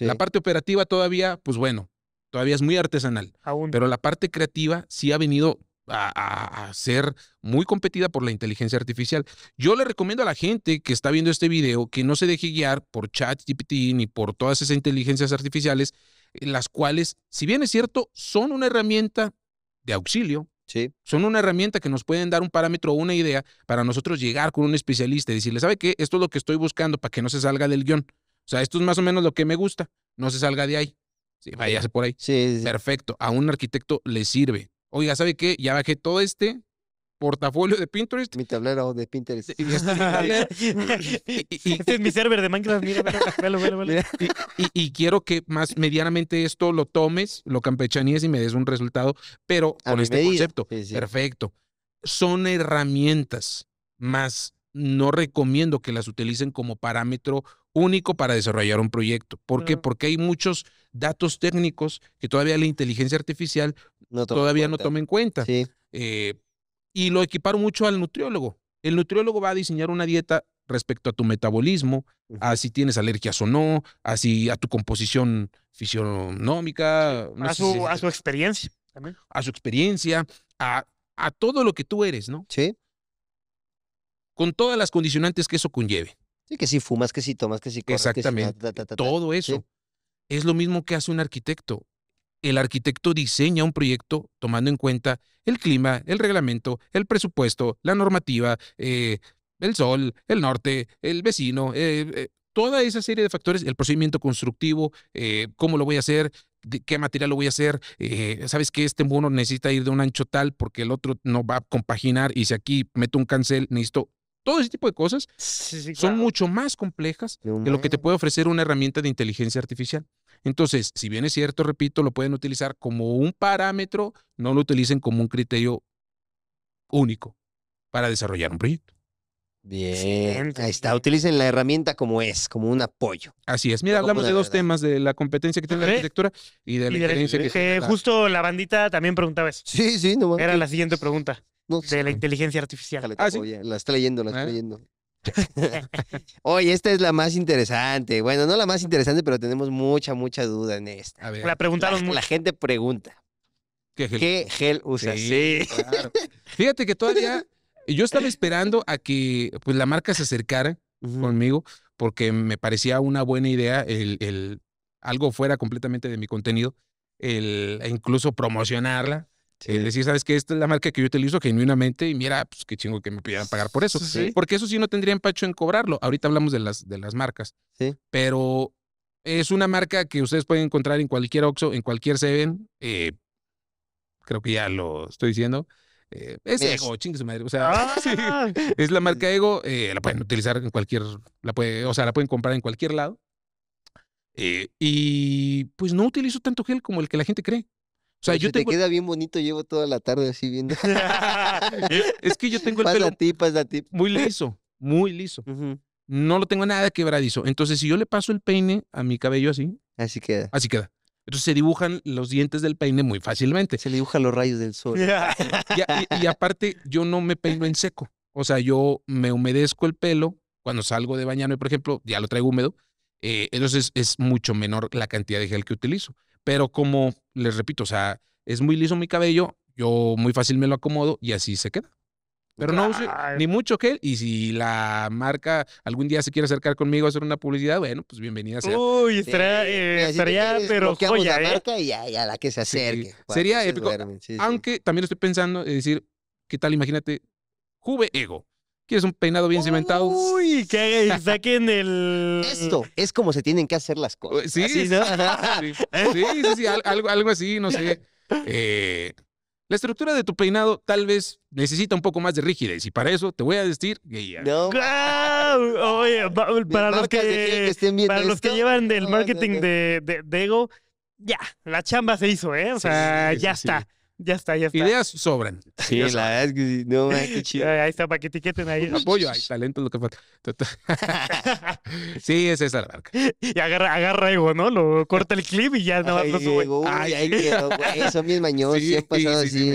La parte operativa todavía, pues bueno, todavía es muy artesanal. Pero la parte creativa sí ha venido a, a, ser muy competida por la inteligencia artificial. Yo le recomiendo a la gente que está viendo este video que no se deje guiar por ChatGPT ni por todas esas inteligencias artificiales las cuales, si bien es cierto, son una herramienta de auxilio, Sí. Son una herramienta que nos pueden dar un parámetro o una idea para nosotros llegar con un especialista y decirle, ¿sabe qué? Esto es lo que estoy buscando para que no se salga del guión. O sea, esto es más o menos lo que me gusta, no se salga de ahí. Sí, váyase por ahí. Sí, sí. Perfecto, a un arquitecto le sirve. Oiga, ¿sabe qué? Ya bajé todo este, portafolio de Pinterest. Mi tablero de Pinterest. Este, y, este es mi server de Minecraft. Mira, velo, velo, Y, quiero que más medianamente esto lo tomes, lo campechaníes y me des un resultado, pero con este concepto. Perfecto. Son herramientas, más no recomiendo que las utilicen como parámetro único para desarrollar un proyecto. ¿Por qué? Porque hay muchos datos técnicos que todavía la inteligencia artificial todavía no toma en cuenta. Sí. Eh, y lo equiparon mucho al nutriólogo. El nutriólogo va a diseñar una dieta respecto a tu metabolismo, a si tienes alergias o no, a, a tu composición fisionómica. a, su, experiencia también. A su experiencia, a, todo lo que tú eres, ¿no? Sí. Con todas las condicionantes que eso conlleve. Sí, que si fumas, que si tomas, que si corres. Exactamente. todo eso. Es lo mismo que hace un arquitecto el arquitecto diseña un proyecto tomando en cuenta el clima, el reglamento, el presupuesto, la normativa, eh, el sol, el norte, el vecino, eh, eh, toda esa serie de factores, el procedimiento constructivo, cómo lo voy a hacer, de qué material lo voy a hacer, sabes que este mono necesita ir de un ancho tal porque el otro no va a compaginar y si aquí meto un cancel, necesito todo ese tipo de cosas son mucho más complejas de lo que te puede ofrecer una herramienta de inteligencia artificial. Entonces, si bien es cierto, repito, lo pueden utilizar como un parámetro, no lo utilicen como un criterio único para desarrollar un proyecto. Bien, ahí está. Utilicen la herramienta como es, como un apoyo. Así es. Mira, hablamos de dos temas, de la competencia que tiene la arquitectura y de la inteligencia eh, Justo la bandita también preguntaba eso. Sí, sí, no, Era la siguiente pregunta. de la inteligencia artificial. ah, ¿sí? la está leyendo, la está ah. leyendo. Oye, esta es la más interesante. Bueno, no la más interesante, pero tenemos mucha, mucha duda en esta. La preguntaron la, La gente pregunta. ¿Qué gel, usas? Sí. Fíjate que todavía yo estaba esperando a que pues, la marca se acercara conmigo porque me parecía una buena idea el, el, algo fuera completamente de mi contenido, el e incluso promocionarla Sí. decir, sabes que esta es la marca que yo utilizo genuinamente y mira, pues qué chingo que me pidieran pagar por eso. Porque eso sí no tendría empacho en cobrarlo. Ahorita hablamos de las, de las marcas. Sí. Pero es una marca que ustedes pueden encontrar en cualquier Oxxo, en cualquier Seven. Eh, creo que ya lo estoy diciendo. Eh, es Ego, chingue su madre. Ah. es la marca Ego. Eh, la pueden utilizar en cualquier, la puede, o sea, la pueden comprar en cualquier lado. y pues no utilizo tanto gel como el que la gente cree sea, yo te queda bien bonito, llevo toda la tarde así viendo. Eh, es que yo tengo el pelo muy liso, muy liso. No lo tengo nada quebradizo. Entonces, si yo le paso el peine a mi cabello así. Así queda. Así queda. Entonces se dibujan los dientes del peine muy fácilmente. Se dibujan los rayos del sol. Y, aparte, yo no me peino en seco. O sea, yo me humedezco el pelo cuando salgo de bañarme, por ejemplo, ya lo traigo húmedo. Eh, entonces es mucho menor la cantidad de gel que utilizo. Pero como les repito, o sea, es muy liso mi cabello, yo muy fácil me lo acomodo y así se queda. Pero no uso ni mucho él Y si la marca algún día se quiere acercar conmigo a hacer una publicidad, bueno, pues bienvenida sea. Uy, eh, estaría, estaría pero joya, la ¿eh? marca y a, la que se acerque. Sería épico. Aunque también estoy pensando en decir, ¿qué tal? Imagínate, Juve Ego. ¿Quieres un peinado bien cimentado? Uy, que saquen el. Esto es como se tienen que hacer las cosas. Sí, sí, sí, algo, así, no sé. Eh, la estructura de tu peinado tal vez necesita un poco más de rigidez y para eso te voy a decir guía. No. Oye, para los que, para los que llevan del marketing de, Ego, ya, la chamba se hizo, ¿eh? O sea, ya está. Ya está, ya está. Ideas sobran. Sí, la verdad es que no, qué chido. Ahí está, para que etiqueten ahí. Apoyo, hay talento, lo que falta. sí, es esa la marca. Y agarra, agarra algo, ¿no? Lo corta el clip y ya nada más lo Ay, ahí quedó, Son mis mañosos, sí, pasado así.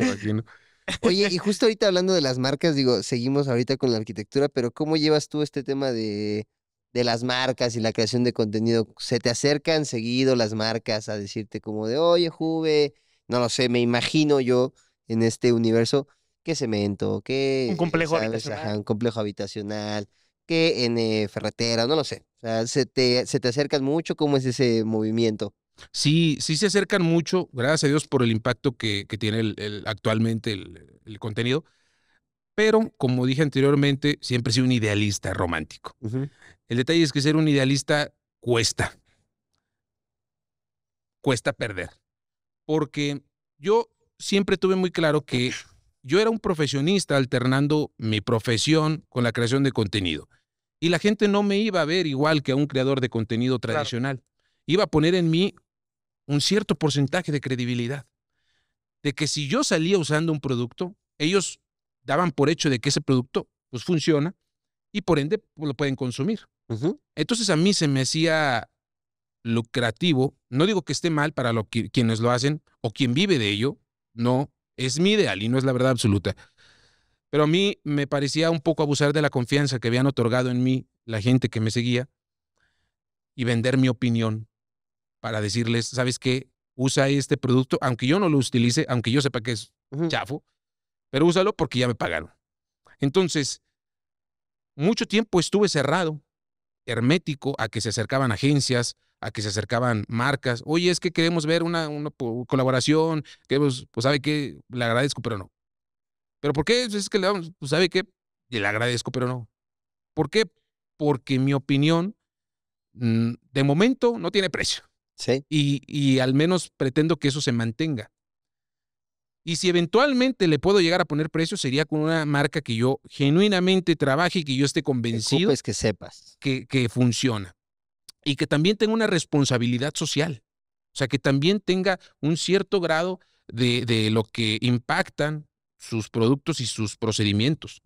Oye, y justo ahorita hablando de las marcas, digo, seguimos ahorita con la arquitectura, pero ¿cómo llevas tú este tema de, de las marcas y la creación de contenido? ¿Se te acercan seguido las marcas a decirte como de, oye, Juve, no lo sé, me imagino yo en este universo que cemento, qué... Un complejo habitacional. un complejo habitacional, que en ferretera, no lo sé. O sea, se te, se te acercan mucho, ¿cómo es ese movimiento? Sí, sí se acercan mucho, gracias a Dios por el impacto que, que tiene el, actualmente el, contenido. Pero, como dije anteriormente, siempre he sido un idealista romántico. El detalle es que ser un idealista cuesta. Cuesta perder porque yo siempre tuve muy claro que yo era un profesionista alternando mi profesión con la creación de contenido. Y la gente no me iba a ver igual que a un creador de contenido tradicional. Iba a poner en mí un cierto porcentaje de credibilidad. De que si yo salía usando un producto, ellos daban por hecho de que ese producto pues funciona y por ende pues, lo pueden consumir. Entonces a mí se me hacía lucrativo. No digo que esté mal para lo quienes lo hacen o quien vive de ello. No, es mi ideal y no es la verdad absoluta. Pero a mí me parecía un poco abusar de la confianza que habían otorgado en mí la gente que me seguía y vender mi opinión para decirles, ¿sabes qué? Usa este producto, aunque yo no lo utilice, aunque yo sepa que es chafo, pero úsalo porque ya me pagaron. Entonces, mucho tiempo estuve cerrado, hermético a que se acercaban agencias, a que se acercaban marcas. Oye, es que queremos ver una, colaboración, queremos, pues sabe que le agradezco, pero no. ¿Pero por qué? Es que le damos, pues sabe que le agradezco, pero no. ¿Por qué? Porque mi opinión, mm, de momento, no tiene precio. Sí. Y, al menos pretendo que eso se mantenga. Y si eventualmente le puedo llegar a poner precio, sería con una marca que yo genuinamente trabaje y que yo esté convencido. es que sepas. que funciona y que también tenga una responsabilidad social. O sea, que también tenga un cierto grado de, lo que impactan sus productos y sus procedimientos.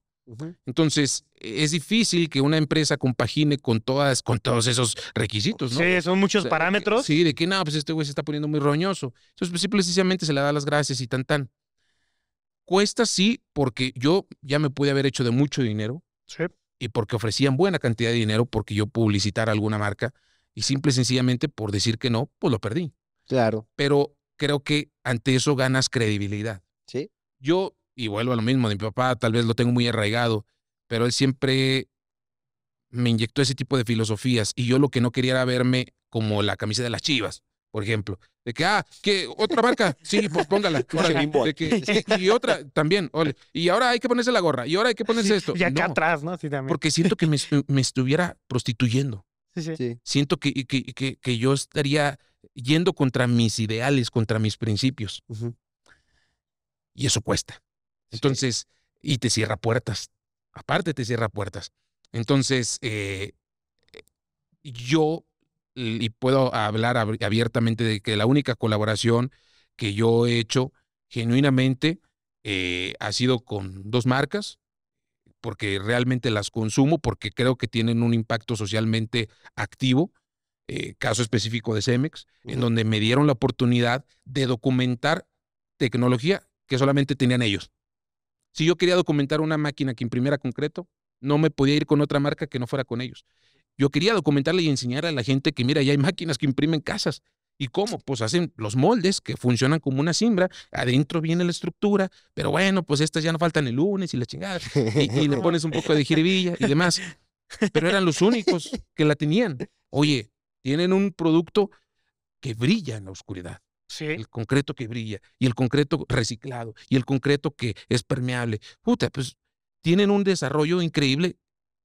Entonces, e, es difícil que una empresa compagine con todas, con todos esos requisitos, ¿no? Sí, son muchos parámetros. sí, de que nada, pues este güey se está poniendo muy roñoso. Entonces, pues, precisamente se le da las gracias y tan tan. Cuesta sí, porque yo ya me pude haber hecho de mucho dinero. Sí. Y porque ofrecían buena cantidad de dinero porque yo publicitar alguna marca y simple y sencillamente por decir que no, pues lo perdí. Claro. Pero creo que ante eso ganas credibilidad. Sí. Yo, y vuelvo a lo mismo, de mi papá tal vez lo tengo muy arraigado, pero él siempre me inyectó ese tipo de filosofías y yo lo que no quería era verme como la camisa de las chivas, por ejemplo. De que, ah, que otra marca, sí, pues póngala. y otra también, Y ahora hay que ponerse la gorra, y ahora hay que ponerse esto. Y acá atrás, ¿no? Sí, también. Porque siento que me, me estuviera prostituyendo. Siento que, que, yo estaría yendo contra mis ideales, contra mis principios. Y eso cuesta. Entonces, y te cierra puertas. Aparte, te cierra puertas. Entonces, eh, yo, y puedo hablar abiertamente de que la única colaboración que yo he hecho genuinamente eh, ha sido con dos marcas, porque realmente las consumo, porque creo que tienen un impacto socialmente activo, eh, caso específico de Cemex, en donde me dieron la oportunidad de documentar tecnología que solamente tenían ellos. Si yo quería documentar una máquina que imprimiera concreto, no me podía ir con otra marca que no fuera con ellos. Yo quería documentarle y enseñar a la gente que, mira, ya hay máquinas que imprimen casas, ¿Y cómo? Pues hacen los moldes que funcionan como una simbra, adentro viene la estructura, pero bueno, pues estas ya no faltan el lunes y la chingada, y, le pones un poco de jiribilla y demás. Pero eran los únicos que la tenían. Oye, tienen un producto que brilla en la oscuridad. Sí. El concreto que brilla, y el concreto reciclado, y el concreto que es permeable. Puta, pues tienen un desarrollo increíble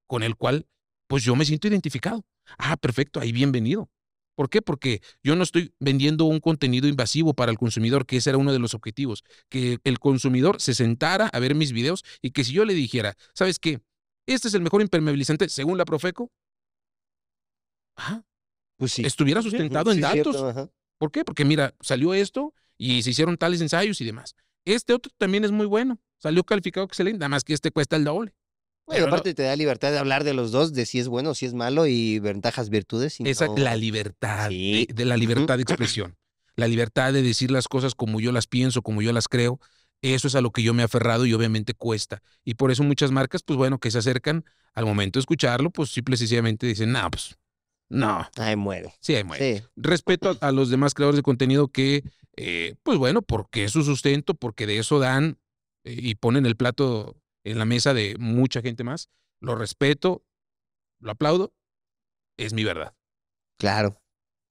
con el cual, pues yo me siento identificado. Ah, perfecto, ahí bienvenido. ¿Por qué? Porque yo no estoy vendiendo un contenido invasivo para el consumidor, que ese era uno de los objetivos, que el consumidor se sentara a ver mis videos y que si yo le dijera, ¿sabes qué? Este es el mejor impermeabilizante según la Profeco. Ah, pues sí. Estuviera sustentado en datos. ¿Por qué? Porque mira, salió esto y se hicieron tales ensayos y demás. Este otro también es muy bueno. Salió calificado excelente, nada más que este cuesta el doble. Bueno, aparte te da libertad de hablar de los dos, de si es bueno o si es malo y ventajas, virtudes. esa, La libertad, de, la libertad de expresión, la libertad de decir las cosas como yo las pienso, como yo las creo. Eso es a lo que yo me he aferrado y obviamente cuesta. Y por eso muchas marcas, pues bueno, que se acercan al momento de escucharlo, pues simple y sencillamente dicen, no, pues no. Ahí muere. Sí, ahí muere. Respeto a, los demás creadores de contenido que, eh, pues bueno, porque es su sustento, porque de eso dan eh, y ponen el plato en la mesa de mucha gente más. Lo respeto, lo aplaudo, es mi verdad. Claro.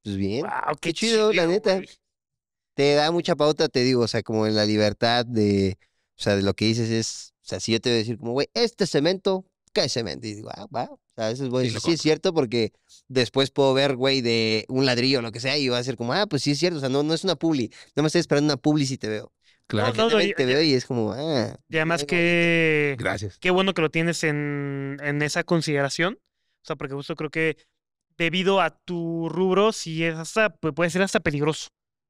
Pues bien. qué, chido, la neta. Te da mucha pauta, te digo, o sea, como en la libertad de, o sea, de lo que dices es, o sea, si yo te voy a decir como, güey, este cemento, ¿qué cemento? Y digo, ah, va. O sea, eso es decir, Sí, es cierto porque después puedo ver, güey, de un ladrillo o lo que sea y va a ser como, ah, pues sí es cierto, o sea, no, no es una publi, no me estoy esperando una publi si te veo. Claro. te veo y es como, ah, Y además que. Gracias. Qué bueno que lo tienes en, esa consideración. O sea, porque justo creo que debido a tu rubro, si es hasta, puede ser hasta peligroso.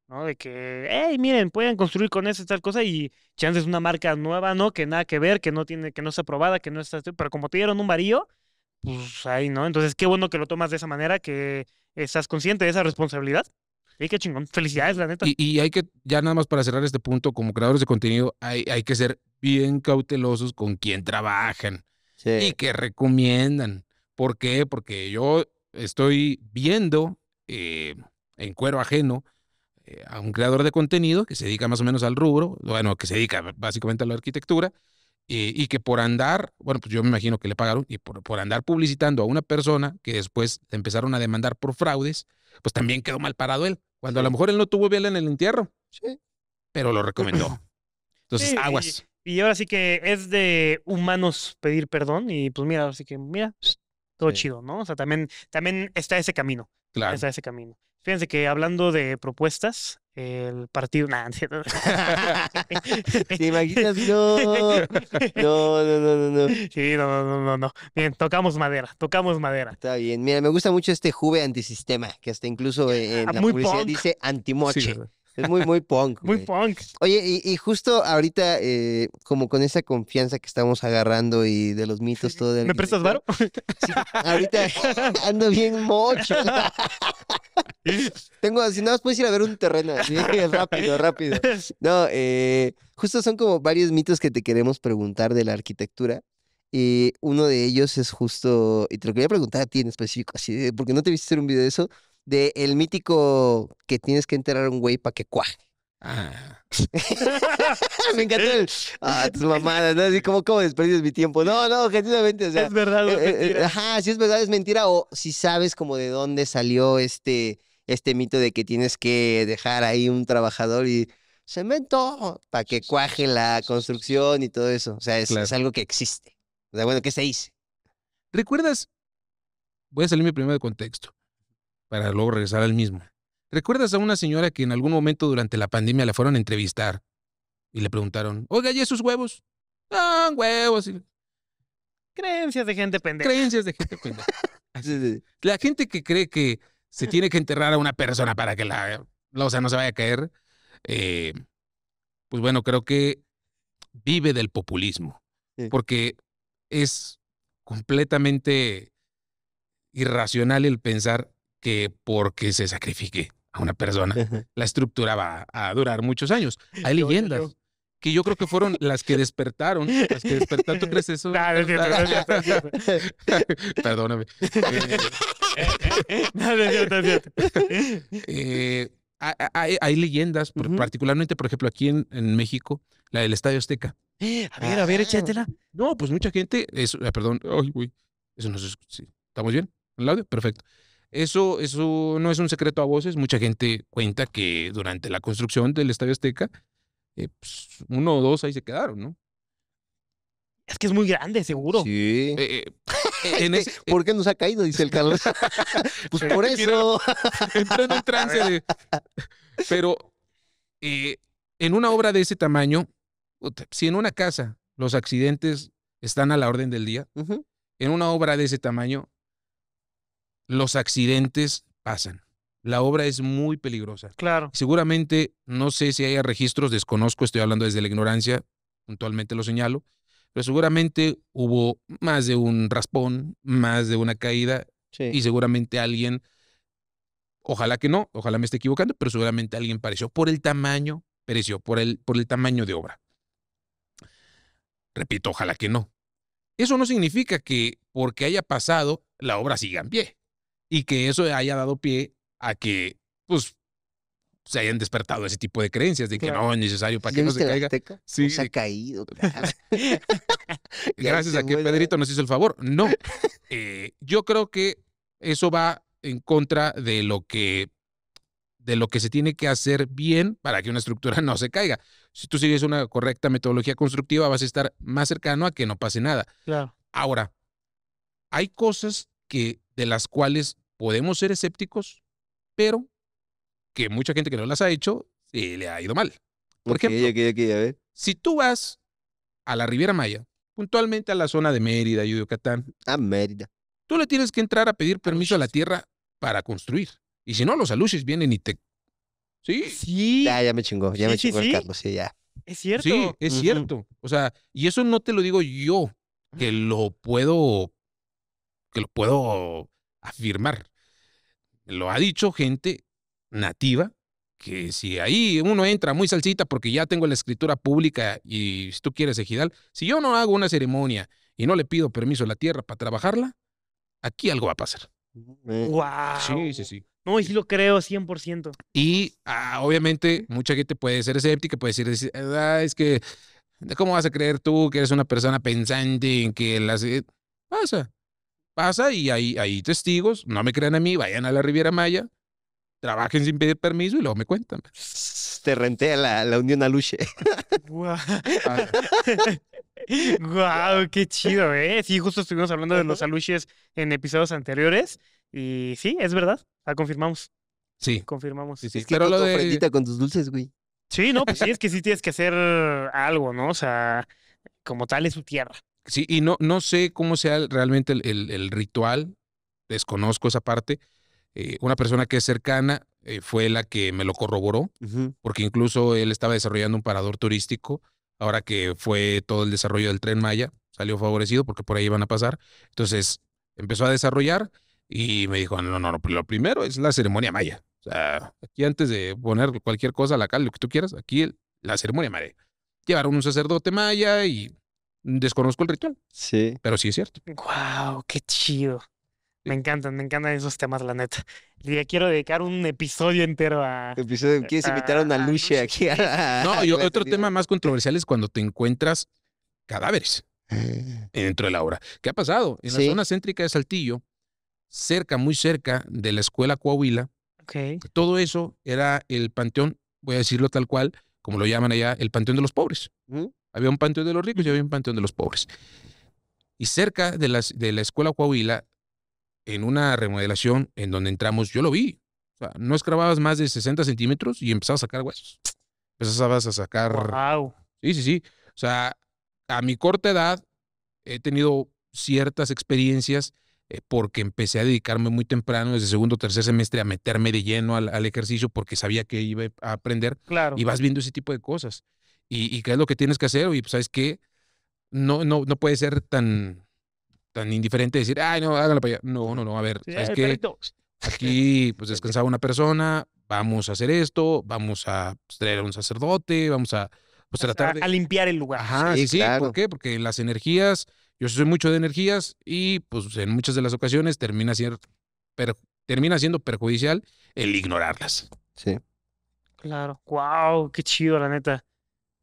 ¿no? De que, hey, miren, pueden construir con eso y tal cosa y chances es una marca nueva, ¿no? Que nada que ver, que no tiene, que no está aprobada, que no está, pero como te dieron un varío, pues ahí, ¿no? Entonces, qué bueno que lo tomas de esa manera, que estás consciente de esa responsabilidad qué chingón. Felicidades, la neta. Y, y, hay que, ya nada más para cerrar este punto, como creadores de contenido, hay, hay que ser bien cautelosos con quién trabajan y qué recomiendan. ¿Por qué? Porque yo estoy viendo eh, en cuero ajeno eh, a un creador de contenido que se dedica más o menos al rubro, bueno, que se dedica básicamente a la arquitectura. Eh, y que por andar, bueno, pues yo me imagino que le pagaron, y por, por andar publicitando a una persona que después empezaron a demandar por fraudes, pues también quedó mal parado él. Cuando a lo mejor él no tuvo vial en el entierro, sí. pero lo recomendó. Entonces, aguas. Y, ahora sí que es de humanos pedir perdón y pues mira, así que mira, todo chido, ¿no? O sea, también, también está ese camino. Claro. Está ese camino. Fíjense que hablando de propuestas, el partido. Nah, no. ¿Te No. No, no, no, no, Sí, no, no, no, no. Bien, tocamos madera, tocamos madera. Está bien. Mira, me gusta mucho este Juve antisistema, que hasta incluso en ah, la publicidad dice antimoche. Sí, es muy, muy punk. muy punk. Oye, y, justo ahorita, eh, como con esa confianza que estamos agarrando y de los mitos, todo. ¿Me prestas varo? Sí, ahorita ando bien mocho. Tengo, si no, más puedes ir a ver un terreno. Así, rápido, rápido. No, eh, justo son como varios mitos que te queremos preguntar de la arquitectura. Y uno de ellos es justo, y te lo quería preguntar a ti en específico, así, porque no te viste hacer un video de eso, de el mítico que tienes que enterar a un güey para que cuaje. Ah. Me encantó el. Ah, tus mamadas, ¿no? Así como, ¿cómo desperdicias mi tiempo? No, no, objetivamente, Es verdad, eh, es eh, eh, mentira. ajá, si es verdad, es mentira. O si sabes como de dónde salió este, este mito de que tienes que dejar ahí un trabajador y cemento para que cuaje la construcción y todo eso. O sea, es, algo que existe. O sea, bueno, ¿qué se dice? ¿Recuerdas? Voy a salir primero de contexto para luego regresar al mismo. ¿Recuerdas a una señora que en algún momento durante la pandemia la fueron a entrevistar y le preguntaron, oiga, ¿y esos huevos? Ah, huevos. Creencias de gente pendeja. Creencias de gente pendeja. la gente que cree que se tiene que enterrar a una persona para que la, o sea, no se vaya a caer, eh, pues bueno, creo que vive del populismo, porque es completamente irracional el pensar que porque se sacrifique a una persona, la estructura va a durar muchos años. Hay leyendas. Que yo creo que fueron las que despertaron, las que despertaron. ¿Tú crees eso? No, no, Perdóname. Eh, eh, hay, hay, leyendas, particularmente, por ejemplo, aquí en, México, la del Estadio Azteca. a ver, a ah, ver, échatela. No, pues mucha gente, eso, ah, perdón, eso no ¿estamos bien? ¿El audio? Perfecto. Eso, eso no es un secreto a voces. Mucha gente cuenta que durante la construcción del Estadio Azteca, eh, pues, uno o dos ahí se quedaron, ¿no? Es que es muy grande, seguro. Sí. Eh, eh, este, ¿Por qué nos ha caído? Dice el Carlos. pues por eso. Entró en un trance de... Pero en una obra de ese tamaño, si en una casa los accidentes están a la orden del día, en una obra de ese tamaño los accidentes pasan. La obra es muy peligrosa. Claro. Seguramente, no sé si haya registros, desconozco, estoy hablando desde la ignorancia, puntualmente lo señalo, pero seguramente hubo más de un raspón, más de una caída y seguramente alguien, ojalá que no, ojalá me esté equivocando, pero seguramente alguien pereció por el tamaño, pereció por el, por el tamaño de obra. Repito, ojalá que no. Eso no significa que porque haya pasado, la obra siga en pie y que eso haya dado pie a que, pues, se hayan despertado ese tipo de creencias de que no es necesario para que no se caiga. se ha caído. Gracias a que Pedrito nos hizo el favor. No, eh, yo creo que eso va en contra de lo que de lo que se tiene que hacer bien para que una estructura no se caiga. Si tú sigues una correcta metodología constructiva, vas a estar más cercano a que no pase nada. Claro. Ahora, hay cosas que de las cuales podemos ser escépticos, pero que mucha gente que no las ha hecho le ha ido mal. Por ejemplo, si tú vas a la Riviera Maya, puntualmente a la zona de Mérida y Yucatán, a ah, Mérida, tú le tienes que entrar a pedir ah, permiso a la tierra para construir. Y si no, los aluches vienen y te... Sí. Sí. Ya, ya me chingó, ya me chingó Carlos, sí, ya. Es cierto. Sí, es cierto. O sea, y eso no te lo digo yo, que ah. lo puedo que lo puedo afirmar. Lo ha dicho gente nativa que si ahí uno entra muy salsita porque ya tengo la escritura pública y si tú quieres ejidal, si yo no hago una ceremonia y no le pido permiso a la tierra para trabajarla, aquí algo va a pasar. Wow. Sí, sí, sí. No, y sí lo creo 100%. Y ah, obviamente mucha gente puede ser escéptica, puede decir, ah, es que, ¿cómo vas a creer tú que eres una persona pensante en que las... Eh, pasa, pasa y hay, hay testigos, no me crean a mí, vayan a la Riviera Maya, trabajen sin pedir permiso y luego me cuentan. Te renté a la, la Unión Aluche. Guau, qué chido, ¿eh? Sí, justo estuvimos hablando de los Aluches en episodios anteriores y sí, es verdad, la confirmamos. Sí. Confirmamos. Sí, Es que Pero lo de... con tus dulces, güey. Sí, no, pues sí, es que sí tienes que hacer algo, ¿no? O sea, como tal es su tierra. Sí, y no, no sé cómo sea realmente el, ritual, desconozco esa parte. Eh, una persona que es cercana eh, fue la que me lo corroboró, porque incluso él estaba desarrollando un parador turístico, ahora que fue todo el desarrollo del tren Maya, salió favorecido porque por ahí iban a pasar. Entonces empezó a desarrollar y me dijo, no, no, no, lo primero es la ceremonia Maya. O sea, aquí antes de poner cualquier cosa la calle, lo que tú quieras, aquí la ceremonia Maya. Llevaron un sacerdote Maya y desconozco el ritual. Sí. Pero sí es cierto. ¡Wow! ¡Qué chido! Me encantan, me encantan esos temas, la neta. Le quiero dedicar un episodio entero a. Episodio, ¿Quieres invitar a una lucha aquí? no, otro tema más controversial es cuando te encuentras cadáveres eh. dentro de la obra. ¿Qué ha pasado? En la zona céntrica de Saltillo, cerca, muy cerca de la escuela Coahuila, todo eso era el panteón, voy a decirlo tal cual, como lo llaman allá, el panteón de los pobres. Había un panteón de los ricos y había un panteón de los pobres. Y cerca de, de la escuela Coahuila, en una remodelación en donde entramos, yo lo vi. O sea, no escrababas más de 60 centímetros y empezabas a sacar huesos. Empezabas a sacar. Sí, sí, sí. O sea, a mi corta edad he tenido ciertas experiencias eh, porque empecé a dedicarme muy temprano, desde segundo o tercer semestre, a meterme de lleno al, al, ejercicio porque sabía que iba a aprender. Claro. Y vas viendo ese tipo de cosas y, qué es lo que tienes que hacer, y pues sabes que no, no, no puede ser tan, tan indiferente decir, ay, no, háganlo para allá. No, no, no, a ver, ¿sabes Aquí pues descansaba una persona, vamos a hacer esto, vamos a pues, traer a un sacerdote, vamos pues, a tratar de... A, limpiar el lugar. Ajá, sí, sí ¿por qué? Porque las energías, yo soy mucho de energías y pues en muchas de las ocasiones termina siendo, termina siendo perjudicial el ignorarlas. Sí. Claro, wow, qué chido la neta.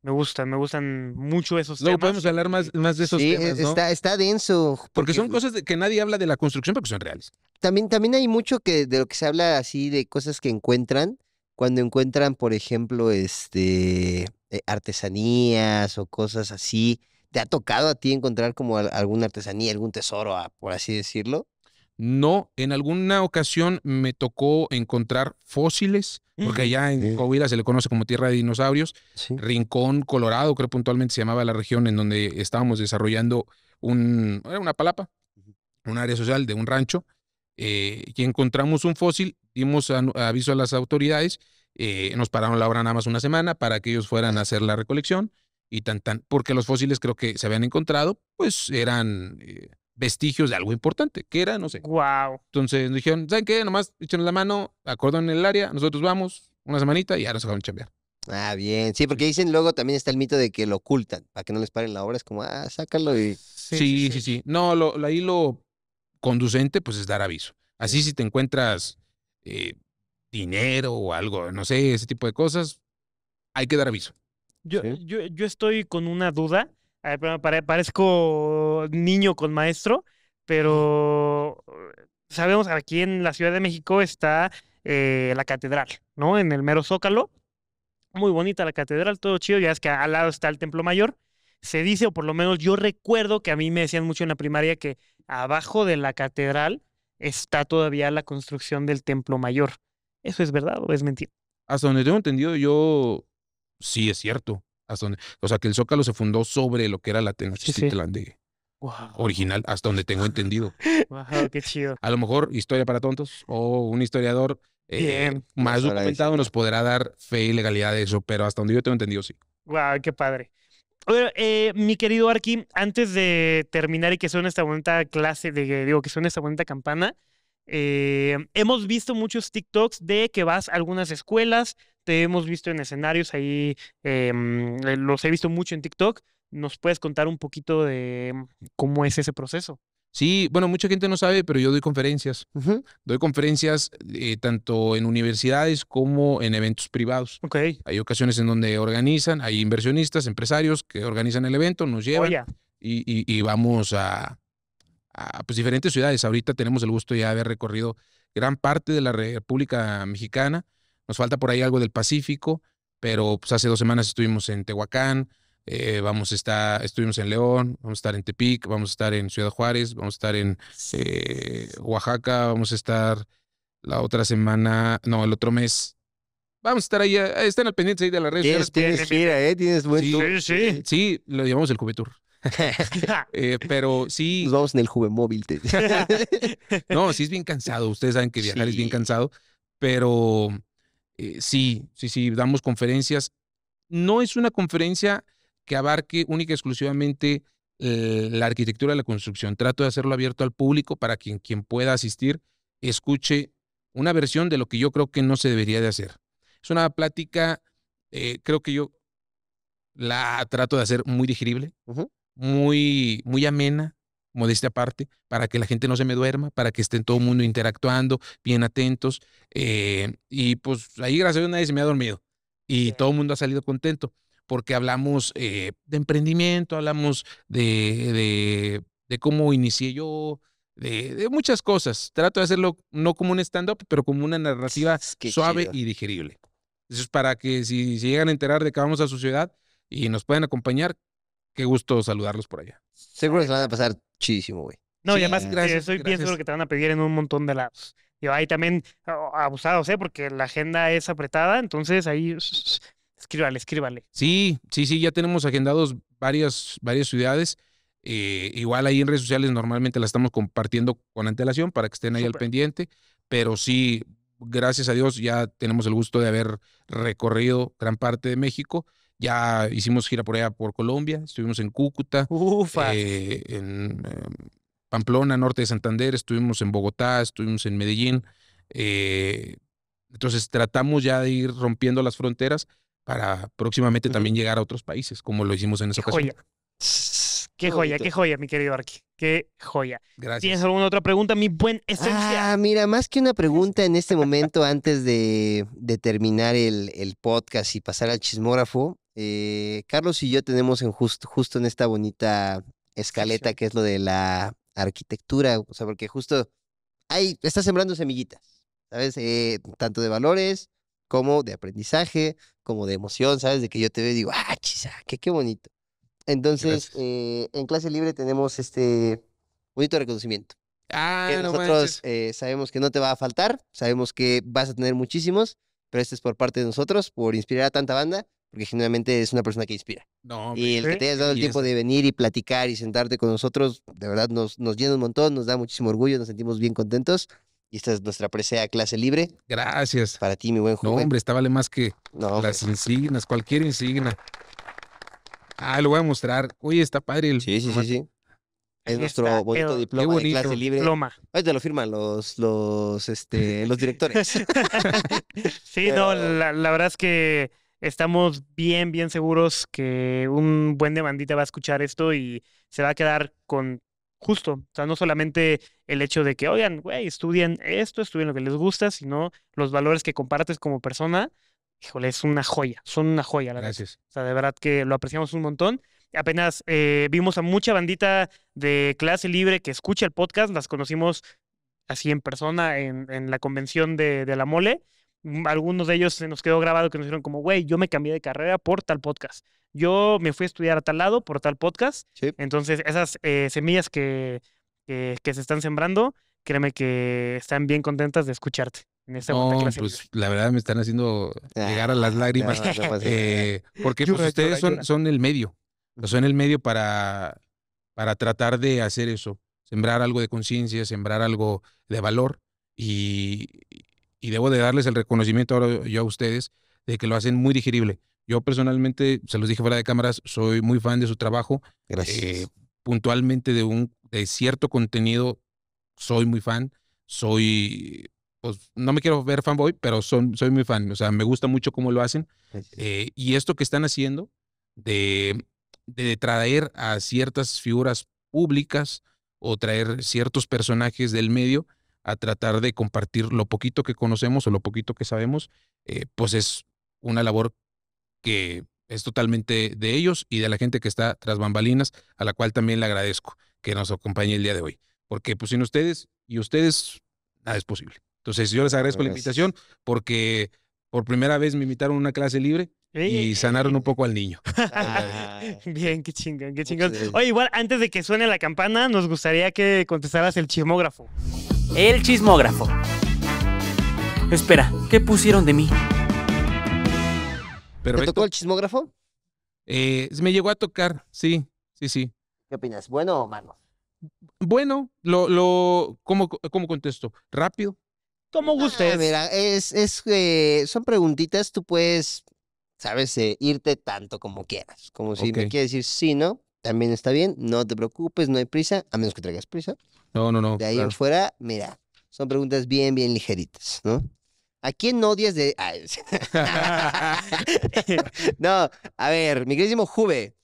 Me gustan, me gustan mucho esos Luego podemos hablar más, de esos temas. ¿no? Está, está denso. Porque, son cosas que nadie habla de la construcción, porque son reales. También, también hay mucho que, de lo que se habla así de cosas que encuentran. Cuando encuentran, por ejemplo, este eh, artesanías o cosas así. ¿Te ha tocado a ti encontrar como alguna artesanía, algún tesoro, ah, por así decirlo? No, en alguna ocasión me tocó encontrar fósiles, porque allá en sí. se le conoce como tierra de dinosaurios, Rincón Colorado, creo puntualmente se llamaba la región en donde estábamos desarrollando un, una palapa, un área social de un rancho, eh, y encontramos un fósil, dimos aviso a las autoridades, eh, nos pararon la obra nada más una semana para que ellos fueran a hacer la recolección y tan tan, porque los fósiles creo que se habían encontrado, pues eran... Eh, vestigios de algo importante, que era, no sé. Wow. Entonces nos dijeron, ¿saben qué? Nomás echen la mano, Acordan el área, nosotros vamos, una semanita y ahora nos acaban de chambear. Ah, bien. Sí, porque dicen luego también está el mito de que lo ocultan, para que no les paren la obra. Es como, ah, sácalo y. Sí, sí, sí. No, lo, ahí lo conducente, pues es dar aviso. Así si te encuentras eh, dinero o algo, no sé, ese tipo de cosas, hay que dar aviso. Yo, yo, yo estoy con una duda parezco niño con maestro, pero sabemos aquí en la Ciudad de México está eh, la catedral, ¿no? En el mero Zócalo. Muy bonita la catedral, todo chido, ya es que al lado está el Templo Mayor. Se dice, o por lo menos yo recuerdo que a mí me decían mucho en la primaria que abajo de la catedral está todavía la construcción del Templo Mayor. ¿Eso es verdad o es mentira? Hasta donde tengo entendido, yo sí es cierto. Hasta donde, o sea, que el Zócalo se fundó sobre lo que era la Tenochtitlan de wow. original, hasta donde tengo entendido. A lo mejor historia para tontos o un historiador eh, más documentado nos podrá dar fe y legalidad de eso, pero hasta donde yo tengo entendido, sí. Wow, qué padre. Eh, mi querido Arki, antes de terminar y que suene esta bonita clase, de, digo, que suene esta bonita campana, eh, hemos visto muchos TikToks de que vas a algunas escuelas, te hemos visto en escenarios ahí, em, eh, los he visto mucho en TikTok. ¿Nos puedes contar un poquito de mm, cómo es ese proceso? Sí, bueno, mucha gente no sabe, pero yo doy conferencias. Doy conferencias eh, tanto en universidades como en eventos privados. Okay. Hay ocasiones en donde organizan, hay inversionistas, empresarios que organizan el evento, nos llevan y, vamos a, a pues, diferentes ciudades. Ahorita tenemos el gusto ya de haber recorrido gran parte de la República Mexicana. Nos falta por ahí algo del Pacífico, pero pues hace dos semanas estuvimos en Tehuacán, eh, vamos a estar, estuvimos en León, vamos a estar en Tepic, vamos a estar en Ciudad Juárez, vamos a estar en eh, Oaxaca, vamos a estar la otra semana, no, el otro mes. Vamos a estar ahí, eh, están al pendiente ahí de la redes. Este, mira, eh, sí, sí, sí. lo llamamos el cubitur. Eh, pero sí. Nos vamos en el móvil, no, sí es bien cansado. Ustedes saben que viajar es bien cansado, pero eh, sí, sí, sí, damos conferencias. No es una conferencia que abarque única y exclusivamente eh, la arquitectura de la construcción. Trato de hacerlo abierto al público para quien, quien pueda asistir, escuche una versión de lo que yo creo que no se debería de hacer. Es una plática, creo que yo la trato de hacer muy digerible muy, muy amena, modesta aparte, para que la gente no se me duerma, para que estén todo el mundo interactuando, bien atentos. Eh, y pues ahí, gracias a Dios, nadie se me ha dormido. Y todo el mundo ha salido contento, porque hablamos eh, de emprendimiento, hablamos de, de, cómo inicié yo, de, muchas cosas. Trato de hacerlo no como un stand-up, pero como una narrativa suave y digerible. Eso es para que si se llegan a enterar de que vamos a su ciudad y nos pueden acompañar, Qué gusto saludarlos por allá. Seguro que se van a pasar chidísimo, güey. No, y además, gracias, Estoy que te van a pedir en un montón de lados. Y ahí también oh, abusados, ¿eh? Porque la agenda es apretada, entonces ahí escríbale, escríbale. Sí, sí, sí, ya tenemos agendados varias, varias ciudades. Eh, igual ahí en redes sociales normalmente la estamos compartiendo con antelación para que estén ahí al pendiente, pero sí, gracias a Dios ya tenemos el gusto de haber recorrido gran parte de México ya hicimos gira por allá por Colombia, estuvimos en Cúcuta, eh, en em, Pamplona, norte de Santander, estuvimos en Bogotá, estuvimos en Medellín. Eh, entonces tratamos ya de ir rompiendo las fronteras para próximamente también llegar a otros países, como lo hicimos en esa qué Joya. Qué joya, qué joya, mi querido Arqui. Qué joya. Gracias. ¿Tienes alguna otra pregunta, mi buen esencia? Ah, mira, más que una pregunta en este momento, antes de, terminar el, el, podcast y pasar al chismógrafo, eh, Carlos y yo tenemos en justo en esta bonita escaleta que es lo de la arquitectura, o sea, porque justo ahí está sembrando semillitas, ¿sabes? Eh, tanto de valores como de aprendizaje, como de emoción, ¿sabes? De que yo te veo y digo, ah, chisa, ah, qué, qué bonito. Entonces, eh, en clase libre tenemos este bonito reconocimiento. Ah, que nosotros sabemos que no te va a faltar, sabemos que vas a tener muchísimos, pero este es por parte de nosotros, por inspirar a tanta banda porque generalmente es una persona que inspira. No, y el que te hayas dado el tiempo de venir y platicar y sentarte con nosotros, de verdad nos, nos llena un montón, nos da muchísimo orgullo, nos sentimos bien contentos. Y esta es nuestra presea clase libre. Gracias. Para ti, mi buen joven. No, hombre, esta vale más que las insignias, insignas, cualquier insignia. Ah, lo voy a mostrar. Oye, está padre Sí, sí, sí, sí. Es nuestro bonito diploma de clase libre. Ahí te lo firman los, este, directores. sí, no, la verdad es que estamos bien, bien seguros que un buen de bandita va a escuchar esto y se va a quedar con justo. O sea, no solamente el hecho de que, oigan, güey, estudien esto, estudien lo que les gusta, sino los valores que compartes como persona. Híjole, es una joya, son una joya. La Gracias. O sea, de verdad que lo apreciamos un montón. Apenas eh, vimos a mucha bandita de clase libre que escucha el podcast, las conocimos así en persona en, en la convención de, de la mole algunos de ellos se nos quedó grabado que nos dijeron como, güey, yo me cambié de carrera por tal podcast. Yo me fui a estudiar a tal lado por tal podcast. Entonces, esas eh, semillas que, que se están sembrando, créeme que están bien contentas de escucharte. En esta no, pues la verdad me están haciendo ah, llegar a las lágrimas. Eh, porque pues, ustedes son, el medio. Son el medio para, para tratar de hacer eso. Sembrar algo de conciencia, sembrar algo de valor. Y, y debo de darles el reconocimiento ahora yo a ustedes de que lo hacen muy digerible. Yo personalmente, se los dije fuera de cámaras, soy muy fan de su trabajo. Eh, Gracias. puntualmente de, un, de cierto contenido, soy muy fan. Soy, pues, no me quiero ver fanboy, pero soy muy fan. O sea, me gusta mucho cómo lo hacen. Eh, y esto que están haciendo de traer a ciertas figuras públicas o traer ciertos personajes del medio a tratar de compartir lo poquito que conocemos o lo poquito que sabemos, eh, pues es una labor que es totalmente de ellos y de la gente que está tras bambalinas, a la cual también le agradezco que nos acompañe el día de hoy, porque pues sin ustedes y ustedes nada es posible. Entonces yo les agradezco la invitación porque por primera vez me invitaron a una clase libre y sanaron un poco al niño. Bien, qué chingón, qué chingón. Oye, igual antes de que suene la campana, nos gustaría que contestaras el chismógrafo. El chismógrafo. Espera, ¿qué pusieron de mí? ¿Pero ¿Te tocó el chismógrafo? Eh, me llegó a tocar, sí, sí, sí. ¿Qué opinas? ¿Bueno o malo? Bueno, lo, lo, ¿cómo, contesto? Rápido. Como ah, gustes mira, es, es, eh, son preguntitas, tú puedes, sabes, eh, irte tanto como quieras. Como si me quieres decir sí, ¿no? también está bien, no te preocupes, no hay prisa, a menos que traigas prisa. No, no, no. De ahí afuera mira, son preguntas bien, bien ligeritas, ¿no? ¿A quién odias de...? no, a ver, mi queridísimo Juve,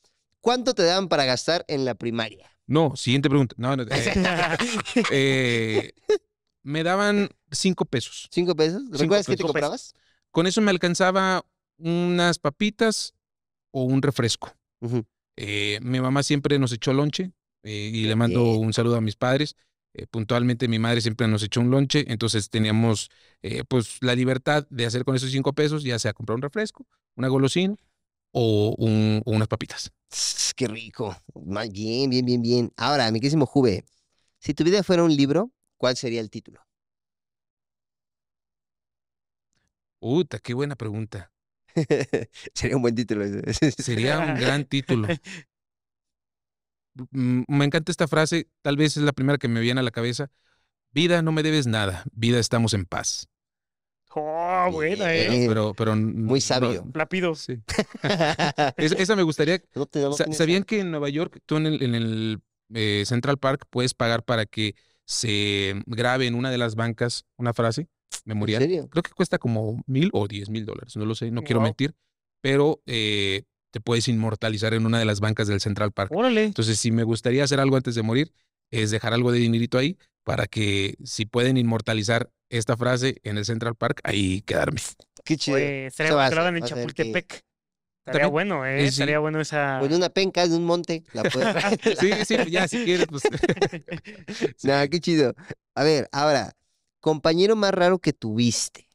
¿cuánto te daban para gastar en la primaria? No, siguiente pregunta. No, no. Eh, eh, me daban cinco pesos. ¿Cinco pesos? ¿Recuerdas qué te comprabas? Con eso me alcanzaba unas papitas o un refresco. Eh, mi mamá siempre nos echó lonche eh, y le mando un saludo a mis padres. Eh, puntualmente mi madre siempre nos echó un lonche, entonces teníamos pues la libertad de hacer con esos cinco pesos, ya sea comprar un refresco, una golosina o, unas papitas. Qué rico. Bien, bien, bien, bien. Ahora, mi Juve, si tu vida fuera un libro, ¿cuál sería el título? Uta, qué buena pregunta. Sería un buen título. Sería un gran título. Mm, me encanta esta frase, tal vez es la primera que me viene a la cabeza. Vida, no me debes nada. Vida, estamos en paz. Oh, buena, eh. Pero, Muy sabio. No, esa me gustaría. ¿Sabían que en Nueva York, tú en el, eh, Central Park puedes pagar para que se grabe en una de las bancas una frase? memorial. ¿En serio? Creo que cuesta como mil o diez mil dólares, no lo sé, no, quiero mentir, pero eh, te puedes inmortalizar en una de las bancas del Central Park. Órale. Entonces, si me gustaría hacer algo antes de morir, es dejar algo de dinerito ahí para que si pueden inmortalizar esta frase en el Central Park, ahí quedarme. Qué chido. Pues, sería en Chapultepec. bueno, ¿eh? Estaría bueno esa... O en una penca de un monte. sí, sí, pues, ya si quieres. Pues... qué chido. A ver, ahora, compañero más raro que tuviste.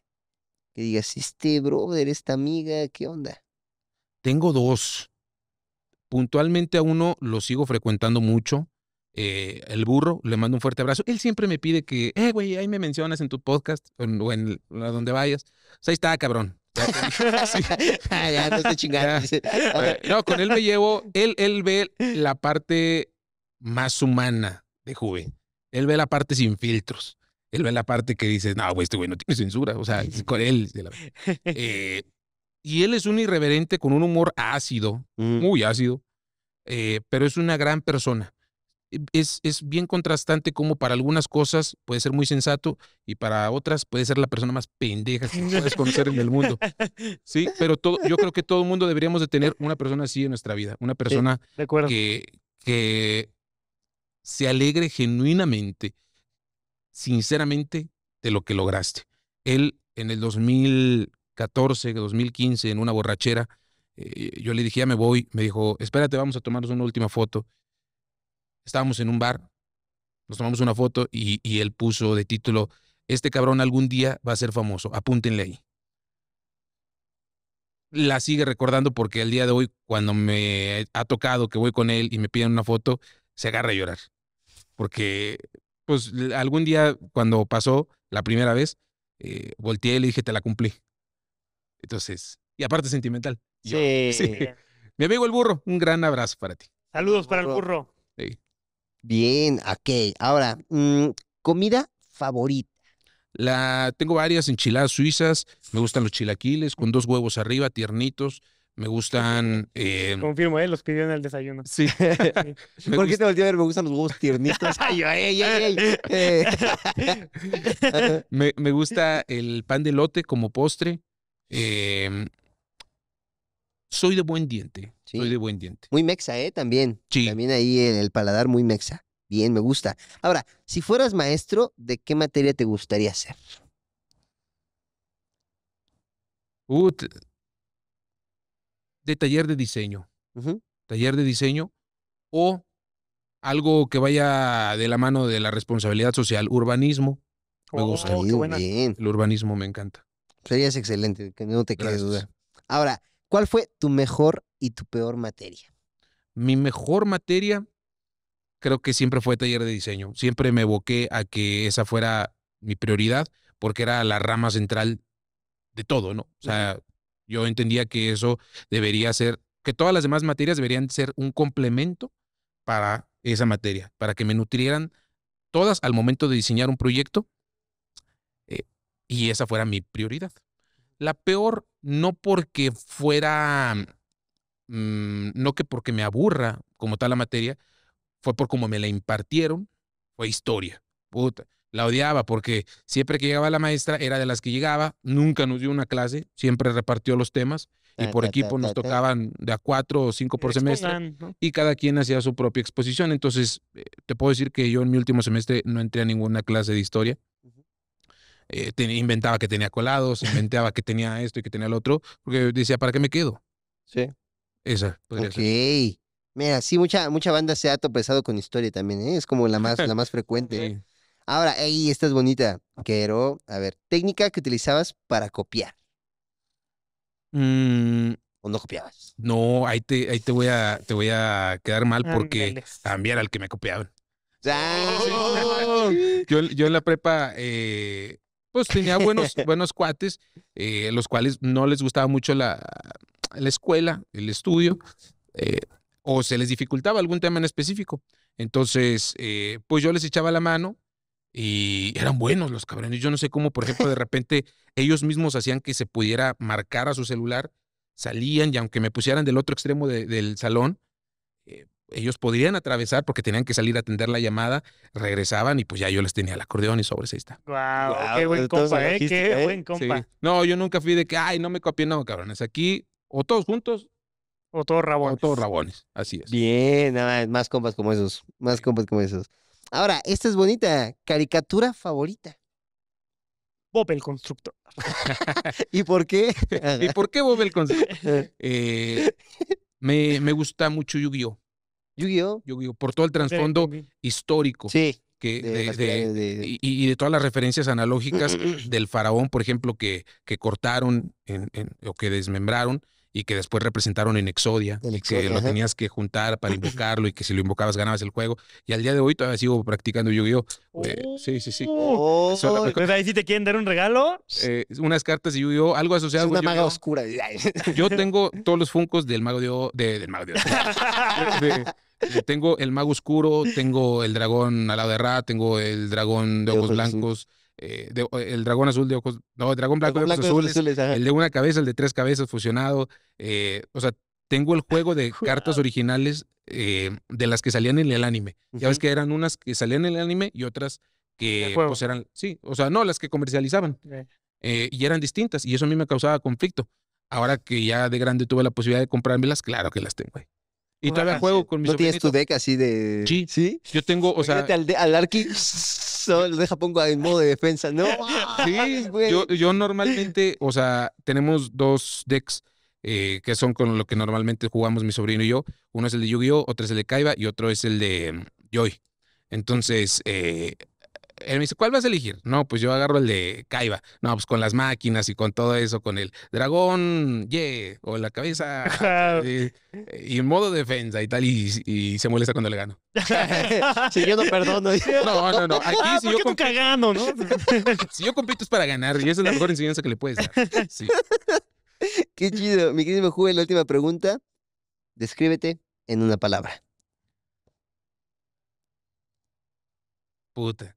Que digas, este brother, esta amiga, ¿qué onda? Tengo dos. Puntualmente a uno lo sigo frecuentando mucho. Eh, el burro, le mando un fuerte abrazo. Él siempre me pide que, eh, güey, ahí me mencionas en tu podcast o en, donde vayas. O sea, ahí está, cabrón. no no, con él me llevo, él, él ve la parte más humana de Juve. Él ve la parte sin filtros. Él ve la parte que dice, no, este güey no tiene censura. O sea, es con él. Eh, y él es un irreverente con un humor ácido, mm. muy ácido, eh, pero es una gran persona. Es, es bien contrastante como para algunas cosas puede ser muy sensato y para otras puede ser la persona más pendeja que puedes conocer en el mundo. Sí, pero todo, yo creo que todo el mundo deberíamos de tener una persona así en nuestra vida, una persona que, que se alegre genuinamente sinceramente de lo que lograste. Él en el 2014, 2015, en una borrachera, eh, yo le dije, ya me voy, me dijo, espérate, vamos a tomarnos una última foto. Estábamos en un bar, nos tomamos una foto y, y él puso de título, este cabrón algún día va a ser famoso, apúntenle ahí. La sigue recordando porque al día de hoy, cuando me ha tocado que voy con él y me piden una foto, se agarra a llorar. Porque pues algún día cuando pasó la primera vez, eh, volteé y le dije, te la cumplí. Entonces, y aparte sentimental. sí. Mi amigo el burro, un gran abrazo para ti. Saludos para el burro. Sí. Bien, ok. Ahora, mm, comida favorita. La, tengo varias enchiladas suizas, me gustan los chilaquiles con dos huevos arriba, tiernitos, me gustan. Eh, Confirmo, ¿eh? Los pidieron al desayuno. Sí. Me gustan los huevos tiernitos. Ay, ay, ay, ay. me, gusta el pan de lote como postre. Em, soy de buen diente. Soy de buen diente. Muy mexa, ¿eh? También. También ahí en el paladar muy mexa. Bien, me gusta. Ahora, si fueras maestro, ¿de qué materia te gustaría ser? Uh, de taller de diseño. Taller de diseño o algo que vaya de la mano de la responsabilidad social, urbanismo. Me oh, gusta. El urbanismo me encanta. Serías excelente, que no te quedes duda. Ahora, ¿cuál fue tu mejor y tu peor materia? Mi mejor materia creo que siempre fue taller de diseño. Siempre me evoqué a que esa fuera mi prioridad porque era la rama central de todo, ¿no? O sea, yo entendía que eso debería ser, que todas las demás materias deberían ser un complemento para esa materia, para que me nutrieran todas al momento de diseñar un proyecto eh, y esa fuera mi prioridad. La peor, no porque fuera, mm, no que porque me aburra como tal la materia, fue por cómo me la impartieron, fue historia. Puta la odiaba porque siempre que llegaba la maestra era de las que llegaba, nunca nos dio una clase, siempre repartió los temas y por equipo nos tocaban de a cuatro o cinco por semestre y cada quien hacía su propia exposición. Entonces, eh, te puedo decir que yo en mi último semestre no entré a ninguna clase de historia. Eh, inventaba que tenía colados, inventaba que tenía esto y que tenía lo otro, porque decía, ¿para qué me quedo? Sí. Esa podría Mira, sí, mucha, mucha banda se ha topezado con historia también, ¿eh? es como la más, la más frecuente. Sí. Ahora, ahí esta es bonita. Quiero, a ver, técnica que utilizabas para copiar. Mm. ¿O no copiabas? No, ahí te, ahí te voy a, te voy a quedar mal porque cambiar al que me copiaban. Yo, yo, en la prepa, eh, pues tenía buenos, buenos cuates, eh, los cuales no les gustaba mucho la, escuela, el estudio, eh, o se les dificultaba algún tema en específico. Entonces, pues yo les echaba la mano y eran buenos los cabrones. Yo no sé cómo, por ejemplo, de repente ellos mismos hacían que se pudiera marcar a su celular, salían y aunque me pusieran del otro extremo del salón, eh, ellos podrían atravesar porque tenían que salir a atender la llamada, regresaban y pues ya yo les tenía el acordeón y sobre ahí está. Wow, qué buen compa, ¿eh? Qué ¿eh? buen compa. No, yo nunca fui de que, ay, no me copié, no, cabrones. Aquí, o todos juntos. O todos rabones. O todos rabones, así es. Bien, nada, más compas como esos, más compas como esos. Ahora, esta es bonita. Caricatura favorita. Bob el Constructor. ¿Y por qué? ¿Y por qué Bob el Constructor? Eh. Eh, me, gusta mucho Yu-Gi-Oh! Yu-Gi-Oh! yu gi Por todo el trasfondo histórico. Sí. y, de todas las referencias analógicas del faraón, por ejemplo, que, que cortaron o que desmembraron y que después representaron en Exodia, que lo tenías que juntar para invocarlo y que si lo invocabas ganabas el juego. Y al día de hoy todavía sigo practicando Yu-Gi-Oh! Eh, sí, sí, oh. sí. te quieren dar un regalo. Eh, unas cartas de Yu-Gi-Oh! Algo asociado. Es una maga oscura. Yo tengo todos los funcos del mago de, o, del mago de, tengo el mago oscuro, tengo el dragón alado de Ra, tengo el dragón de ojos, blancos. Eh, el dragón azul de ojos, no, el dragón blanco, de ojos azules, el de una cabeza, el de tres cabezas fusionado, eh, o sea, tengo el juego de cartas ah. originales eh, de las que salían en el anime. Ya ves que eran unas que salían en el anime y otras que pues eran, sí, o sea, no, las que comercializaban. y eran distintas y eso a mí me causaba conflicto. Ahora que ya de grande tuve la posibilidad de comprármelas, claro que las tengo ahí. Y todavía juego con ¿No tienes tu deck así de...? Sí. ¿Sí? Yo tengo, o sea... al, al Arki, lo deja pongo en modo de defensa, ¿no? Sí, yo, yo normalmente, o sea, tenemos dos decks eh, que son con lo que normalmente jugamos mi sobrino y yo. Uno es el de Yu-Gi-Oh, otro es el de Kaiba y otro es el de Joy. Mm, Entonces, eh, él me dice, ¿cuál vas a elegir? No, pues yo agarro el de Kaiba. No, pues con las máquinas y con todo eso, con el dragón, yeah, o la cabeza, eh, y, en modo defensa y tal, y, se molesta cuando le gano. si yo no perdono. No, no, no. Aquí, ah, si yo tú ¿no? si yo compito es para ganar, y esa es la mejor enseñanza que le puedes dar. Qué chido. Mi querido Juve, la última pregunta. Descríbete en una palabra. Puta.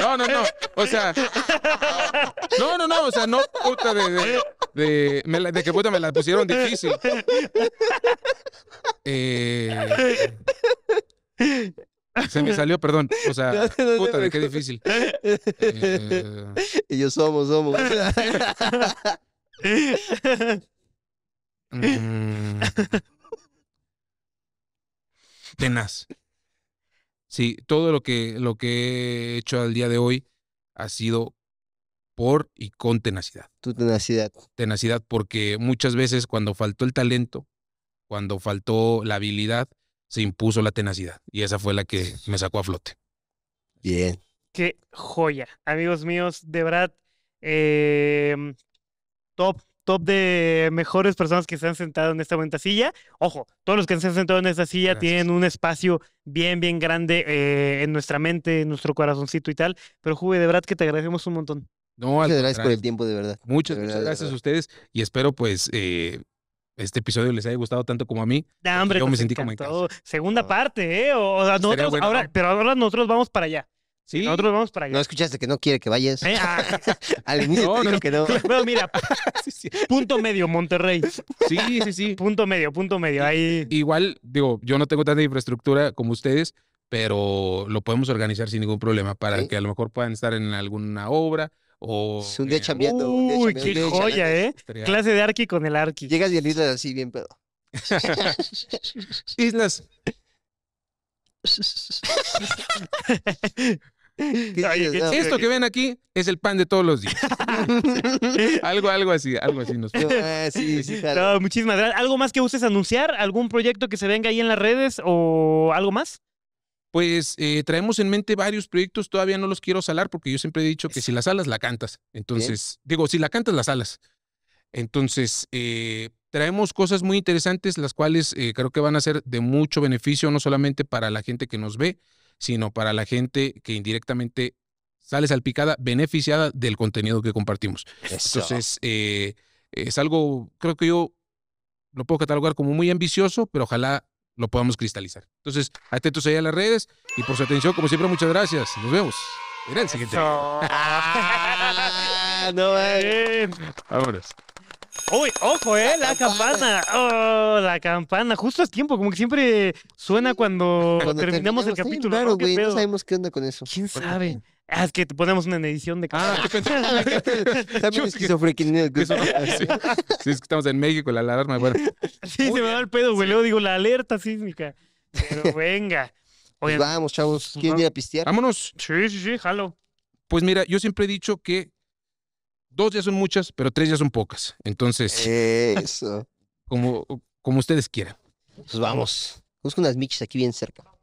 No, no, no. O sea. No, no, no. O sea, no puta de. De, que puta me la pusieron difícil. Eh, se me salió, perdón. O sea, puta de qué difícil. y yo somos, somos. Mm. tenaz. Sí, todo lo que, lo que he hecho al día de hoy ha sido por y con tenacidad. Tu tenacidad. Tenacidad, porque muchas veces cuando faltó el talento, cuando faltó la habilidad, se impuso la tenacidad. Y esa fue la que me sacó a flote. Bien. Qué joya. Amigos míos, de verdad, em, top top de mejores personas que se han sentado en esta buena silla. Ojo, todos los que se han sentado en esta silla tienen un espacio bien, bien grande eh, en nuestra mente, en nuestro corazoncito y tal. Pero, Juve, de verdad que te agradecemos un montón. No, muchas gracias por el tiempo, de verdad. Muchas, gracias a ustedes y espero pues eh, este episodio les haya gustado tanto como a mí. Nah, hombre, me pues, sentí como Segunda ah, parte, ¿eh? O, nosotros, Pero ahora nosotros vamos para allá. Sí. Nosotros vamos para allá. No escuchaste que no quiere que vayas. Eh, ah. Al inicio no, no, Pero mira, punto medio, Monterrey. Sí, sí, sí. Punto medio, punto medio. Ahí. Igual, digo, yo no tengo tanta infraestructura como ustedes, pero lo podemos organizar sin ningún problema para que a lo mejor puedan estar en alguna obra. O, es un día Uy, qué joya, ¿eh? Clase de arqui con el arqui. Llegas y el islas así bien pedo. islas. Esto que ven aquí es el pan de todos los días. algo, algo así, algo así nos ah, sí, Muchísimas gracias. ¿Algo más que gustes anunciar? ¿Algún proyecto que se venga ahí en las redes o algo más? Pues eh, traemos en mente varios proyectos, todavía no los quiero salar porque yo siempre he dicho que si las alas la cantas. Entonces, digo, si la cantas, las salas. Entonces, eh, traemos cosas muy interesantes, las cuales eh, creo que van a ser de mucho beneficio, no solamente para la gente que nos ve, sino para la gente que indirectamente sale salpicada, beneficiada del contenido que compartimos. Entonces, eh, es algo, creo que yo lo puedo catalogar como muy ambicioso, pero ojalá lo podamos cristalizar. Entonces, atentos ahí a las redes y por su atención, como siempre, muchas gracias. Nos vemos. gracias el siguiente. no, eh. Vámonos. Uy, ojo, eh, la, campana. Oh, la campana. Justo a tiempo, como que siempre suena cuando, terminamos, el capítulo. Claro, güey, no sabemos qué onda con eso. ¿Quién sabe? Ah, es que te ponemos una edición de Ah, qué pensé. También esquizofrenia. Que... sí, sí, es que estamos en México, la alarma. Bueno. Sí, se me va el pedo, güey. Luego digo la alerta sísmica. Pero venga. Pues vamos, chavos. Pues ¿Quién ir a pistear? Vámonos. Sí, sí, sí, jalo. Pues mira, yo siempre he dicho que Dos ya son muchas, pero tres ya son pocas. Entonces, como, como ustedes quieran. Pues vamos. Busco unas michis aquí bien cerca.